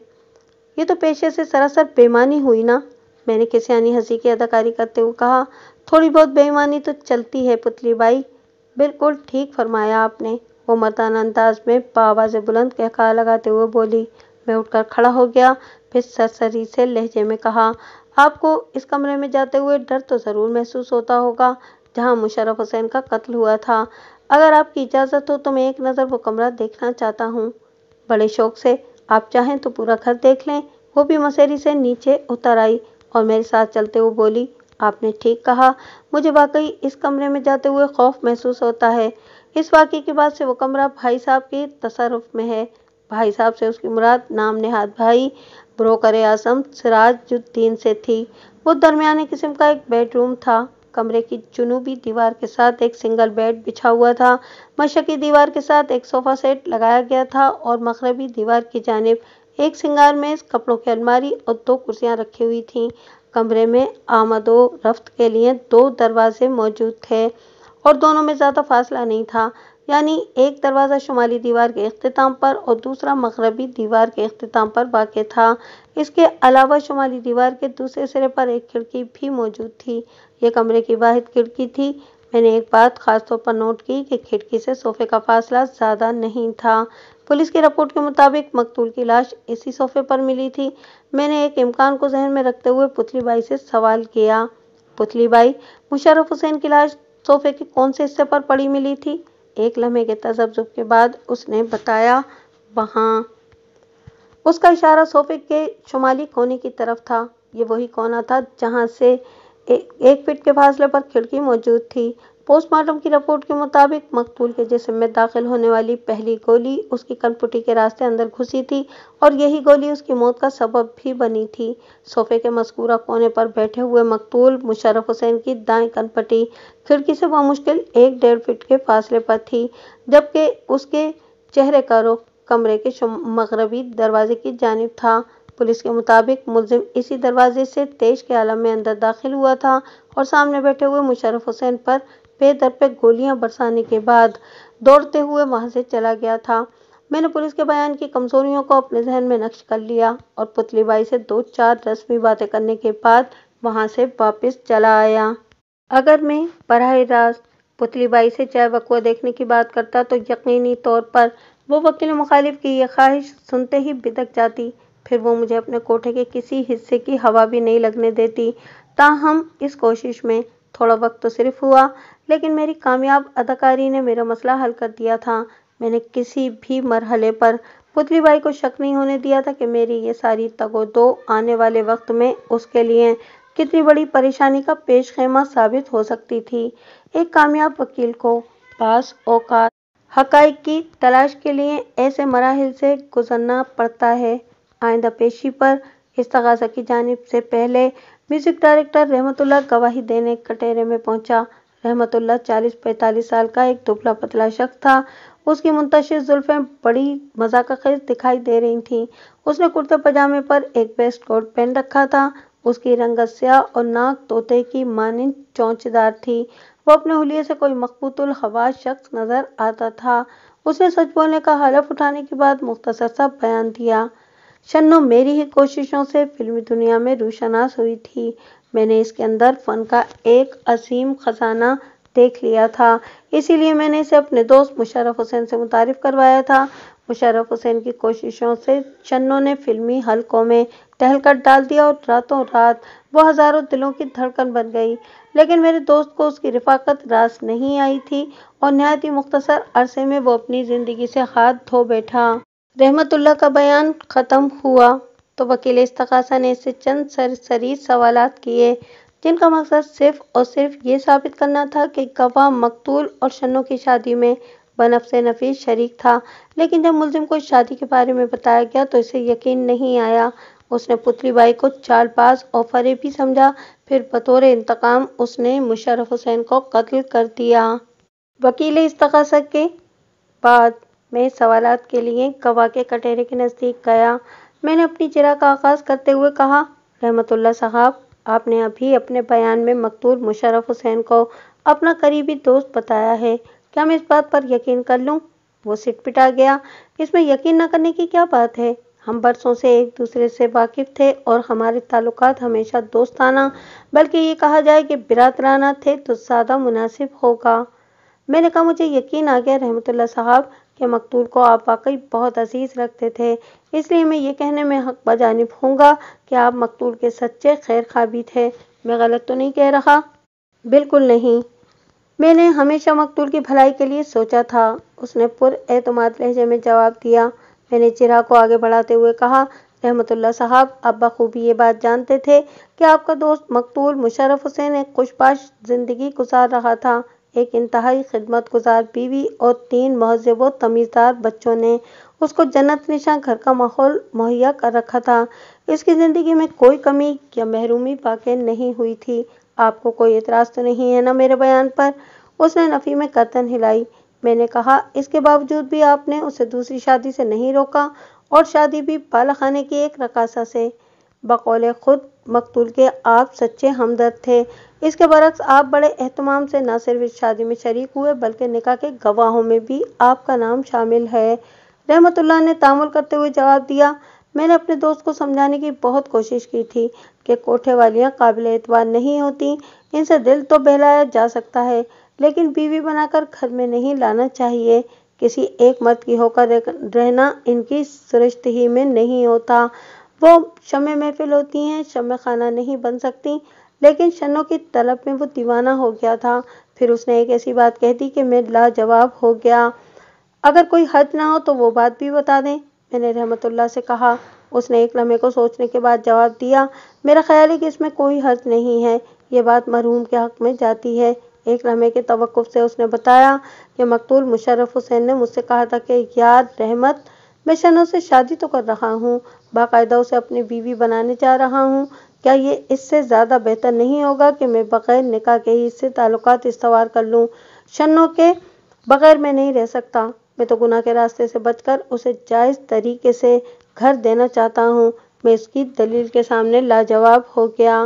ये तो पेशे से सरासर बेमानी हुई ना मैंने यानी हंसी की अदाकारी करते हुए कहा थोड़ी बहुत बेईमानी तो चलती है पुतली बाई बिल्कुल ठीक फरमाया आपने वो मतान अंदाज में बाबा से बुलंद कहका लगाते हुए बोली मैं उठकर खड़ा हो गया फिर सरसरी से लहजे में कहा आपको इस कमरे में जाते हुए डर तो ज़रूर महसूस होता होगा जहाँ मुशरफ हुसैन का कत्ल हुआ था अगर आपकी इजाज़त हो तो मैं एक नज़र वो कमरा देखना चाहता हूँ बड़े शौक से आप चाहें तो पूरा घर देख लें वो भी मसेरी से नीचे उतर आई और मेरे साथ चलते हुए बोली आपने ठीक कहा मुझे वाकई इस कमरे में जाते हुए खौफ महसूस होता है इस वाक्य के बाद से वो कमरा भाई साहब के तसरफ में है भाई साहब से उसकी मुराद नाम नेहाद भाई ब्रोकर आजम सिराजुद्दीन से थी वो दरमियाने किस्म का एक बेडरूम था कमरे की जुनूबी दीवार के साथ एक सिंगल बेड बिछा हुआ था मशक़ी दीवार के साथ एक सोफ़ा सेट लगाया गया था और मकरबी दीवार की जानब एक सिंगार में कपड़ों की अलमारी और दो कुर्सियां रखी हुई थीं कमरे में आमदो रफ्त के लिए दो दरवाजे मौजूद थे और दोनों में ज़्यादा फासला नहीं था यानी एक दरवाज़ा शुमाली दीवार के अख्ताम पर और दूसरा मगरबी दीवार के अख्ताम पर वाक़ था इसके अलावा शुमाली दीवार के दूसरे सिरे पर एक खिड़की भी मौजूद थी ये कमरे की वाद खिड़की थी मैंने एक बात ख़ास तौर पर नोट की कि खिड़की से सोफे का फासला ज़्यादा नहीं था पुलिस की रिपोर्ट के मुताबिक मकतूल की लाश इसी सोफे पर मिली थी मैंने एक इम्कान को जहन में रखते हुए पुतली बाई से सवाल किया पुतली बाई मुशरफ हुसैन की लाश सोफे के कौन से हिस्से पर पड़ी मिली थी एक लम्हे के तजब्जुब के बाद उसने बताया वहाँ उसका इशारा सोफे के शुमाली कोने की तरफ था ये वही कोना था जहाँ से ए, एक फिट के फासले पर खिड़की मौजूद थी पोस्टमार्टम की रिपोर्ट के मुताबिक मकतूल के जिसम में दाखिल होने वाली पहली गोली उसकी कनपुटी के रास्ते अंदर घुसी थी और यही गोली उसकी मौत का सबब भी बनी थी सोफे के मस्कूरा कोने पर बैठे हुए मकतूल मुशरफ हुसैन की दाएं कनपटी खिड़की से बमुश्किल एक डेढ़ फीट के फासले पर थी जबकि उसके चेहरे का रुख कमरे के मगरबी दरवाजे की जानब था पुलिस के मुताबिक मुलजिम इसी दरवाजे से तेज के आलम में अंदर दाखिल हुआ था और सामने बैठे हुए मुशरफ हुसैन पर पे पे गोलियां बरसाने के बाद दौड़ते हुए वहां से चला गया था मैंने पुलिस के बयान की कमजोरियों को अपने जहन में नक्श कर लिया और पुतली बाई से दो चार रस्मी बातें करने के बाद वहां से वापस चला आया अगर मैं बरह रास्त पुतली बाई से चाय वकवा देखने की बात करता तो यकीनी तौर पर वो वकील मुखालिफ की यह ख्वाहिश सुनते ही बिदक जाती फिर वो मुझे अपने कोठे के किसी हिस्से की हवा भी नहीं लगने देती ताहम इस कोशिश में थोड़ा वक्त तो सिर्फ हुआ लेकिन मेरी कामयाब अदाकारी ने मेरा मसला हल कर दिया था मैंने किसी भी मरहले पर पुतली बाई को शक नहीं होने दिया था कि मेरी ये सारी तगो दो आने वाले वक्त में उसके लिए कितनी बड़ी परेशानी का पेश खेमा साबित हो सकती थी एक कामयाब वकील को पास औकात हकाइक की तलाश के लिए ऐसे मराहल से गुजरना पड़ता है आइंदा पेशी पर इस इस्तगासा की जानब से पहले म्यूजिक डायरेक्टर रहमतुल्ला गवाही देने कटेरे में पहुंचा रहमतुल्ला 40-45 साल का एक दुबला पतला शख्स था उसकी मुंतशिर जुल्फें बड़ी मजाक खेज दिखाई दे रही थीं उसने कुर्ते पजामे पर एक बेस्ट कोट पहन रखा था उसकी रंगत स्याह और नाक तोते की मानिंद चौंचदार थी वो अपने हुलिये से कोई मकबूतुल हवास शख्स नजर आता था उसने सच बोलने का हलफ उठाने के बाद मुख्तसर सा बयान दिया शन्नो मेरी ही कोशिशों से फिल्मी दुनिया में रूशनास हुई थी मैंने इसके अंदर फ़न का एक असीम ख़जाना देख लिया था इसीलिए मैंने इसे अपने दोस्त मुशरफ हुसैन से मुतारफ़ करवाया था मुशरफ हुसैन की कोशिशों से चन्नो ने फिल्मी हलकों में टहलकट डाल दिया और रातों रात वो हज़ारों दिलों की धड़कन बन गई लेकिन मेरे दोस्त को उसकी रिफाकत रास नहीं आई थी और नहायत ही मुख्तसर अरसे में वो अपनी ज़िंदगी से हाथ धो बैठा रहमतुल्ला का बयान ख़त्म हुआ तो वकील इस्तकासा ने इससे चंद सरसरी सवाल किए जिनका मकसद सिर्फ और सिर्फ ये साबित करना था कि गवाह मकतूल और शनों की शादी में बनफ से नफीस शरीक था लेकिन जब मुलजिम को शादी के बारे में बताया गया तो इसे यकीन नहीं आया उसने पुतली बाई को चार पास और भी समझा फिर बतौर इंतकाम उसने मुशरफ हुसैन को कत्ल कर दिया वकील इस्तकासा के बाद मैं सवाल के लिए कवा के कटेरे के नज़दीक गया मैंने अपनी चिरा का आगाज़ करते हुए कहा रहमतुल्ला साहब आपने अभी अपने बयान में मकतूल मुशरफ हुसैन को अपना करीबी दोस्त बताया है क्या मैं इस बात पर यकीन कर लूँ वो सिट पिटा गया इसमें यकीन न करने की क्या बात है हम बरसों से एक दूसरे से वाकिफ़ थे और हमारे ताल्लुक हमेशा दोस्ताना बल्कि ये कहा जाए कि बिरादराना थे तो ज़्यादा मुनासिब होगा मैंने कहा मुझे यकीन आ गया रहमतुल्ला साहब कि मकतूल को आप वाकई बहुत अजीज़ रखते थे इसलिए मैं ये कहने में हक बजानब हूँगा कि आप मकतूल के सच्चे खैर खाबी थे मैं गलत तो नहीं कह रहा बिल्कुल नहीं मैंने हमेशा मकतूल की भलाई के लिए सोचा था उसने पुर एतम लहजे में जवाब दिया मैंने चिरा को आगे बढ़ाते हुए कहा रहमतुल्ला साहब आप बखूबी ये बात जानते थे कि आपका दोस्त मकतूल मुशरफ हुसैन एक खुशपाश ज़िंदगी गुजार रहा था एक इंतहाई खिदमत गुजार बीवी और तीन महजब तमीज़दार बच्चों ने उसको जन्नत निशा घर का माहौल मुहैया कर रखा था इसकी ज़िंदगी में कोई कमी या महरूमी वाक़ नहीं हुई थी आपको कोई एतराज़ तो नहीं है ना मेरे बयान पर उसने नफ़ी में कतन हिलाई मैंने कहा इसके बावजूद भी आपने उसे दूसरी शादी से नहीं रोका और शादी भी बाला की एक रकासा से बकौले खुद मकतूल के आप सच्चे हमदर्द थे इसके बरक्स आप बड़े अहतमाम से न सिर्फ इस शादी में शरीक हुए बल्कि निका के गवाहों में भी आपका नाम शामिल है रहमतुल्ला ने तामुल करते हुए जवाब दिया मैंने अपने दोस्त को समझाने की बहुत कोशिश की थी कि कोठे वालियाँ काबिल एतबार नहीं होती इनसे दिल तो बहलाया जा सकता है लेकिन बीवी बनाकर घर में नहीं लाना चाहिए किसी एक मत की होकर रहना इनकी सृष्ट ही में नहीं होता वो शमे महफिल होती हैं शमे खाना नहीं बन सकती लेकिन शनों की तलब में वो दीवाना हो गया था फिर उसने एक ऐसी बात कह दी कि मैं लाजवाब हो गया अगर कोई हद ना हो तो वो बात भी बता दें मैंने रहमतुल्ला से कहा उसने एक लम्हे को सोचने के बाद जवाब दिया मेरा ख्याल है कि इसमें कोई हर्ज नहीं है ये बात मरहूम के हक में जाती है एक लम्हे के तवक़ से उसने बताया कि मकतूल मुशर्रफ हुसैन ने मुझसे कहा था कि यार रहमत मैं शनों से शादी तो कर रहा हूँ बाकायदा उसे अपनी बीवी बनाने जा रहा हूँ क्या ये इससे ज़्यादा बेहतर नहीं होगा कि मैं बग़ैर निकाह के ही इससे ताल्लुकात इस्तवार कर लूँ शनों के बग़ैर मैं नहीं रह सकता मैं तो गुना के रास्ते से बचकर उसे जायज़ तरीके से घर देना चाहता हूँ मैं इसकी दलील के सामने लाजवाब हो गया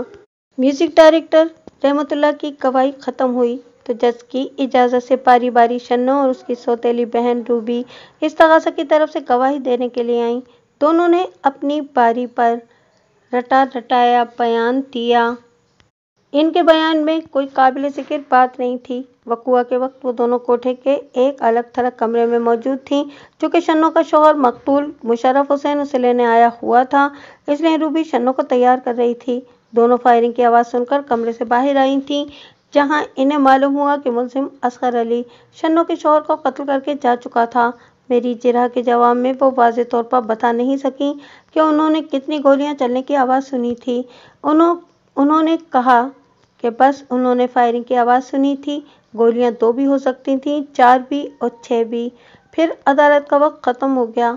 म्यूज़िक डायरेक्टर रहमतुल्ला की गवाही ख़त्म हुई तो जज की इजाज़त से पारी बारी शनों और उसकी सोतेली बहन रूबी इस तगासा की तरफ से गवाही देने के लिए आई दोनों ने अपनी बारी पर रटा रटाया बयान दिया इनके बयान में कोई काबिल जिक्र बात नहीं थी वकुआ के वक्त वो दोनों कोठे के एक अलग थलग कमरे में मौजूद थी चूँकि शन्नों का शोहर मकतूल मुशरफ हुसैन उसे लेने आया हुआ था इसलिए रूबी शन्नों को तैयार कर रही थी दोनों फायरिंग की आवाज़ सुनकर कमरे से बाहर आई थीं जहां इन्हें मालूम हुआ कि मुलिम असगर अली शन्नों के शोहर को कत्ल करके जा चुका था मेरी जिरह के जवाब में वो वाज तौर पर बता नहीं सकें कि उन्होंने कितनी गोलियां चलने की आवाज़ सुनी थी उन्हों उन्होंने कहा कि बस उन्होंने फायरिंग की आवाज़ सुनी थी गोलियां दो भी हो सकती थीं चार भी और छः भी फिर अदालत का वक्त ख़त्म हो गया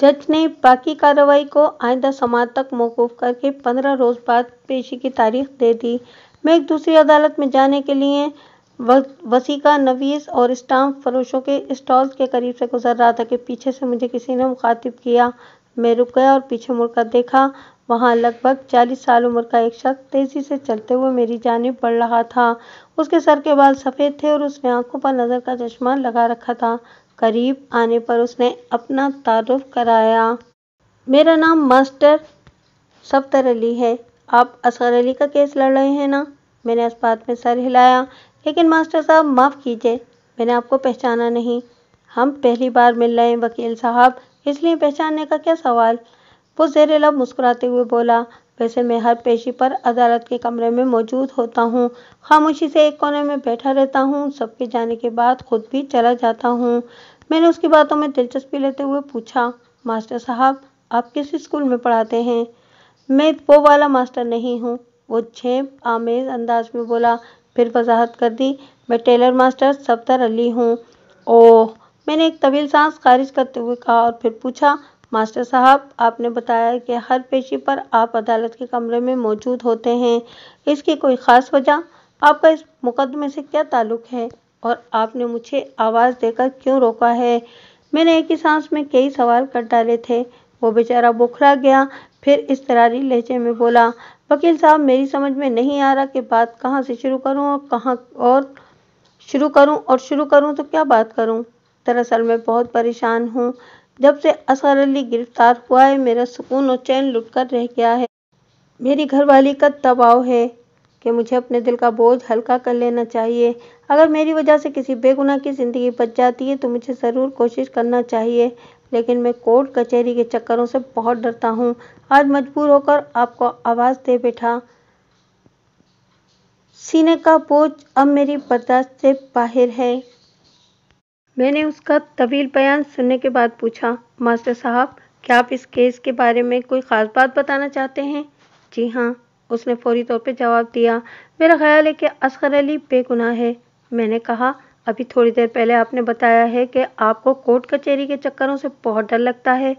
जज ने बाकी कार्रवाई को आइंदा समाज तक मौकूफ करके पंद्रह रोज बाद पेशी की तारीख दे दी मैं एक दूसरी अदालत में जाने के लिए वसीका नवीस और स्टाम्प फरोशों के स्टॉल्स के करीब से गुजर रहा था कि पीछे से मुझे किसी ने मुखातिब किया मैं रुक गया और पीछे मुड़कर देखा वहाँ लगभग चालीस साल उम्र का एक शख्स तेज़ी से चलते हुए मेरी जानब बढ़ रहा था उसके सर के बाल सफ़ेद थे और उसने आंखों पर नज़र का चश्मा लगा रखा था करीब आने पर उसने अपना तारुफ कराया मेरा नाम मास्टर सफ्तर अली है आप असगर अली का केस लड़ रहे हैं ना मैंने बात में सर हिलाया लेकिन मास्टर साहब माफ़ कीजिए मैंने आपको पहचाना नहीं हम पहली बार मिल रहे हैं वकील साहब इसलिए पहचानने का क्या सवाल वो जेरेलब मुस्कुराते हुए बोला वैसे मैं हर पेशी पर अदालत के कमरे में मौजूद होता हूँ खामोशी से एक कोने में बैठा रहता हूँ सबके जाने के बाद खुद भी चला जाता हूँ मैंने उसकी बातों में दिलचस्पी लेते हुए पूछा मास्टर साहब आप किस स्कूल में पढ़ाते हैं मैं वो वाला मास्टर नहीं हूँ वो छेप आमेज अंदाज में बोला फिर वजाहत कर दी मैं टेलर मास्टर सफदर अली हूँ ओह मैंने एक तवील सांस खारिज करते हुए कहा और फिर पूछा मास्टर साहब आपने बताया कि हर पेशी पर आप अदालत के कमरे में मौजूद होते हैं इसकी कोई ख़ास वजह आपका इस मुकदमे से क्या ताल्लुक है और आपने मुझे आवाज़ देकर क्यों रोका है मैंने एक ही सांस में कई सवाल कर डाले थे वो बेचारा बुखरा गया फिर इस तरारी लहजे में बोला वकील साहब मेरी समझ में नहीं आ रहा कि बात कहाँ से शुरू करूँ और कहाँ और शुरू करूँ और शुरू करूँ तो क्या बात करूँ दरअसल मैं बहुत परेशान हूँ जब से असर अली गिरफ्तार हुआ है मेरा सुकून और चैन लुट कर रह गया है मेरी घरवाली का दबाव है कि मुझे अपने दिल का बोझ हल्का कर लेना चाहिए अगर मेरी वजह से किसी बेगुनाह की ज़िंदगी बच जाती है तो मुझे ज़रूर कोशिश करना चाहिए लेकिन मैं कोर्ट कचहरी के चक्करों से बहुत डरता हूँ आज मजबूर होकर आपको आवाज़ दे बैठा सीने का बोझ अब मेरी बर्दाश्त से बाहर है मैंने उसका तवील बयान सुनने के बाद पूछा मास्टर साहब क्या आप इस केस के बारे में कोई ख़ास बात बताना चाहते हैं जी हाँ उसने फौरी तौर पर जवाब दिया मेरा ख्याल है कि असगर अली बेगुनाह है मैंने कहा अभी थोड़ी देर पहले आपने बताया है कि आपको कोर्ट कचहरी के चक्करों से बहुत डर लगता है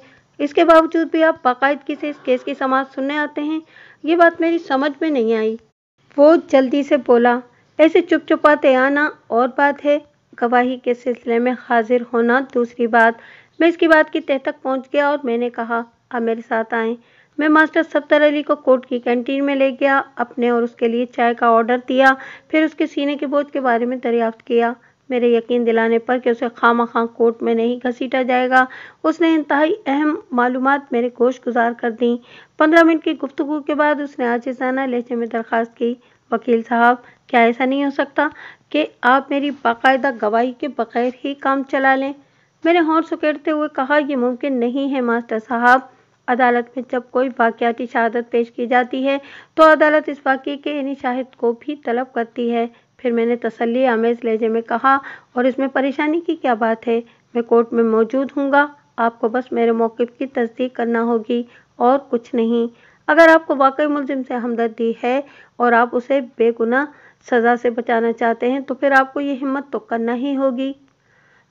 इसके बावजूद भी आप बाकायदगी से इस केस की समाज सुनने आते हैं ये बात मेरी समझ में नहीं आई वो जल्दी से बोला ऐसे चुप चुपाते आना और बात है गवाही के सिलसिले में हाजिर होना दूसरी बात मैं इसकी बात की तह तक पहुंच गया और मैंने कहा आप मेरे साथ आएँ मैं मास्टर सफ्तर अली को कोर्ट की कैंटीन में ले गया अपने और उसके लिए चाय का ऑर्डर दिया फिर उसके सीने के बोझ के बारे में दरियाफ्त किया मेरे यकीन दिलाने पर कि उसे खाम खां कोर्ट में नहीं घसीटा जाएगा उसने इंतहाई अहम मालूम मेरे कोश गुजार कर दी पंद्रह मिनट की गुफ्तु के बाद उसने आजिजाना लहजे में दरख्वास्त की वकील साहब क्या ऐसा नहीं हो सकता कि आप मेरी बाकायदा गवाही के बगैर ही काम चला लें मैंने हौस उकेरते हुए कहा यह मुमकिन नहीं है मास्टर साहब अदालत में जब कोई वाकयाती शहादत पेश की जाती है तो अदालत इस वाक्य के यानी शाहिद को भी तलब करती है फिर मैंने तसल्ली आमेज़ लहजे में कहा और इसमें परेशानी की क्या बात है मैं कोर्ट में मौजूद हूँगा आपको बस मेरे मौक़ की तस्दीक करना होगी और कुछ नहीं अगर आपको वाकई मुलजिम से हमदर्दी है और आप उसे बेगुना सज़ा से बचाना चाहते हैं तो फिर आपको ये हिम्मत तो करना ही होगी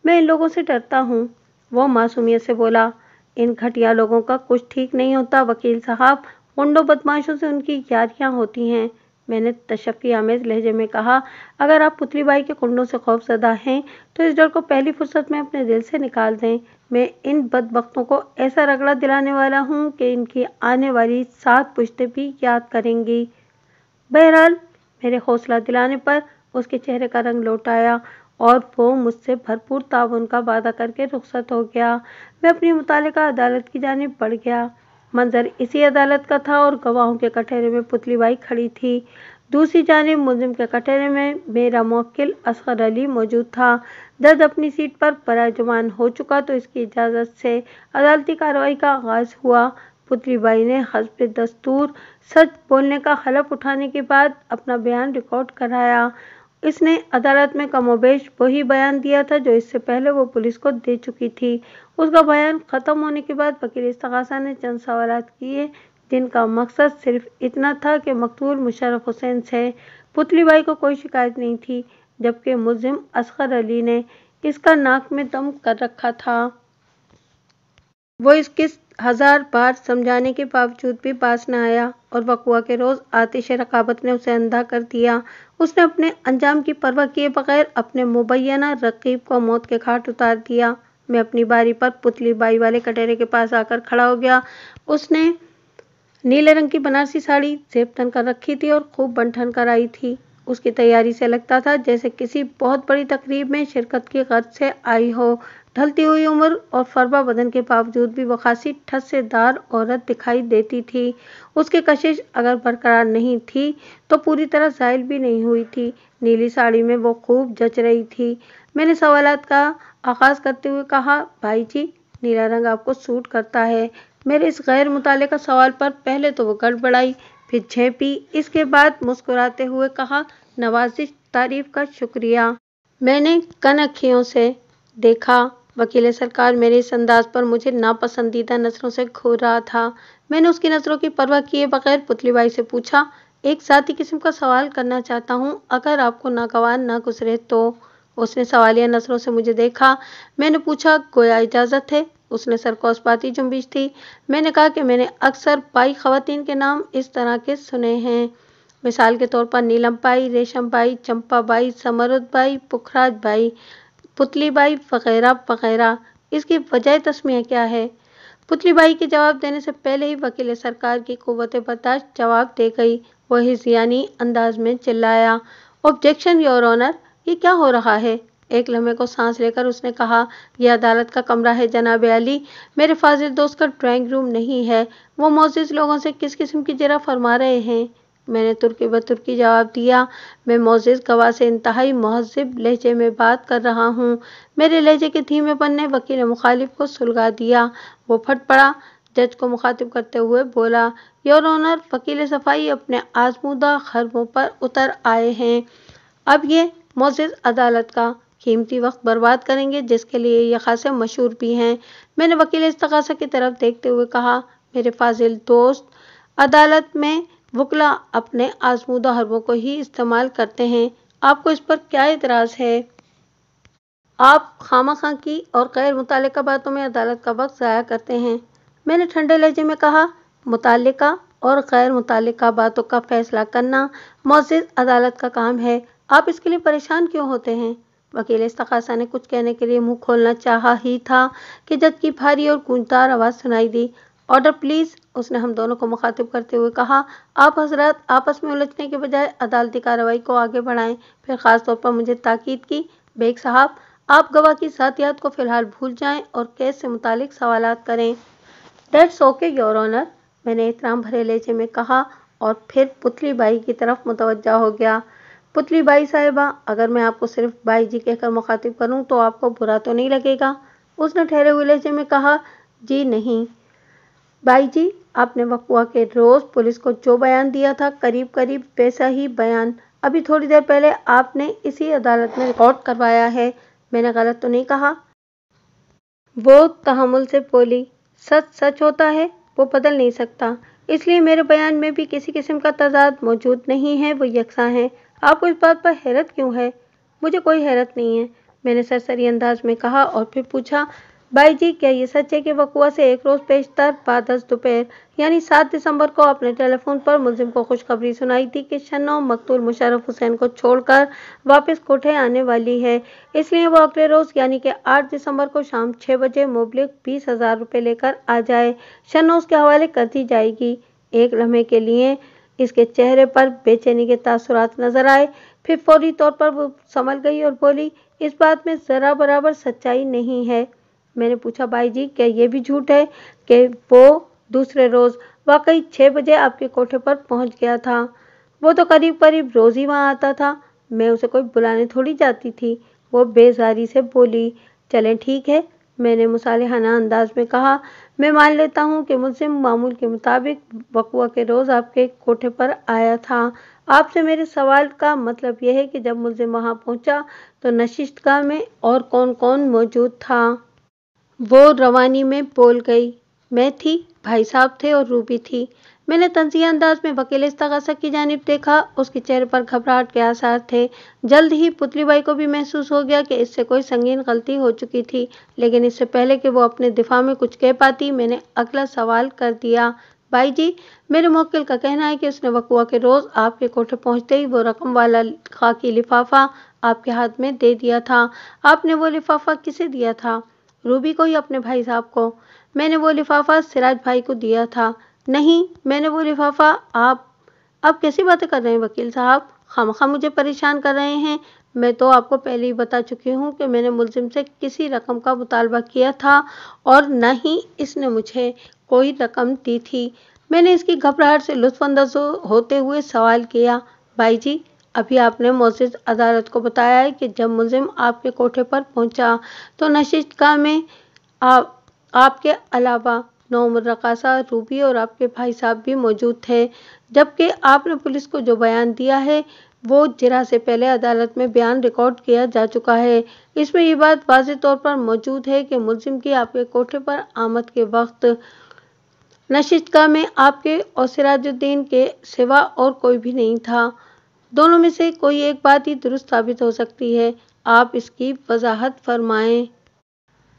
मैं इन लोगों से डरता हूँ वो मासूमियत से बोला इन घटिया लोगों का कुछ ठीक नहीं होता वकील साहब गुंडों बदमाशों से उनकी यारियाँ होती हैं मैंने तशफ़ी आमेज लहजे में कहा अगर आप बाई के कुंडों से खौफजदा हैं तो इस डर को पहली फुर्सत में अपने दिल से निकाल दें मैं इन बदबकतों को ऐसा रगड़ा दिलाने वाला हूँ कि इनकी आने वाली सात पुश्तें भी याद करेंगी बहरहाल मेरे हौसला दिलाने पर उसके चेहरे का रंग लौट आया और वो मुझसे भरपूर ताउन का वादा करके रुख्सत हो गया मैं अपनी मुतल अदालत की जानब बढ़ गया मंजर इसी अदालत का था और गवाहों के कटहरे में पुतली बाई खड़ी थी दूसरी जानब मुलिम के कटहरे में मेरा मोकिल असगर अली मौजूद था जज अपनी सीट पर पराजमान हो चुका तो इसकी इजाज़त से अदालती कार्रवाई का आगाज़ हुआ पुतली बाई ने हजब दस्तूर सच बोलने का हलफ उठाने के बाद अपना बयान रिकॉर्ड कराया इसने अदालत में कमोबेश वही बयान दिया था जो इससे पहले वो पुलिस को दे चुकी थी उसका बयान ख़त्म होने के बाद वकील इस्तगासा ने चंद सवाल किए जिनका मकसद सिर्फ इतना था कि मकतूल मुशरफ हुसैन से बाई को कोई शिकायत नहीं थी जबकि मुजिम असगर अली ने इसका नाक में दम कर रखा था वो इसके हजार बार समझाने के बावजूद भी पास न आया और वकुआ के रोज़ आतिश रकाबत ने उसे अंधा कर दिया उसने अपने अंजाम की परवाह किए बगैर अपने मुबैना रकीब को मौत के घाट उतार दिया मैं अपनी बारी पर पुतली बाई वाले कटेरे के पास आकर खड़ा हो गया उसने नीले रंग की बनारसी साड़ी जेब तन कर रखी थी और खूब बन कर आई थी उसकी तैयारी से लगता था जैसे किसी बहुत बड़ी तकरीब में शिरकत की गर्ज से आई हो ढलती हुई उम्र और फरबा बदन के बावजूद भी वो खासी ठस्सेदार औरत दिखाई देती थी उसकी कशिश अगर बरकरार नहीं थी तो पूरी तरह जायल भी नहीं हुई थी नीली साड़ी में वो खूब जच रही थी मैंने सवाल का आगाज़ करते हुए कहा भाई जी नीला रंग आपको सूट करता है मेरे इस गैर मुताल सवाल पर पहले तो वो गड़बड़ाई फिर झेपी इसके बाद मुस्कुराते हुए कहा नवाजिश तारीफ का शुक्रिया मैंने कन से देखा वकील सरकार मेरे इस अंदाज पर मुझे नापसंदीदा नज़रों से घो रहा था मैंने उसकी नज़रों की परवाह किए बगैर पुतली बाई से पूछा एक साथी किस्म का सवाल करना चाहता हूँ अगर आपको नागवान ना गुजरे तो उसने सवालिया नज़रों से मुझे देखा मैंने पूछा गोया इजाज़त है उसने सर को उसपाती जुम्बिश थी मैंने कहा कि मैंने अक्सर पाई खवतिन के नाम इस तरह के सुने हैं मिसाल के तौर पर नीलम पाई रेशम बाई चंपा बाई समरुद बाई पुखराज बाई बाई वगैरह वगैरह इसकी वजह तस्मिया क्या है बाई के जवाब देने से पहले ही वकील सरकार की कुत बर्दाश्त जवाब दे गई वह जियानी अंदाज में चिल्लाया ऑब्जेक्शन योर ऑनर ये क्या हो रहा है एक लम्हे को सांस लेकर उसने कहा यह अदालत का कमरा है जनाब अली मेरे फाजिल दोस्त का ड्राइंग रूम नहीं है वो मोजिज लोगों से किस किस्म की जरा फरमा रहे हैं मैंने तुर्की बतुर्की जवाब दिया मैं मोजिज़ गवा से इंतहाई महजब लहजे में बात कर रहा हूँ मेरे लहजे के धीमेपन ने वकील मुखालिफ को सुलगा दिया वो फट पड़ा जज को मुखातिब करते हुए बोला योर ऑनर वकील सफाई अपने आजमूदा खरबों पर उतर आए हैं अब ये मोजिज़ अदालत का कीमती वक्त बर्बाद करेंगे जिसके लिए ये खासे मशहूर भी हैं मैंने वकील इस्तगासा की तरफ देखते हुए कहा मेरे फाजिल दोस्त अदालत में वकला अपने आजमूदा हरबों को ही इस्तेमाल करते हैं आपको इस पर क्या इतराज़ है आप खामा खां की और गैर मुतल बातों में अदालत का वक्त ज़ाया करते हैं मैंने ठंडे लहजे में कहा मुतल और गैर मुतल बातों का फैसला करना मौजज़ अदालत का काम है आप इसके लिए परेशान क्यों होते हैं वकील इस इस्तखासा ने कुछ कहने के लिए मुंह खोलना चाहा ही था कि जद की भारी और गूंजदार आवाज़ सुनाई दी ऑर्डर प्लीज़ उसने हम दोनों को मुखातिब करते हुए कहा आप हजरत आपस में उलझने के बजाय अदालती कार्रवाई को आगे बढ़ाएं फिर ख़ास तौर पर मुझे ताकीद की बेग साहब आप गवाह की साथियात को फ़िलहाल भूल जाएं और केस से मुतालिक सवाल करें डेट्स ओके योर ऑनर मैंने एहतराम भरे लहजे में कहा और फिर पुतली बाई की तरफ मुतवजा हो गया पुतली बाई साहिबा अगर मैं आपको सिर्फ बाई जी कहकर मुखातिब करूँ तो आपको बुरा तो नहीं लगेगा उसने ठहरे हुए लहजे में कहा जी नहीं भाई जी आपने वकुआ के रोज़ पुलिस को जो बयान दिया था करीब करीब वैसा ही बयान अभी थोड़ी देर पहले आपने इसी अदालत में रिकॉर्ड करवाया है मैंने गलत तो नहीं कहा वो तहमुल से बोली सच सच होता है वो बदल नहीं सकता इसलिए मेरे बयान में भी किसी किस्म का तजाद मौजूद नहीं है वो यकसा है आपको इस बात पर हैरत क्यों है मुझे कोई हैरत नहीं है मैंने सरसरी अंदाज में कहा और फिर पूछा भाई जी क्या ये सच है कि वकुआ से एक रोज पेशतर बादस दोपहर यानी सात दिसंबर को अपने टेलीफोन पर मुलिम को खुशखबरी सुनाई थी कि शनो मकतूल मुशरफ हुसैन को छोड़कर वापस कोठे आने वाली है इसलिए वो अगले रोज यानी कि आठ दिसंबर को शाम छः बजे मुबलिक बीस हजार रुपये लेकर आ जाए शनो उसके हवाले कर दी जाएगी एक लम्हे के लिए इसके चेहरे पर बेचैनी के तासुरात नजर आए फिर फौरी तौर पर वो संभल गई और बोली इस बात में ज़रा बराबर सच्चाई नहीं है मैंने पूछा भाई जी क्या ये भी झूठ है कि वो दूसरे रोज़ वाकई छः बजे आपके कोठे पर पहुंच गया था वो तो करीब करीब रोज़ ही वहाँ आता था मैं उसे कोई बुलाने थोड़ी जाती थी वो बेजारी से बोली चलें ठीक है मैंने मुसालहाना अंदाज में कहा मैं मान लेता हूँ कि मुझसे मामूल के मुताबिक बकुआ के रोज़ आपके कोठे पर आया था आपसे मेरे सवाल का मतलब यह है कि जब मुझसे वहाँ पहुँचा तो नशिश्त में और कौन कौन मौजूद था वो रवानी में बोल गई मैं थी भाई साहब थे और रूबी थी मैंने तंजिया अंदाज में वकील इस्तगासा की जानब देखा उसके चेहरे पर घबराहट के आसार थे जल्द ही पुतली बाई को भी महसूस हो गया कि इससे कोई संगीन गलती हो चुकी थी लेकिन इससे पहले कि वो अपने दिफा में कुछ कह पाती मैंने अगला सवाल कर दिया बाई जी मेरे मोकिल का कहना है कि उसने वकुआ के रोज़ आपके कोठे पहुंचते ही वो रकम वाला खाकी लिफाफा आपके हाथ में दे दिया था आपने वो लिफाफा किसे दिया था रूबी को ही अपने भाई साहब को मैंने वो लिफाफा सिराज भाई को दिया था नहीं मैंने वो लिफाफा आप आप कैसी बातें कर रहे हैं वकील साहब खाम खा मुझे परेशान कर रहे हैं मैं तो आपको पहले ही बता चुकी हूँ कि मैंने मुलजिम से किसी रकम का मुतालबा किया था और न ही इसने मुझे कोई रकम दी थी मैंने इसकी घबराहट से लुत्फानंदाज होते हुए सवाल किया भाई जी अभी आपने मोजिज अदालत को बताया है कि जब मुलिम आपके कोठे पर पहुंचा तो नशिशगाह में आप आपके अलावा नौमर रकासा रूबी और आपके भाई साहब भी मौजूद थे जबकि आपने पुलिस को जो बयान दिया है वो जरा से पहले अदालत में बयान रिकॉर्ड किया जा चुका है इसमें ये बात वाज तौर पर मौजूद है कि मुलिम की आपके कोठे पर आमद के वक्त नशिशगा में आपके और सिराजुद्दीन के सिवा और कोई भी नहीं था दोनों में से कोई एक बात ही दुरुस्त साबित हो सकती है आप इसकी वजाहत फरमाएं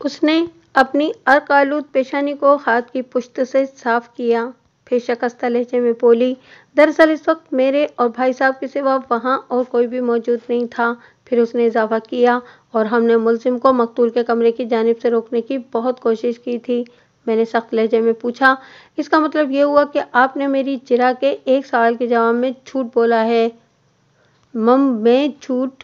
उसने अपनी अर्कालूद पेशानी को हाथ की पुश्त से साफ किया फिर शकस्ता लहजे में बोली दरअसल इस वक्त मेरे और भाई साहब के सिवा वहाँ और कोई भी मौजूद नहीं था फिर उसने इजाफा किया और हमने मुलजिम को मकतूल के कमरे की जानब से रोकने की बहुत कोशिश की थी मैंने सख्त लहजे में पूछा इसका मतलब ये हुआ कि आपने मेरी चिरा के एक सवाल के जवाब में झूठ बोला है मम में छूट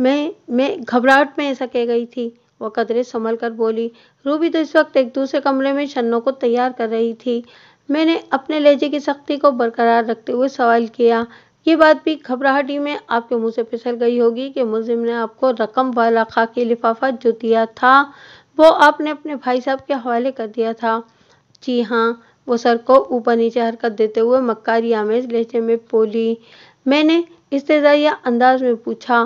मैं मैं घबराहट में ऐसा कह गई थी वह कदरे संभल कर बोली रूबी तो इस वक्त एक दूसरे कमरे में छन्नों को तैयार कर रही थी मैंने अपने लहजे की सख्ती को बरकरार रखते हुए सवाल किया ये बात भी घबराहटी में आपके मुंह से फिसल गई होगी कि मुलिम ने आपको रकम वाला खाकी लिफाफा जो दिया था वो आपने अपने भाई साहब के हवाले कर दिया था जी हाँ वो सर को ऊपर नीचे हरकत देते हुए मक्कारी आमेज लहजे में बोली मैंने इस्तेदाई अंदाज में पूछा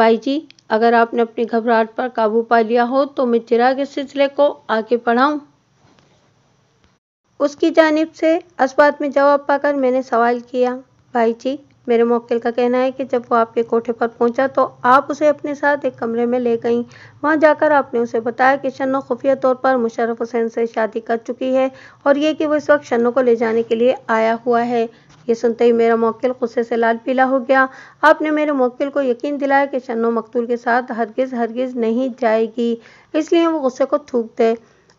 भाई जी अगर आपने अपनी घबराहट पर काबू पा लिया हो तो मैं चिराग के सिलसिले को आगे पढ़ाऊं उसकी जानिब से अस्बात में जवाब पाकर मैंने सवाल किया भाई जी मेरे मोकिल का कहना है कि जब वो आपके कोठे पर पहुंचा तो आप उसे अपने साथ एक कमरे में ले गईं वहां जाकर आपने उसे बताया कि शन्नो खुफिया तौर पर मुशरफ हुसैन से शादी कर चुकी है और ये कि वो इस वक्त शनो को ले जाने के लिए आया हुआ है ये सुनते ही मेरा मोकिल गुस्से से लाल पीला हो गया आपने मेरे मोकिल को यकीन दिलाया कि शनो मकतूल के साथ हरगिज़ हरगिज़ नहीं जाएगी इसलिए वो गुस्से को थूक दे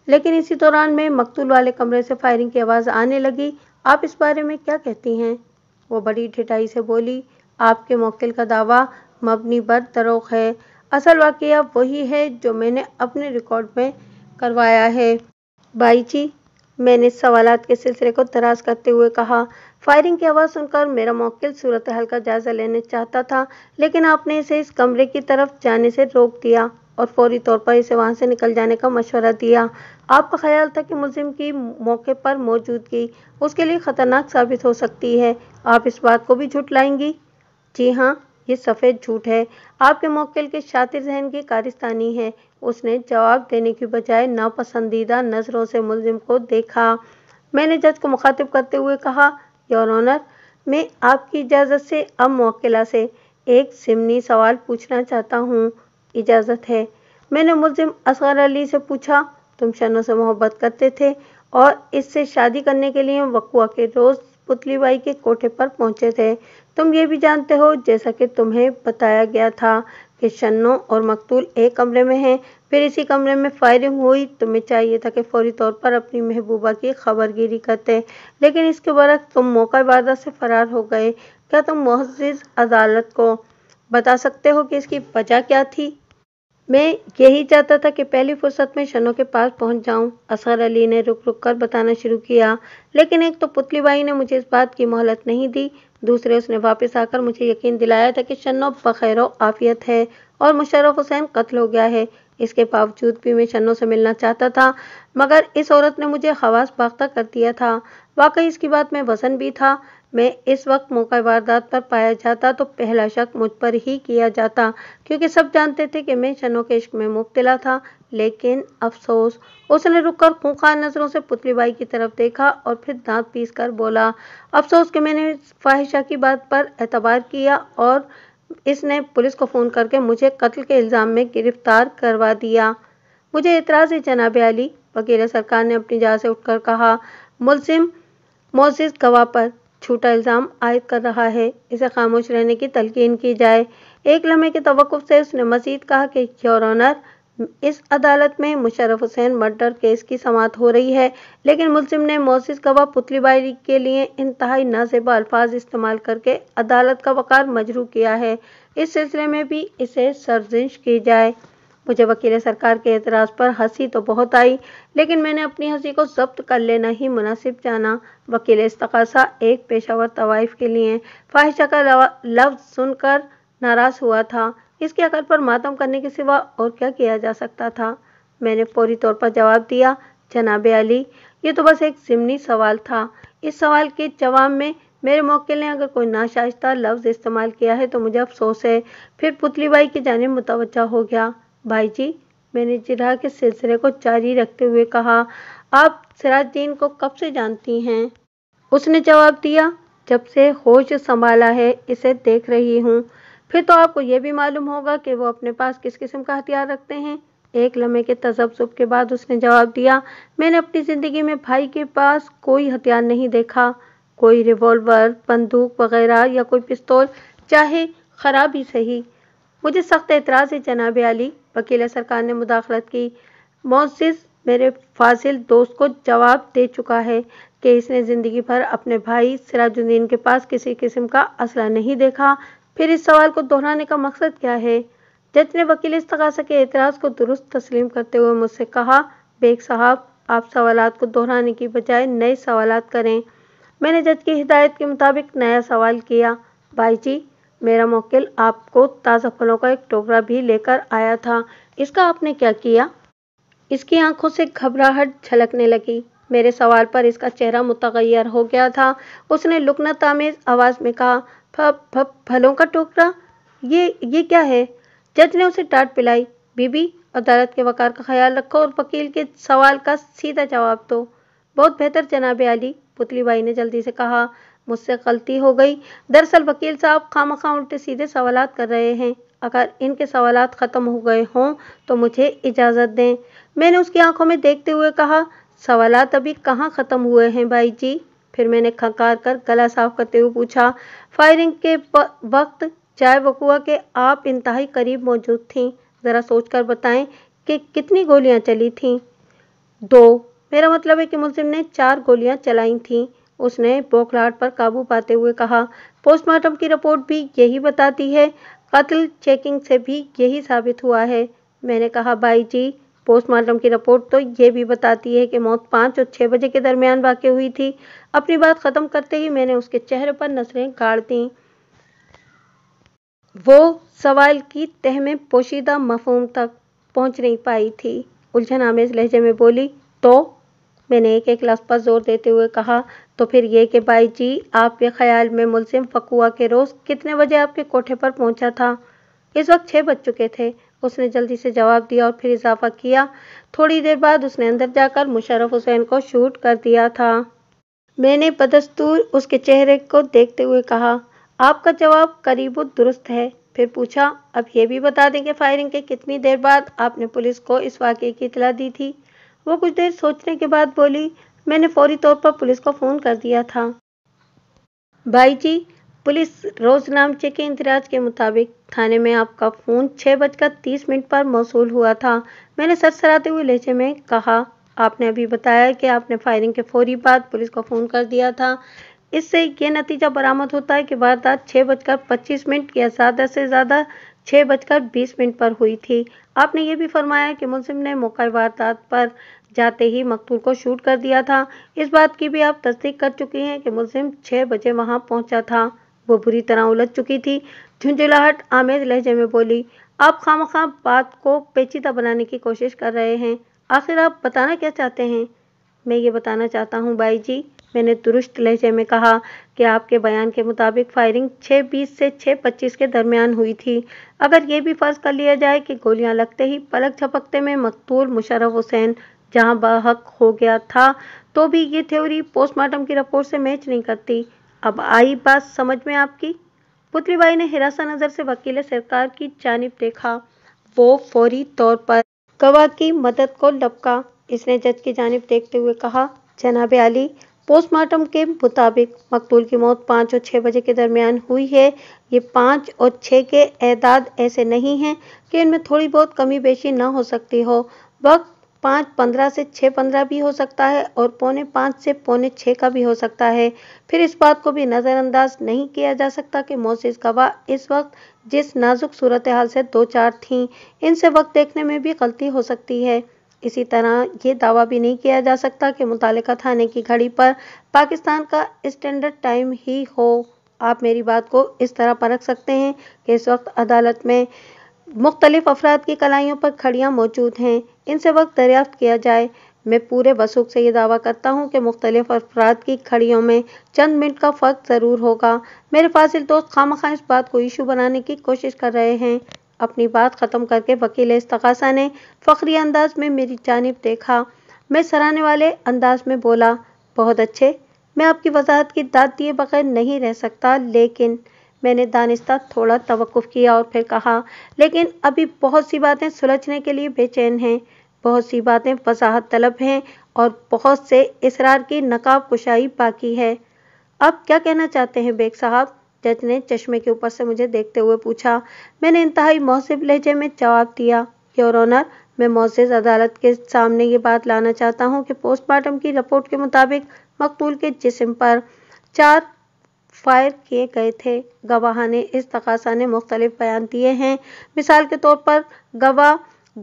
लेकिन इसी दौरान में मकतूल वाले कमरे से फायरिंग की आवाज़ आने लगी आप इस बारे में क्या कहती हैं वो बड़ी ठिठाई से बोली आपके मोकिल का दावा मबनी बर दरोग है असल वाक़ वही है जो मैंने अपने रिकॉर्ड में करवाया है बाईची मैंने सवालात के सिलसिले को तराज करते हुए कहा फायरिंग की आवाज़ सुनकर मेरा मौकिल सूरत हाल का जायज़ा लेने चाहता था लेकिन आपने इसे इस कमरे की तरफ जाने से रोक दिया और फौरी तौर पर इसे वहाँ से निकल जाने का मशवरा दिया आपका ख्याल था कि मुलिम की मौके पर मौजूदगी उसके लिए ख़तरनाक साबित हो सकती है आप इस बात को भी झूठ लाएंगी जी हाँ ये सफ़ेद झूठ है आपके मौके के शातिर जहन की कारिस्तानी है उसने जवाब देने की बजाय नापसंदीदा नज़रों से मुलिम को देखा मैंने जज को मुखातिब करते हुए कहा योर ऑनर मैं आपकी इजाज़त से अब मौकेला से एक ज़मनी सवाल पूछना चाहता हूँ इजाज़त है मैंने मुलिम असगर अली से पूछा तुम शनो से मोहब्बत करते थे और इससे शादी करने के लिए वकुआ के रोज़ पुतली बाई के कोठे पर पहुँचे थे तुम ये भी जानते हो जैसा कि तुम्हें बताया गया था कि शनों और मकतूल एक कमरे में हैं फिर इसी कमरे में फायरिंग हुई तो मैं चाहिए था कि फौरी तौर पर अपनी महबूबा की खबरगिरी करते लेकिन इसके बरक तुम मौका वादा से फरार हो गए क्या तुम मोहज अदालत को बता सकते हो कि इसकी वजह क्या थी मैं यही चाहता था कि पहली फुर्सत में शनो के पास पहुंच जाऊं। असर अली ने रुक रुक कर बताना शुरू किया लेकिन एक तो पुतली बाई ने मुझे इस बात की मोहलत नहीं दी दूसरे उसने वापस आकर मुझे यकीन दिलाया था कि शनो बखैर आफियत है और मुशरफ हुसैन कत्ल हो गया है इसके बावजूद भी मैं शनों से मिलना चाहता था मगर इस औरत ने मुझे खवास बाख्ता कर दिया था वाकई इसकी बात में वसन भी था मैं इस वक्त मौका वारदात पर पाया जाता तो पहला शक मुझ पर ही किया जाता क्योंकि सब जानते थे कि मैं शनों के इश्क में मुबतला था लेकिन अफसोस उसने रुककर खूंखार नज़रों से पुतली बाई की तरफ देखा और फिर दांत पीस कर बोला अफसोस कि मैंने फाहिशा की बात पर एतबार किया और इसने पुलिस को फ़ोन करके मुझे कत्ल के इल्ज़ाम में गिरफ्तार करवा दिया मुझे इतराज़ है जनाब अली वकील सरकार ने अपनी जहाँ से उठकर कहा मुलिम मोजिज गवाह पर छूटा इल्ज़ाम आयद कर रहा है इसे खामोश रहने की तलकीन की जाए एक लम्हे के तो से उसने मजीद कहा कि योर ऑनर इस अदालत में मुशरफ हुसैन मर्डर केस की समात हो रही है लेकिन मुलजिम ने मोसिस गवा पुतलीबाई के लिए इंतहाई नाजेबा अल्फाज इस्तेमाल करके अदालत का वक़ार मजरू किया है इस सिलसिले में भी इसे सरजिश की जाए मुझे वकील सरकार के एतराज़ पर हंसी तो बहुत आई लेकिन मैंने अपनी हंसी को जब्त कर लेना ही मुनासिब जाना वकील इस्तकासा एक पेशावर तवाइफ के लिए फाहिशा का लफ्ज़ सुनकर नाराज़ हुआ था इसके अकल पर मातम करने के सिवा और क्या किया जा सकता था मैंने फौरी तौर पर जवाब दिया जनाब अली ये तो बस एक ज़िमनी सवाल था इस सवाल के जवाब में मेरे मौके ने अगर कोई नाशाइश्ता लफ्ज़ इस्तेमाल किया है तो मुझे अफसोस है फिर पुतली बाई की जानब मुतवजा हो गया भाई जी मैंने जिरा के सिलसिले को जारी रखते हुए कहा आप सिराजुद्दीन को कब से जानती हैं उसने जवाब दिया जब से होश संभाला है इसे देख रही हूँ फिर तो आपको ये भी मालूम होगा कि वो अपने पास किस किस्म का हथियार रखते हैं एक लम्हे के तजब्सुब के बाद उसने जवाब दिया मैंने अपनी ज़िंदगी में भाई के पास कोई हथियार नहीं देखा कोई रिवॉल्वर बंदूक वगैरह या कोई पिस्तौल चाहे ख़राब ही सही मुझे सख्त एतराज़ है जनाब अली वकील सरकार ने मुदाखलत की मोजिज़ मेरे फाजिल दोस्त को जवाब दे चुका है कि इसने ज़िंदगी भर अपने भाई सिराजुद्दीन के पास किसी किस्म का असला नहीं देखा फिर इस सवाल को दोहराने का मकसद क्या है जज ने वकील इस इस्तगासा के एतराज़ को दुरुस्त तस्लीम करते हुए मुझसे कहा बेग साहब आप सवाल को दोहराने की बजाय नए सवाल करें मैंने जज की हिदायत के मुताबिक नया सवाल किया भाई जी मेरा मोकिल आपको ताज़ा फलों का एक टोकरा भी लेकर आया था इसका आपने क्या किया इसकी आंखों से घबराहट झलकने लगी मेरे सवाल पर इसका चेहरा मुतगैर हो गया था उसने लुकना तामेज आवाज़ में कहा फ फ फलों का टोकरा ये ये क्या है जज ने उसे टाट पिलाई बीबी अदालत के वकार का ख्याल रखो और वकील के सवाल का सीधा जवाब दो बहुत बेहतर जनाब आली पुतली भाई ने जल्दी से कहा मुझसे गलती हो गई दरअसल वकील साहब खाम खा उल्टे सीधे सवाल कर रहे हैं अगर इनके सवाल ख़त्म हो गए हों तो मुझे इजाज़त दें मैंने उसकी आंखों में देखते हुए कहा सवाल अभी कहाँ ख़त्म हुए हैं भाई जी फिर मैंने खकार कर गला साफ करते हुए पूछा फायरिंग के वक्त चाय बकुआ के आप इंतहाई करीब मौजूद थी ज़रा सोच कर बताएं कि कितनी गोलियां चली थीं दो मेरा मतलब है कि मुलजिम ने चार गोलियां चलाई थीं उसने बौखलाहट पर काबू पाते हुए कहा पोस्टमार्टम की रिपोर्ट भी यही बताती है कत्ल चेकिंग से भी यही साबित हुआ है मैंने कहा भाई जी पोस्टमार्टम की रिपोर्ट तो ये भी बताती है कि मौत पाँच और छः बजे के दरमियान वाक़ हुई थी अपनी बात ख़त्म करते ही मैंने उसके चेहरे पर नजरें गाड़ दी वो सवाल की तह में पोशीदा मफहम तक पहुंच नहीं पाई थी उलझन आमेज लहजे में बोली तो मैंने एक एक लफ्ज़ पर जोर देते हुए कहा तो फिर ये कि भाई जी आपके ख्याल में मुलजिम फकुआ के रोज़ कितने बजे आपके कोठे पर पहुंचा था इस वक्त छः बज चुके थे उसने जल्दी से जवाब दिया और फिर इजाफा किया थोड़ी देर बाद उसने अंदर जाकर मुशरफ हुसैन को शूट कर दिया था मैंने बदस्तूर उसके चेहरे को देखते हुए कहा आपका जवाब करीब दुरुस्त है फिर पूछा अब यह भी बता दें कि फायरिंग के कितनी देर बाद आपने पुलिस को इस वाक्य की इतला दी थी वो कुछ देर सोचने के बाद बोली मैंने फौरी तौर पर पुलिस को फ़ोन कर दिया था भाई जी पुलिस रोजनाम चेक इंदिराज के मुताबिक थाने में आपका फ़ोन छः बजकर तीस मिनट पर मौसू हुआ था मैंने सरसराते हुए लहजे में कहा आपने अभी बताया कि आपने फायरिंग के फौरी बाद पुलिस को फ़ोन कर दिया था इससे ये नतीजा बरामद होता है कि वारदात छः बजकर पच्चीस मिनट या ज़्यादा से ज़्यादा छः बजकर बीस मिनट पर हुई थी आपने ये भी फरमाया कि मुलिम ने मौका वारदात पर जाते ही मकतूल को शूट कर दिया था इस बात की भी आप तस्दीक कर चुकी हैं कि मुलिम छः बजे वहाँ पहुँचा था वो बुरी तरह उलझ चुकी थी झुंझुलाहट आमेज लहजे में बोली आप खाम खाम बात को पेचीदा बनाने की कोशिश कर रहे हैं आखिर आप बताना क्या चाहते हैं मैं ये बताना चाहता हूँ बाई जी मैंने दुरुस्त लहजे में कहा कि आपके बयान के मुताबिक फायरिंग 6:20 से 6:25 के दरमियान हुई थी अगर ये भी फर्ज कर लिया जाए कि गोलियां लगते ही पलक झपकते में मकतूल मुशरफ हुसैन जहां बहक हो गया था तो भी ये थ्योरी पोस्टमार्टम की रिपोर्ट से मैच नहीं करती अब आई बात समझ में आपकी पुतलीबाई ने हिरासा नज़र से वकील सरकार की जानब देखा वो फौरी तौर पर गवाह की मदद को लपका इसने जज की जानब देखते हुए कहा जनाब अली पोस्टमार्टम के मुताबिक मकतूल की मौत पाँच और छः बजे के दरमियान हुई है ये पाँच और छः के एदाद ऐसे नहीं हैं कि इनमें थोड़ी बहुत कमी बेशी ना हो सकती हो वक्त पाँच पंद्रह से छः पंद्रह भी हो सकता है और पौने पाँच से पौने छः का भी हो सकता है फिर इस बात को भी नज़रअंदाज नहीं किया जा सकता कि मोसिस गवाह इस वक्त जिस नाजुक सूरत हाल से दो चार थीं इनसे वक्त देखने में भी गलती हो सकती है इसी तरह ये दावा भी नहीं किया जा सकता कि मुतल थाने की घड़ी पर पाकिस्तान का स्टैंडर्ड टाइम ही हो आप मेरी बात को इस तरह परख सकते हैं कि इस वक्त अदालत में मुख्तलिफ अफराद की कलाइयों पर खड़ियाँ मौजूद हैं इनसे वक्त दरियाफ्त किया जाए मैं पूरे वसूख से ये दावा करता हूँ कि मुख्तलिफ अफराद की खड़ियों में चंद मिनट का फ़र्क ज़रूर होगा मेरे फासिल दोस्त खाम खां इस बात को इशू बनाने की कोशिश कर रहे हैं अपनी बात ख़त्म करके वकील इसतकासा ने फ़ख्री अंदाज में मेरी जानब देखा मैं सराहने वाले अंदाज में बोला बहुत अच्छे मैं आपकी वजाहत की दाद दिए बगैर नहीं रह सकता लेकिन मैंने दानिश्ता थोड़ा तवक़ुफ़ किया और फिर कहा लेकिन अभी बहुत सी बातें सुलझने के लिए बेचैन हैं बहुत सी बातें वसाहत तलब हैं और बहुत से इसरार की नकाब कुशाई बाकी है अब क्या कहना चाहते हैं बेग साहब जज ने चश्मे के ऊपर से मुझे देखते हुए पूछा मैंने इंतहाई मौसब लहजे में जवाब दिया योर ऑनर मैं मोजिज अदालत के सामने ये बात लाना चाहता हूँ कि पोस्टमार्टम की रिपोर्ट के मुताबिक मकतूल के जिसम पर चार फायर किए गए थे गवाह ने इस तकासा ने मुख्तलिफ बयान दिए हैं मिसाल के तौर पर गवाह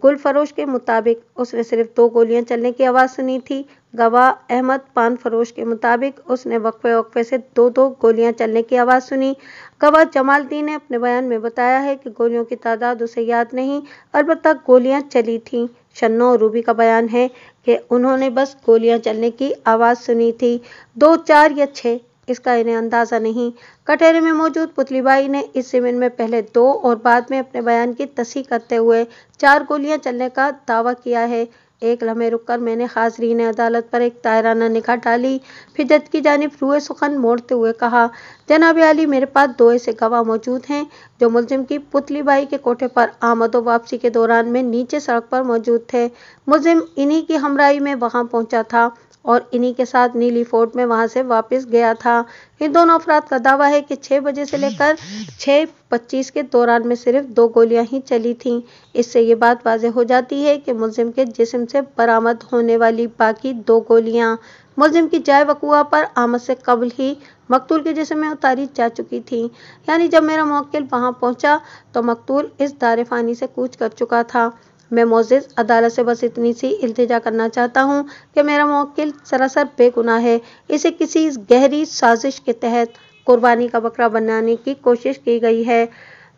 गुलफरोश के मुताबिक उसने सिर्फ दो गोलियां चलने की आवाज़ सुनी थी गवाह अहमद पान फरोश के मुताबिक उसने वक्फे वक्फे से दो दो गोलियां चलने की आवाज़ सुनी गवाह जमालद्दीन ने अपने बयान में बताया है कि गोलियों की तादाद उसे याद नहीं अलबत् गोलियां चली थीं शन्नो रूबी का बयान है कि उन्होंने बस गोलियां चलने की आवाज़ सुनी थी दो चार या छः इसका इन्हें अंदाज़ा नहीं कटहरे में मौजूद पुतलीबाई ने इस जमीन में पहले दो और बाद में अपने बयान की तसी करते हुए चार गोलियां चलने का दावा किया है एक लम्हे रुककर मैंने हाजरी ने अदालत पर एक तायराना निकाह डाली फिर जज की जानब रूए सुखन मोड़ते हुए कहा जनाब अली मेरे पास दो ऐसे गवाह मौजूद हैं जो मुलजिम की पुतली बाई के कोठे पर आमदो वापसी के दौरान में नीचे सड़क पर मौजूद थे मुलजिम इन्हीं की हमराई में वहां पहुंचा था और इन्हीं के साथ नीली फोर्ट में वहां से वापस गया था इन दोनों अफराद का दावा है कि 6 बजे से लेकर 6:25 के दौरान में सिर्फ दो गोलियां ही चली थीं इससे ये बात वाजह हो जाती है कि मुलिम के जिसम से बरामद होने वाली बाकी दो गोलियां मुलिम की जाय वकूआ पर आमद से कबल ही मकतूल के जिसम में उतारी जा चुकी थी यानी जब मेरा मौकिल वहां पहुंचा तो मकतूल इस दार फानी से कूच कर चुका था मैं मोजिज अदालत से बस इतनी सी इल्तजा करना चाहता हूँ कि मेरा मौकिल सरासर बेगुनाह है इसे किसी गहरी साजिश के तहत कुर्बानी का बकरा बनाने की कोशिश की गई है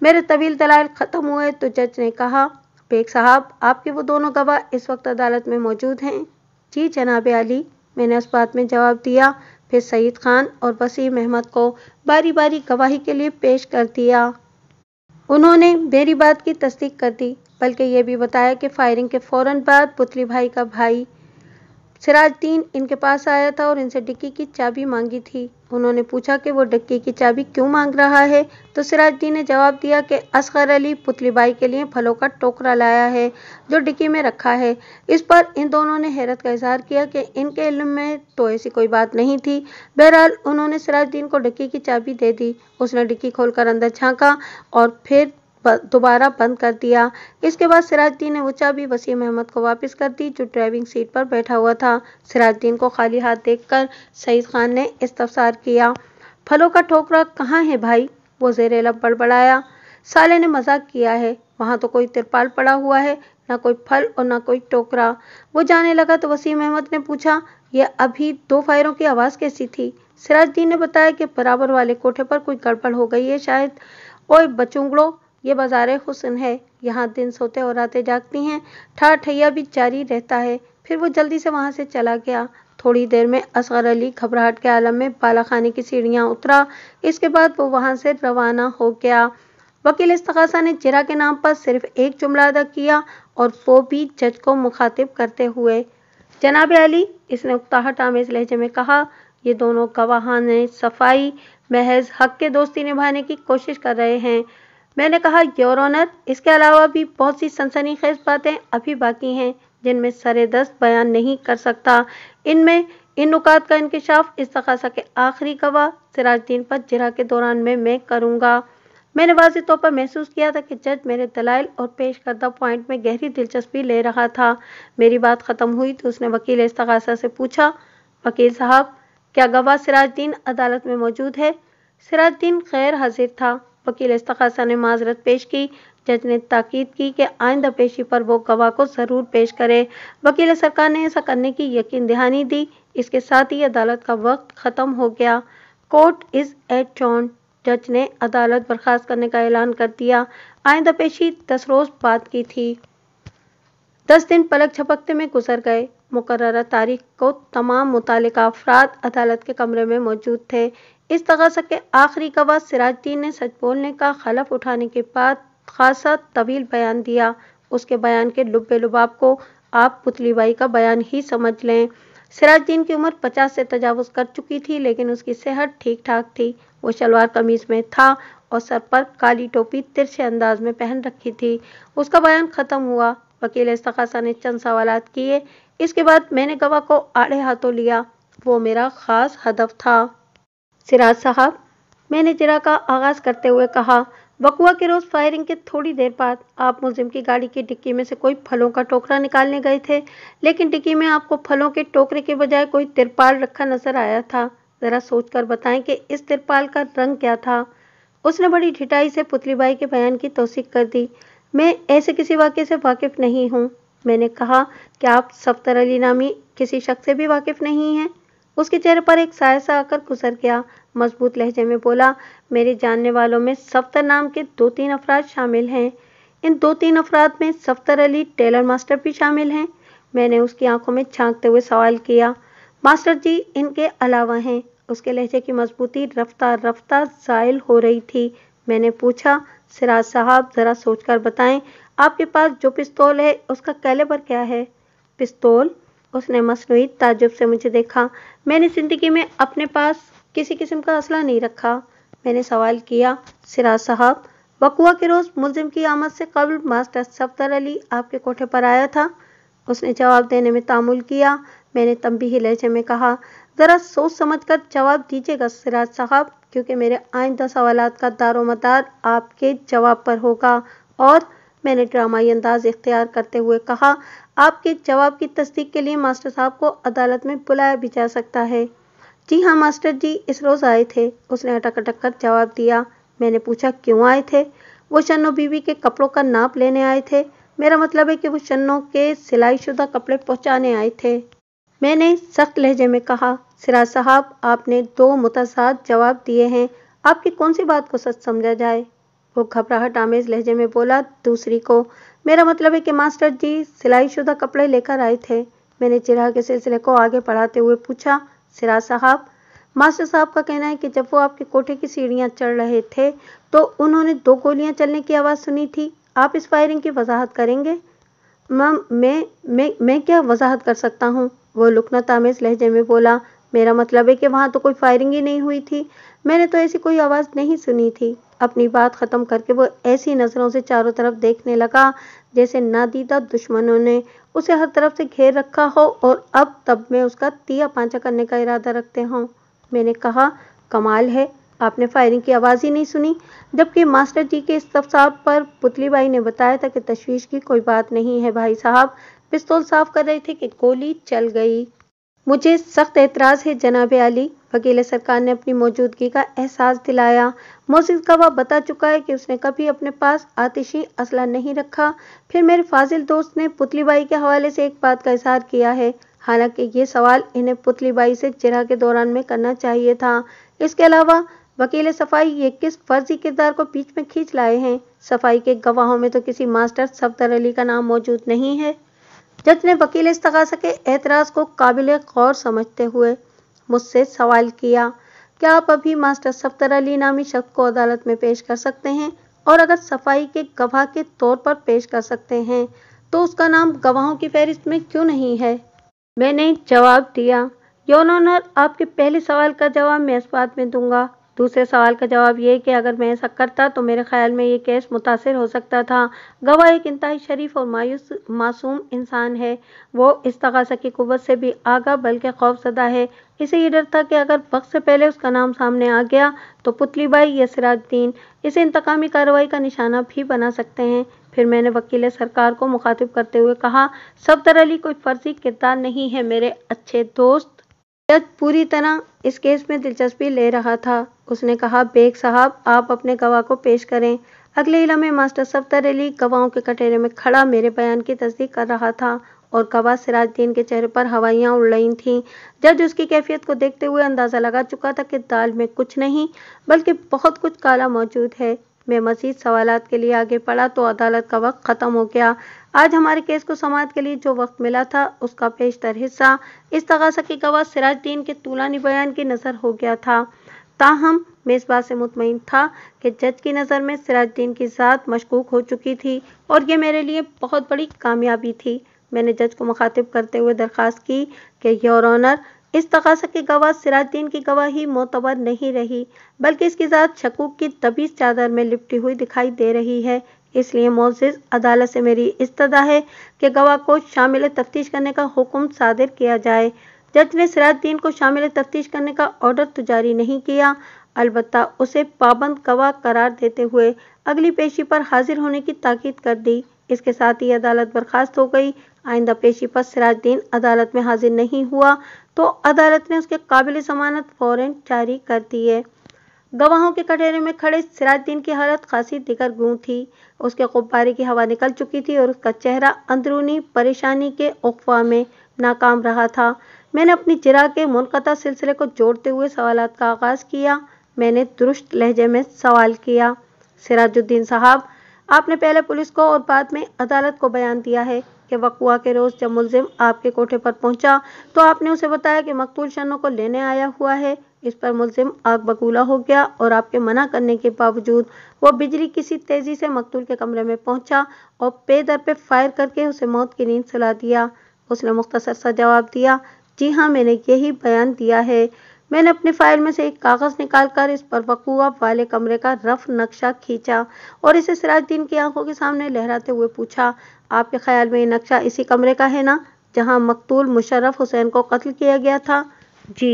मेरे तवील दलाल ख़त्म हुए तो जज ने कहा बेग साहब आपके वो दोनों गवाह इस वक्त अदालत में मौजूद हैं जी जनाब अली मैंने उस बात में जवाब दिया फिर सईद खान और वसीम अहमद को बारी बारी गवाही के लिए पेश कर दिया उन्होंने मेरी बात की तस्दीक कर दी बल्कि ये भी बताया कि फायरिंग के फौरन बाद पुतली भाई का भाई सिराजद्दीन इनके पास आया था और इनसे डिक्की की चाबी मांगी थी उन्होंने पूछा कि वो डिक्की की चाबी क्यों मांग रहा है तो सिराजद्दीन ने जवाब दिया कि असगर अली पुतली बाई के लिए फलों का टोकरा लाया है जो डिक्की में रखा है इस पर इन दोनों ने हैरत का इजहार किया कि इनके इल्म में तो ऐसी कोई बात नहीं थी बहरहाल उन्होंने सिराजद्दीन को डिक्की की चाबी दे दी उसने डिक्की खोलकर अंदर झाँका और फिर दोबारा बंद कर दिया इसके बाद सिराजुद्दीन ने वो भी वसीम अहमद को वापस कर दी जो ड्राइविंग सीट पर बैठा हुआ था सिराजुद्दीन को खाली हाथ देखकर सईद खान ने इस्तफसार किया फलों का ठोकरा कहाँ है भाई वो जेरे लब बड़बड़ाया साले ने मजाक किया है वहाँ तो कोई तिरपाल पड़ा हुआ है ना कोई फल और ना कोई टोकरा वो जाने लगा तो वसीम अहमद ने पूछा यह अभी दो फायरों की आवाज़ कैसी थी सिराजुद्दीन ने बताया कि बराबर वाले कोठे पर कोई गड़बड़ हो गई है शायद ओए बचूंगड़ो ये बाजार हुसन है यहाँ दिन सोते और रातें जागती हैं ठैया भी जारी रहता है फिर वो जल्दी से वहाँ से चला गया थोड़ी देर में असगर अली घबराहट के आलम में बालाखाने की सीढ़ियाँ उतरा इसके बाद वो वहाँ से रवाना हो गया वकील तखासा ने जिरा के नाम पर सिर्फ एक जुमला अदा किया और वो भी जज को मुखातिब करते हुए जनाब अली इसने उकताहट आमेज लहजे में कहा ये दोनों गवाहान सफाई महज हक के दोस्ती निभाने की कोशिश कर रहे हैं मैंने कहा योर ऑनर इसके अलावा भी बहुत सी सनसनीखेज बातें अभी बाकी हैं जिनमें सर दस्त बयान नहीं कर सकता इनमें इन नुकात का इंकशाफ इस तकासा के आखिरी गवाह सिराजद्दीन पर जरा के दौरान में मैं करूँगा मैंने वाजह तौर पर महसूस किया था कि जज मेरे दलाइल और पेश करदा पॉइंट में गहरी दिलचस्पी ले रहा था मेरी बात ख़त्म हुई तो उसने वकील इस्तगासा से पूछा वकील साहब क्या गवाह सिराजद्दीन अदालत में मौजूद है सिराजद्दीन खैर हाजिर था वकील इस्तखासा ने माजरत पेश की जज ने ताकीद की कि आइंदा पेशी पर वो गवाह को ज़रूर पेश करे वकील सरकार ने ऐसा करने की यकीन दहानी दी इसके साथ ही अदालत का वक्त ख़त्म हो गया कोर्ट इज़ एट चौन जज ने अदालत बर्खास्त करने का ऐलान कर दिया आइंदा पेशी दस रोज़ बाद की थी दस दिन पलक झपकते में गुजर गए मुकर तारीख को तमाम मुतल अफराद अदालत के कमरे में मौजूद थे इस तगासा के आखिरी गवाह सिराजद्दीन ने सच बोलने का हलफ उठाने के बाद खासा तवील बयान दिया उसके बयान के लुबे लुबाब को आप पुतलीबाई का बयान ही समझ लें सिराजद्दीन की उम्र 50 से तजावज़ कर चुकी थी लेकिन उसकी सेहत ठीक ठाक थी वो शलवार कमीज में था और सर पर काली टोपी तिरछे अंदाज में पहन रखी थी उसका बयान ख़त्म हुआ वकील इस्तखासा ने चंद सवाल किए इसके बाद मैंने गवाह को आड़े हाथों लिया वो मेरा ख़ास हदफ था सिराज साहब मैंने जरा का आगाज़ करते हुए कहा बकुआ के रोज़ फायरिंग के थोड़ी देर बाद आप मुजिम की गाड़ी की डिक्की में से कोई फलों का टोकरा निकालने गए थे लेकिन डिक्की में आपको फलों के टोकरे के बजाय कोई तिरपाल रखा नजर आया था ज़रा सोचकर बताएं कि इस तिरपाल का रंग क्या था उसने बड़ी ढिटाई से पुतलीबाई के बयान की तोसीक कर दी मैं ऐसे किसी वाक्य से वाकिफ़ नहीं हूँ मैंने कहा कि आप सफ्तर अली नामी किसी शख्स से भी वाकिफ़ नहीं हैं उसके चेहरे पर एक साय सा आकर गुजर गया मजबूत लहजे में बोला मेरे जानने वालों में सफ्तर नाम के दो तीन अफराद शामिल हैं इन दो तीन अफराद में सफ्तर अली टेलर मास्टर भी शामिल हैं मैंने उसकी आंखों में झांकते हुए सवाल किया मास्टर जी इनके अलावा हैं उसके लहजे की मजबूती रफ्तार रफ्तार जायल हो रही थी मैंने पूछा सिराज साहब ज़रा सोचकर बताएं आपके पास जो पिस्तौल है उसका कैलेबर क्या है पिस्तौल उसने मसनू ताजुब से मुझे देखा मैंने ज़िंदगी में अपने पास किसी किस्म का असला नहीं रखा मैंने सवाल किया सिराज साहब वकुआ के रोज़ मुलिम की आमद से कबल मास्टर सफदर अली आपके कोठे पर आया था उसने जवाब देने में तामुल किया मैंने तंबी लहजे में कहा ज़रा सोच समझ कर जवाब दीजिएगा सिराज साहब क्योंकि मेरे आइंदा सवाल का दारो मदार आपके जवाब पर होगा और मैंने ड्रामाई अंदाज इख्तियार करते हुए कहा आपके जवाब की तस्दीक के लिए मास्टर साहब को अदालत में बुलाया भी जा सकता है जी हाँ मास्टर जी इस रोज़ आए थे उसने अटक अटक कर जवाब दिया मैंने पूछा क्यों आए थे वो शन्नो बीवी के कपड़ों का नाप लेने आए थे मेरा मतलब है कि वो शन्नो के सिलाई शुदा कपड़े पहुंचाने आए थे मैंने सख्त लहजे में कहा सिराज साहब आपने दो मुतसाद जवाब दिए हैं आपकी कौन सी बात को सच समझा जाए वो घबराहट आमेज लहजे में बोला दूसरी को मेरा मतलब है कि मास्टर जी सिलाई शुदा कपड़े लेकर आए थे मैंने चिराग के सिलसिले को आगे पढ़ाते हुए पूछा सिराज साहब मास्टर साहब का कहना है कि जब वो आपके कोठे की सीढ़ियां चढ़ रहे थे तो उन्होंने दो गोलियां चलने की आवाज़ सुनी थी आप इस फायरिंग की वजाहत करेंगे मैम मैं मैं मैं क्या वजाहत कर सकता हूँ वो लुकना तामेज लहजे में बोला मेरा मतलब है कि वहाँ तो कोई फायरिंग ही नहीं हुई थी मैंने तो ऐसी कोई आवाज़ नहीं सुनी थी अपनी बात ख़त्म करके वो ऐसी नज़रों से चारों तरफ देखने लगा जैसे नादीदा दुश्मनों ने उसे हर तरफ से घेर रखा हो और अब तब मैं उसका तिया पांचा करने का इरादा रखते हूँ मैंने कहा कमाल है आपने फायरिंग की आवाज़ ही नहीं सुनी जबकि मास्टर जी के इस पर पुतली बाई ने बताया था कि तशवीश की कोई बात नहीं है भाई साहब पिस्तौल साफ कर रहे थे कि गोली चल गई मुझे सख्त एतराज़ है जनाब अली वकील सरकार ने अपनी मौजूदगी का एहसास दिलाया मोसिस वह बता चुका है कि उसने कभी अपने पास आतिशी असला नहीं रखा फिर मेरे फाजिल दोस्त ने पुतलीबाई के हवाले से एक बात का इजहार किया है हालांकि ये सवाल इन्हें पुतलीबाई से चिरा के दौरान में करना चाहिए था इसके अलावा वकील सफाई ये किस फर्जी किरदार को बीच में खींच लाए हैं सफाई के गवाहों में तो किसी मास्टर सफदर अली का नाम मौजूद नहीं है जज ने वकील इस्तगासा के एतराज़ को काबिल गौर समझते हुए मुझसे सवाल किया क्या आप अभी मास्टर सफ्तर अली नामी शख्स को अदालत में पेश कर सकते हैं और अगर सफाई के गवाह के तौर पर पेश कर सकते हैं तो उसका नाम गवाहों की फहरिस्त में क्यों नहीं है मैंने जवाब दिया योनोनर आपके पहले सवाल का जवाब मैं इस बात में दूंगा दूसरे सवाल का जवाब ये कि अगर मैं ऐसा करता तो मेरे ख्याल में ये केस मुतासर हो सकता था गवाह एक इंतहाई शरीफ और मायूस मासूम इंसान है वो इस तगासा की कुत से भी आगा बल्कि खौफजदा है इसे ये डर था कि अगर वक्त से पहले उसका नाम सामने आ गया तो बाई या सिराजुद्दीन इसे इंतकामी कार्रवाई का निशाना भी बना सकते हैं फिर मैंने वकील सरकार को मुखातिब करते हुए कहा सफदर अली कोई फर्जी किरदार नहीं है मेरे अच्छे दोस्त जज पूरी तरह इस केस में दिलचस्पी ले रहा था उसने कहा बेग साहब आप अपने गवाह को पेश करें अगले इलामे मास्टर सफ्तर अली गवाहों के कटेरे में खड़ा मेरे बयान की तस्दीक कर रहा था और गवाह सिराजद्दीन के चेहरे पर हवाइयाँ उड़ रही थीं जज उसकी कैफियत को देखते हुए अंदाज़ा लगा चुका था कि दाल में कुछ नहीं बल्कि बहुत कुछ काला मौजूद है मैं मजीद सवाल के लिए आगे पढ़ा तो अदालत का वक्त ख़त्म हो गया आज हमारे केस को समाज के लिए जो वक्त मिला था उसका बेशतर हिस्सा इस तगासा के गवाह सिराजद्दीन के तूलानी बयान की नज़र हो गया था ताहम मैं इस बात से मुतमिन था कि जज की नज़र में सिराजद्दीन की ज़ात मशकूक हो चुकी थी और यह मेरे लिए बहुत बड़ी कामयाबी थी मैंने जज को मुखातिब करते हुए दरख्वास्त की कि योर ऑनर इस तकासा की गवाह सिराजद्दीन की गवाही मोतबर नहीं रही बल्कि इसकी ज़ात शकूक की तबीज़ चादर में लिपटी हुई दिखाई दे रही है इसलिए मोजिज अदालत से मेरी इस्तदा है कि गवाह को शामिल तफ्तीश करने का हुक्म सादिर किया जाए जज ने सिराजुद्दीन को शामिल तफ्तीश करने का ऑर्डर तो जारी नहीं किया अलबत् उसे पाबंद गवाह करार देते हुए अगली पेशी पर हाजिर होने की ताकीद कर दी इसके साथ ही अदालत बर्खास्त हो गई आइंदा पेशी पर सिराजुद्दीन अदालत में हाजिर नहीं हुआ तो अदालत ने उसके काबिल जमानत फौरन जारी कर दी है गवाहों के कटहरे में खड़े सिराजुद्दीन की हालत खासी दिगर गूं थी उसके गुब्बारे की हवा निकल चुकी थी और उसका चेहरा अंदरूनी परेशानी के अफवाह में नाकाम रहा था मैंने अपनी जिरा के मुनकता सिलसिले को जोड़ते हुए सवाल का आगाज़ किया मैंने दुरुस्त लहजे में सवाल किया सिराजुद्दीन साहब आपने पहले पुलिस को और बाद में अदालत को बयान दिया है कि वकुआ के रोज़ जब मुलजिम आपके कोठे पर पहुंचा तो आपने उसे बताया कि मकतूल शनों को लेने आया हुआ है इस पर मुलिम आग बकूला हो गया और आपके मना करने के बावजूद वो बिजली किसी तेज़ी से मकतूल के कमरे में पहुंचा और पे दर पे फायर करके उसे मौत की नींद सुला दिया उसने मुख्तसर सा जवाब दिया जी हाँ मैंने यही बयान दिया है मैंने अपनी फाइल में से एक कागज़ निकाल कर इस पर वकूआ वाले कमरे का रफ नक्शा खींचा और इसे सिराजुद्दीन की आंखों के सामने लहराते हुए पूछा आपके ख्याल में ये नक्शा इसी कमरे का है ना जहाँ मकतूल मुशर्रफ हुसैन को कत्ल किया गया था जी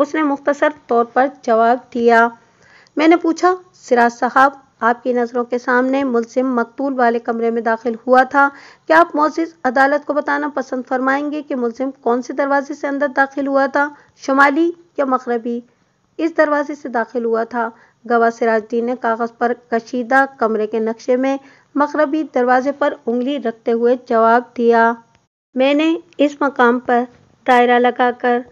उसने मुख्तसर तौर पर जवाब दिया मैंने पूछा सिराज साहब आपकी नज़रों के सामने मुलसिम मकतूल वाले कमरे में दाखिल हुआ था क्या आप मोजिज अदालत को बताना पसंद फरमाएंगे कि मुलसिम कौन से दरवाजे से अंदर दाखिल हुआ था शुमाली या मकरबी इस दरवाजे से दाखिल हुआ था गवाह सिराजुद्दीन ने कागज़ पर कशीदा कमरे के नक्शे में मकरबी दरवाजे पर उंगली रखते हुए जवाब दिया मैंने इस मकाम पर दायरा लगाकर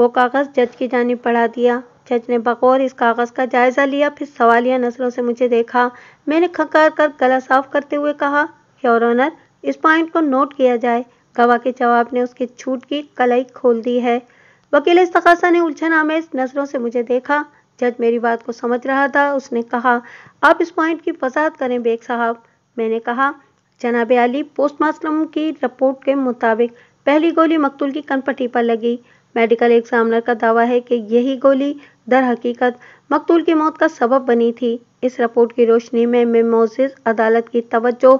वो कागज़ जज की जानब पढ़ा दिया जज ने बकौर इस कागज़ का जायज़ा लिया फिर सवालिया नजरों से मुझे देखा मैंने खकार कर गला साफ करते हुए कहा योर ऑनर इस पॉइंट को नोट किया जाए गवाह के जवाब ने उसकी छूट की कलाई खोल दी है वकील इस तकासा ने उलझन आमेज नजरों से मुझे देखा जज मेरी बात को समझ रहा था उसने कहा आप इस पॉइंट की वजाहत करें बेग साहब मैंने कहा जनाब अली पोस्टमार्टम की रिपोर्ट के मुताबिक पहली गोली मकतूल की कनपट्टी पर लगी मेडिकल एग्जामिनर का दावा है कि यही गोली दर हकीकत मकतूल की मौत का सबब बनी थी इस रिपोर्ट की रोशनी में मैं मोजिज अदालत की तवज्जो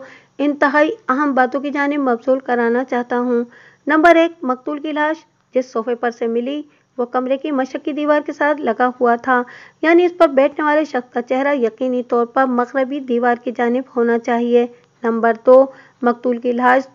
इंतहाई अहम बातों की जानब मबसूल कराना चाहता हूँ नंबर एक मकतूल की लाश जिस सोफे पर से मिली वो कमरे की मशक की दीवार के साथ लगा हुआ था यानी इस पर बैठने वाले शख्स का चेहरा यकीनी तौर पर मकरबी दीवार की जानब होना चाहिए नंबर दो मकतूल की लाश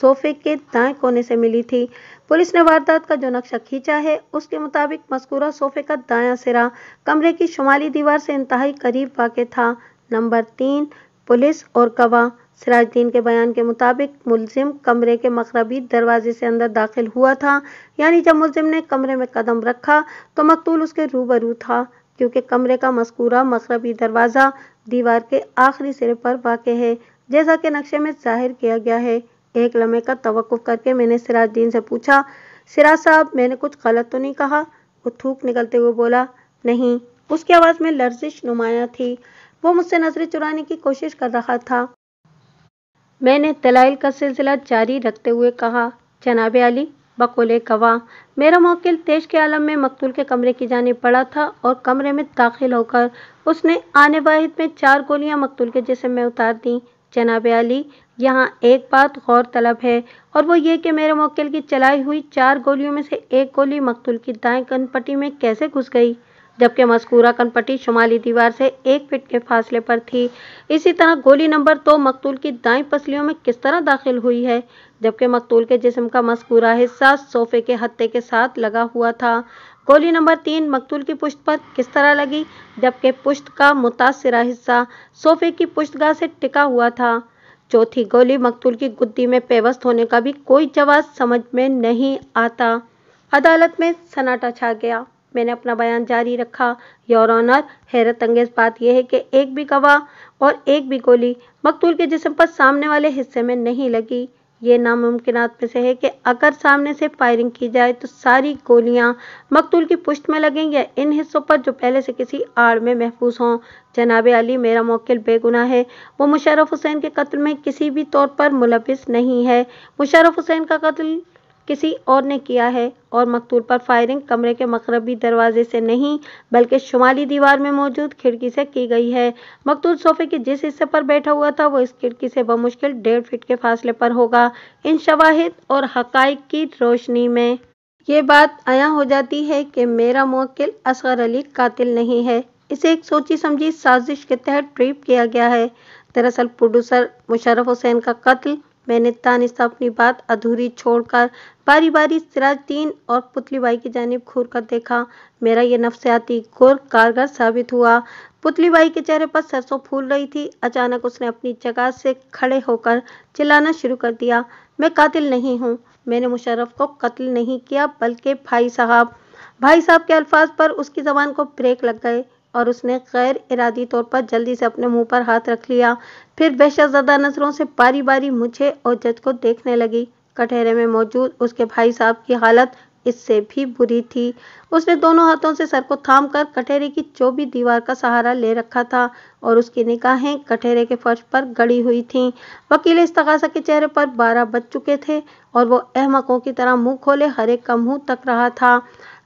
सोफे के दाएं कोने से मिली थी पुलिस ने वारदात का जो नक्शा खींचा है उसके मुताबिक मस्कुरा सोफे का दायां सिरा कमरे की शुमाली दीवार से इंतहाई करीब वाक़ था नंबर तीन पुलिस और कवा सिराजद्दीन के बयान के मुताबिक मुलजिम कमरे के मकरबी दरवाजे से अंदर दाखिल हुआ था यानी जब मुलजिम ने कमरे में कदम रखा तो मकतूल उसके रूबरू था क्योंकि कमरे का मस्कूरा मकरबी दरवाज़ा दीवार के आखिरी सिरे पर वाक़ है जैसा कि नक्शे में जाहिर किया गया है एक लम्हे का तवक़ुफ़ करके मैंने सिराजुद्दीन से पूछा सिराज साहब मैंने कुछ गलत तो नहीं कहा वो थूक निकलते हुए बोला नहीं उसकी आवाज़ में लर्जिश नुमाया थी वो मुझसे नजरें चुराने की कोशिश कर रहा था मैंने दलाइल का सिलसिला जारी रखते हुए कहा जनाब अली बकोले गवाह मेरा मौकिल तेज के आलम में मकतूल के कमरे की जाने पड़ा था और कमरे में दाखिल होकर उसने आने वाहिद में चार गोलियां मकतूल के जिसम में उतार दी जनाब अली यहाँ एक बात गौर तलब है और वो ये कि मेरे मोकिल की चलाई हुई चार गोलियों में से एक गोली मकतूल की दाएं कनपट्टी में कैसे घुस गई जबकि मस्कूरा कनपट्टी शुमाली दीवार से एक फिट के फासले पर थी इसी तरह गोली नंबर दो मकतूल की दाएं पसलियों में किस तरह दाखिल हुई है जबकि मकतूल के जिसम का मस्कूरा हिस्सा सोफे के हत्ते के साथ लगा हुआ था गोली नंबर तीन मकतूल की पुश्त पर किस तरह लगी जबकि पुश्त का मुतासरा हिस्सा सोफे की पुश्तगा से टिका हुआ था चौथी गोली मकतूल की गुद्दी में पेवस्त होने का भी कोई जवाब समझ में नहीं आता अदालत में सन्नाटा छा गया मैंने अपना बयान जारी रखा योर ऑनर हैरत अंगेज बात यह है कि एक भी गवाह और एक भी गोली मकतूल के जिसम पर सामने वाले हिस्से में नहीं लगी ये नामुमकिन में से है कि अगर सामने से फायरिंग की जाए तो सारी गोलियां मकतूल की पुश्त में लगेंगी या इन हिस्सों पर जो पहले से किसी आड़ में महफूज हों जनाब अली मेरा मौकिल बेगुना है वो मुशरफ हुसैन के कत्ल में किसी भी तौर पर मुलविस नहीं है मुशरफ हुसैन का कत्ल किसी और ने किया है और मकतूल पर फायरिंग कमरे के मकरबी दरवाजे से नहीं बल्कि शुमाली दीवार में मौजूद खिड़की से की गई है मकतूल सोफे के जिस हिस्से पर बैठा हुआ था वो इस खिड़की से बमुश्किल डेढ़ फीट के फासले पर होगा इन शवाहिद और हक की रोशनी में ये बात आया हो जाती है कि मेरा मोकिल असगर अली कातिल नहीं है इसे एक सोची समझी साजिश के तहत ट्रीप किया गया है दरअसल प्रोड्यूसर मुशरफ हुसैन का कत्ल मैंने तानिशा अपनी बात अधूरी छोड़कर बारी बारी सिराजुद्दीन और बाई की जानब घूर कर देखा मेरा यह नफसियाती गुर कारगर साबित हुआ बाई के चेहरे पर सरसों फूल रही थी अचानक उसने अपनी जगह से खड़े होकर चिल्लाना शुरू कर दिया मैं कातिल नहीं हूँ मैंने मुशर्रफ को कत्ल नहीं किया बल्कि भाई साहब भाई साहब के अल्फाज पर उसकी जबान को ब्रेक लग गए और उसने गैर इरादी तौर पर जल्दी से अपने मुंह पर हाथ रख लिया फिर वह शहजादा नजरों से बारी बारी मुझे और जज को देखने लगी कटहरे में मौजूद उसके भाई साहब की हालत इससे भी बुरी थी उसने दोनों हाथों से सर को थाम कर कटहरे की चौबी दीवार का सहारा ले रखा था और उसकी निकाहें कटहरे के फर्श पर गड़ी हुई थीं। वकील इस्तगासा के चेहरे पर बारह बज चुके थे और वो अहमकों की तरह मुंह खोले हरे का मुंह तक रहा था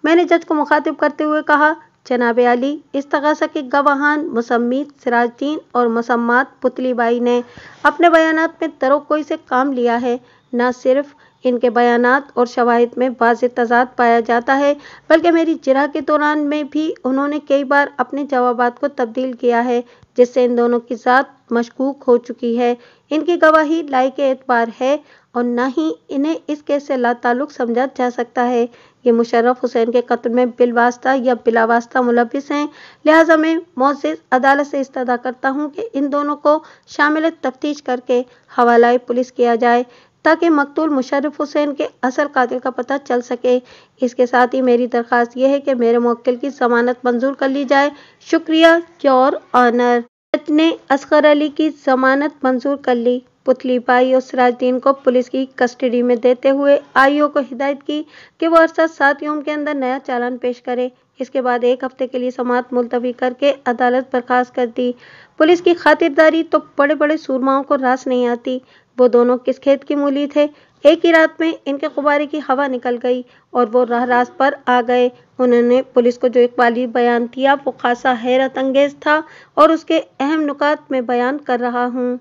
मैंने जज को मुखातिब करते हुए कहा जनाब अली इस तगासा के गवाहान मुसम्मीद सिराजदीन और मसम्मात पुतलीबाई ने अपने बयान में तरोकोई से काम लिया है न सिर्फ इनके बयान और शवाहद में वाज तजाद पाया जाता है बल्कि मेरी जरा के दौरान में भी उन्होंने कई बार अपने जवाब को तब्दील किया है जिससे इन दोनों की ज़ात मशकूक हो चुकी है इनकी गवाही लायक एतबार है और ना ही इन्हें इस केस से लाता समझा जा सकता है ये मुशर्रफ हुसैन के कत्ल में बिलवास्ता या बिलावास्ता मुलविस हैं लिहाजा मैं मोजिज अदालत से इस्तः करता हूँ कि इन दोनों को शामिल तफ्तीश करके हवाला पुलिस किया जाए ताकि मकतूल मुशरफ हुसैन के असल कातिल का पता चल सके इसके साथ ही मेरी दरख्वास्त यह है कि मेरे मौकिल की जमानत मंजूर कर ली जाए शुक्रिया योर ऑनर ने असगर अली की जमानत मंजूर कर ली पुतली पाई और राजदीन को पुलिस की कस्टडी में देते हुए आईओ को हिदायत की कि वो अरसा सात यूम के अंदर नया चालान पेश करे इसके बाद एक हफ्ते के लिए समात मुलतवी करके अदालत बर्खास्त कर दी पुलिस की खातिरदारी तो बड़े बड़े सूरमाओं को रास नहीं आती वो दोनों किस खेत की मूली थे एक ही रात में इनके गुब्बारे की हवा निकल गई और वो राह रास पर आ गए उन्होंने पुलिस को जो इकबाली बयान दिया वो खासा हैरत अंगेज था और उसके अहम नुकात में बयान कर रहा हूँ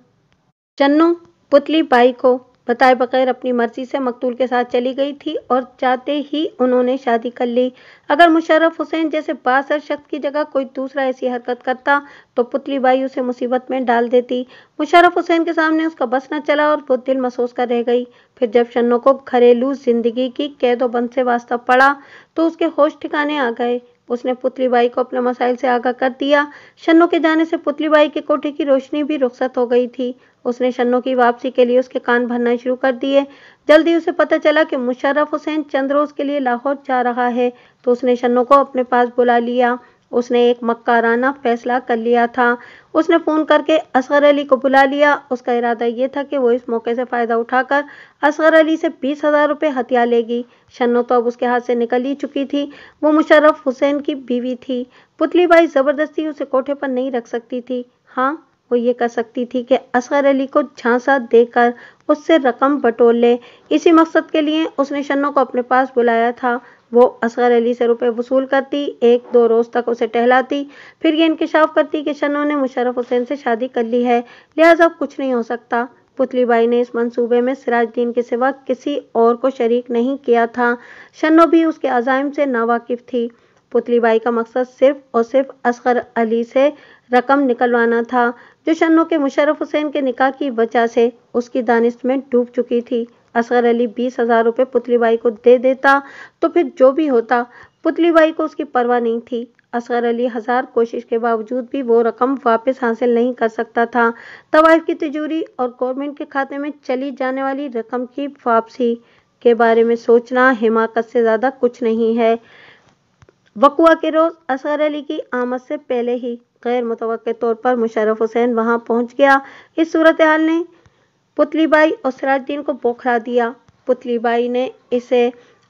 चन्नू पुतली बाई को बताए बगैर अपनी मर्जी से मकतूल के साथ चली गई थी और जाते ही उन्होंने शादी कर ली अगर मुशर्रफ हुसैन जैसे बासर शख्स की जगह कोई दूसरा ऐसी हरकत करता तो पुतली बाई उसे मुसीबत में डाल देती मुशर्रफ हुसैन के सामने उसका बस न चला और वो दिल महसूस कर रह गई फिर जब शन्नों को घरेलू जिंदगी की कैदोबंद से वास्ता पड़ा तो उसके होश ठिकाने आ गए उसने पुतली बाई को अपने मसाइल से आगाह कर दिया शन्नो के जाने से पुतली बाई के कोठे की रोशनी भी रुखसत हो गई थी उसने शन्नो की वापसी के लिए उसके कान भरना शुरू कर दिए जल्दी उसे पता चला कि मुशर्रफ हुसैन चंद्रोज के लिए लाहौर जा रहा है तो उसने शन्नो को अपने पास बुला लिया उसने एक मक्काराना फैसला कर लिया था उसने फ़ोन करके असगर अली को बुला लिया उसका इरादा यह था कि वो इस मौके से फ़ायदा उठाकर असगर अली से बीस हज़ार रुपये हथिया लेगी शनो तो अब उसके हाथ से निकल ही चुकी थी वो मुशर्रफ हुसैन की बीवी थी पुतली बाई ज़बरदस्ती उसे कोठे पर नहीं रख सकती थी हाँ वो ये कर सकती थी कि असगर अली को झांसा देकर उससे रकम बटोर ले इसी मकसद के लिए उसने शन्नो को अपने पास बुलाया था वो असगर अली से रुपए वसूल करती एक दो रोज़ तक उसे टहलाती फिर ये इंकशाफ करती कि शन्नो ने मुशरफ हुसैन से शादी कर ली है लिहाजा कुछ नहीं हो सकता पुतली बाई ने इस मंसूबे में सिराजुद्दीन के सिवा किसी और को शरीक नहीं किया था शन्नो भी उसके अजायम से नावाकिफ थी पुतली बाई का मकसद सिर्फ और सिर्फ असगर अली से रकम निकलवाना था जो शन्नो के मुशरफ हुसैन के निकाह की वजह से उसकी दानिश में डूब चुकी थी असगर अली बीस हज़ार रुपये पुतली बाई को दे देता तो फिर जो भी होता पुतली बाई को उसकी परवाह नहीं थी असगर अली हज़ार कोशिश के बावजूद भी वो रकम वापस हासिल नहीं कर सकता था तवाइफ की तिजोरी और गवर्नमेंट के खाते में चली जाने वाली रकम की वापसी के बारे में सोचना हिमाकत से ज़्यादा कुछ नहीं है वकुआ के रोज़ असगर अली की आमद से पहले ही गैर मुतव तौर पर मुशरफ हुसैन वहां पहुंच गया इस सूरत हाल ने बाई और सराजद्दीन को पोखरा दिया बाई ने इसे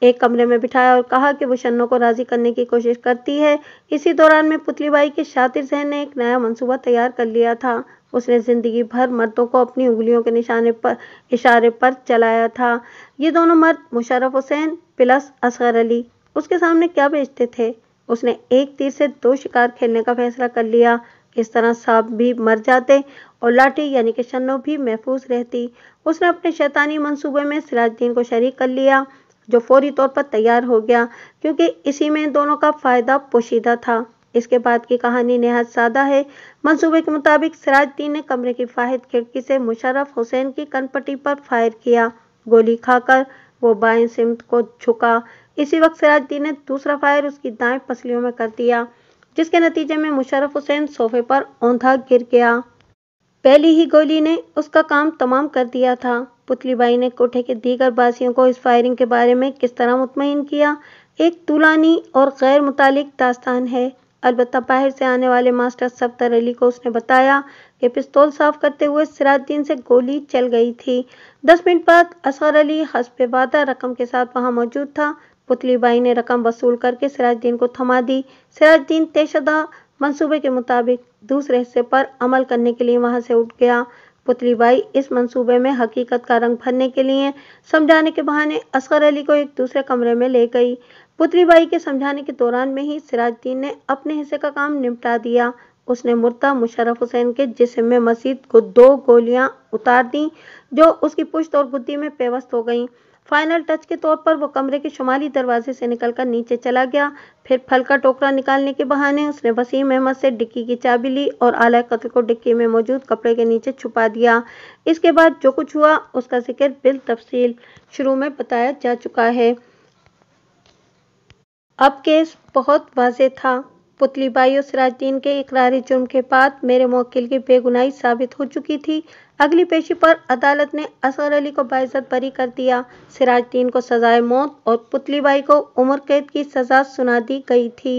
एक कमरे में बिठाया और कहा कि वो शन्नों को राज़ी करने की कोशिश करती है इसी दौरान में पुतली बाई के शातिर जहन ने एक नया मंसूबा तैयार कर लिया था उसने ज़िंदगी भर मर्दों को अपनी उंगलियों के निशाने पर इशारे पर चलाया था ये दोनों मर्द मुशरफ हुसैन प्लस असगर अली उसके सामने क्या बेचते थे उसने एक तीर से दो शिकार खेलने का फैसला कर लिया इस तरह सांप भी मर जाते और लाठी यानी कि शनो भी महफूज रहती उसने अपने शैतानी मंसूबे में सिराजुद्दीन को शरीक कर लिया जो फौरी तौर पर तैयार हो गया क्योंकि इसी में दोनों का फ़ायदा पोशीदा था इसके बाद की कहानी नहायत सादा है मंसूबे के मुताबिक सिराजुद्दीन ने कमरे की फाहिद खिड़की से मुशरफ हुसैन की कनपट्टी पर फायर किया गोली खाकर वो बाएं सिमत को झुका इसी वक्त सिराजुद्दीन ने दूसरा फायर उसकी दाएं पसलियों में कर दिया जिसके नतीजे में मुशरफ हुसैन सोफे पर औंधा गिर गया पहली ही गोली ने उसका काम तमाम कर दिया था पुतली बाई ने कोठे के दीगर बासियों को इस फायरिंग के बारे में किस तरह मुतमिन किया एक तुलानी और गैर मुतालिक दास्तान है अलबत् बाहर से आने वाले मास्टर सफ्तर अली को उसने बताया कि पिस्तौल साफ करते हुए सिराजुद्दीन से गोली चल गई थी दस मिनट बाद असगर अली हसब वादा रकम के साथ वहां मौजूद था बाई ने रकम वसूल करके सिराजुद्दीन को थमा दी सिराजुद्दीन तयशुदा मंसूबे के मुताबिक दूसरे हिस्से पर अमल करने के लिए वहां से उठ गया बाई इस मंसूबे में हकीकत का रंग भरने के लिए समझाने के बहाने असगर अली को एक दूसरे कमरे में ले गई बाई के समझाने के दौरान में ही सिराजुद्दीन ने अपने हिस्से का काम निपटा दिया उसने मुर्ता मुशरफ हुसैन के जिसम में मसीद को दो गोलियां उतार दी जो उसकी पुश्त और गुद्दी में पेवस्त हो गईं फाइनल टच के तौर पर वो कमरे के शुमाली दरवाजे से निकलकर नीचे चला गया फिर फल का टोकरा निकालने के बहाने उसने वसीम अहमद से डिक्की की चाबी ली और आला कत्ल को डिक्की में मौजूद कपड़े के नीचे छुपा दिया इसके बाद जो कुछ हुआ उसका जिक्र बिल तफसील शुरू में बताया जा चुका है अब केस बहुत वाज था पुतली बाई और सिराजदीन के इकरारी जुर्म के बाद मेरे मोकिल की बेगुनाही साबित हो चुकी थी अगली पेशी पर अदालत ने असर अली को बाइजत बरी कर दिया तीन को सजाए मौत और पुतली बाई को उम्र कैद की सजा सुना दी गई थी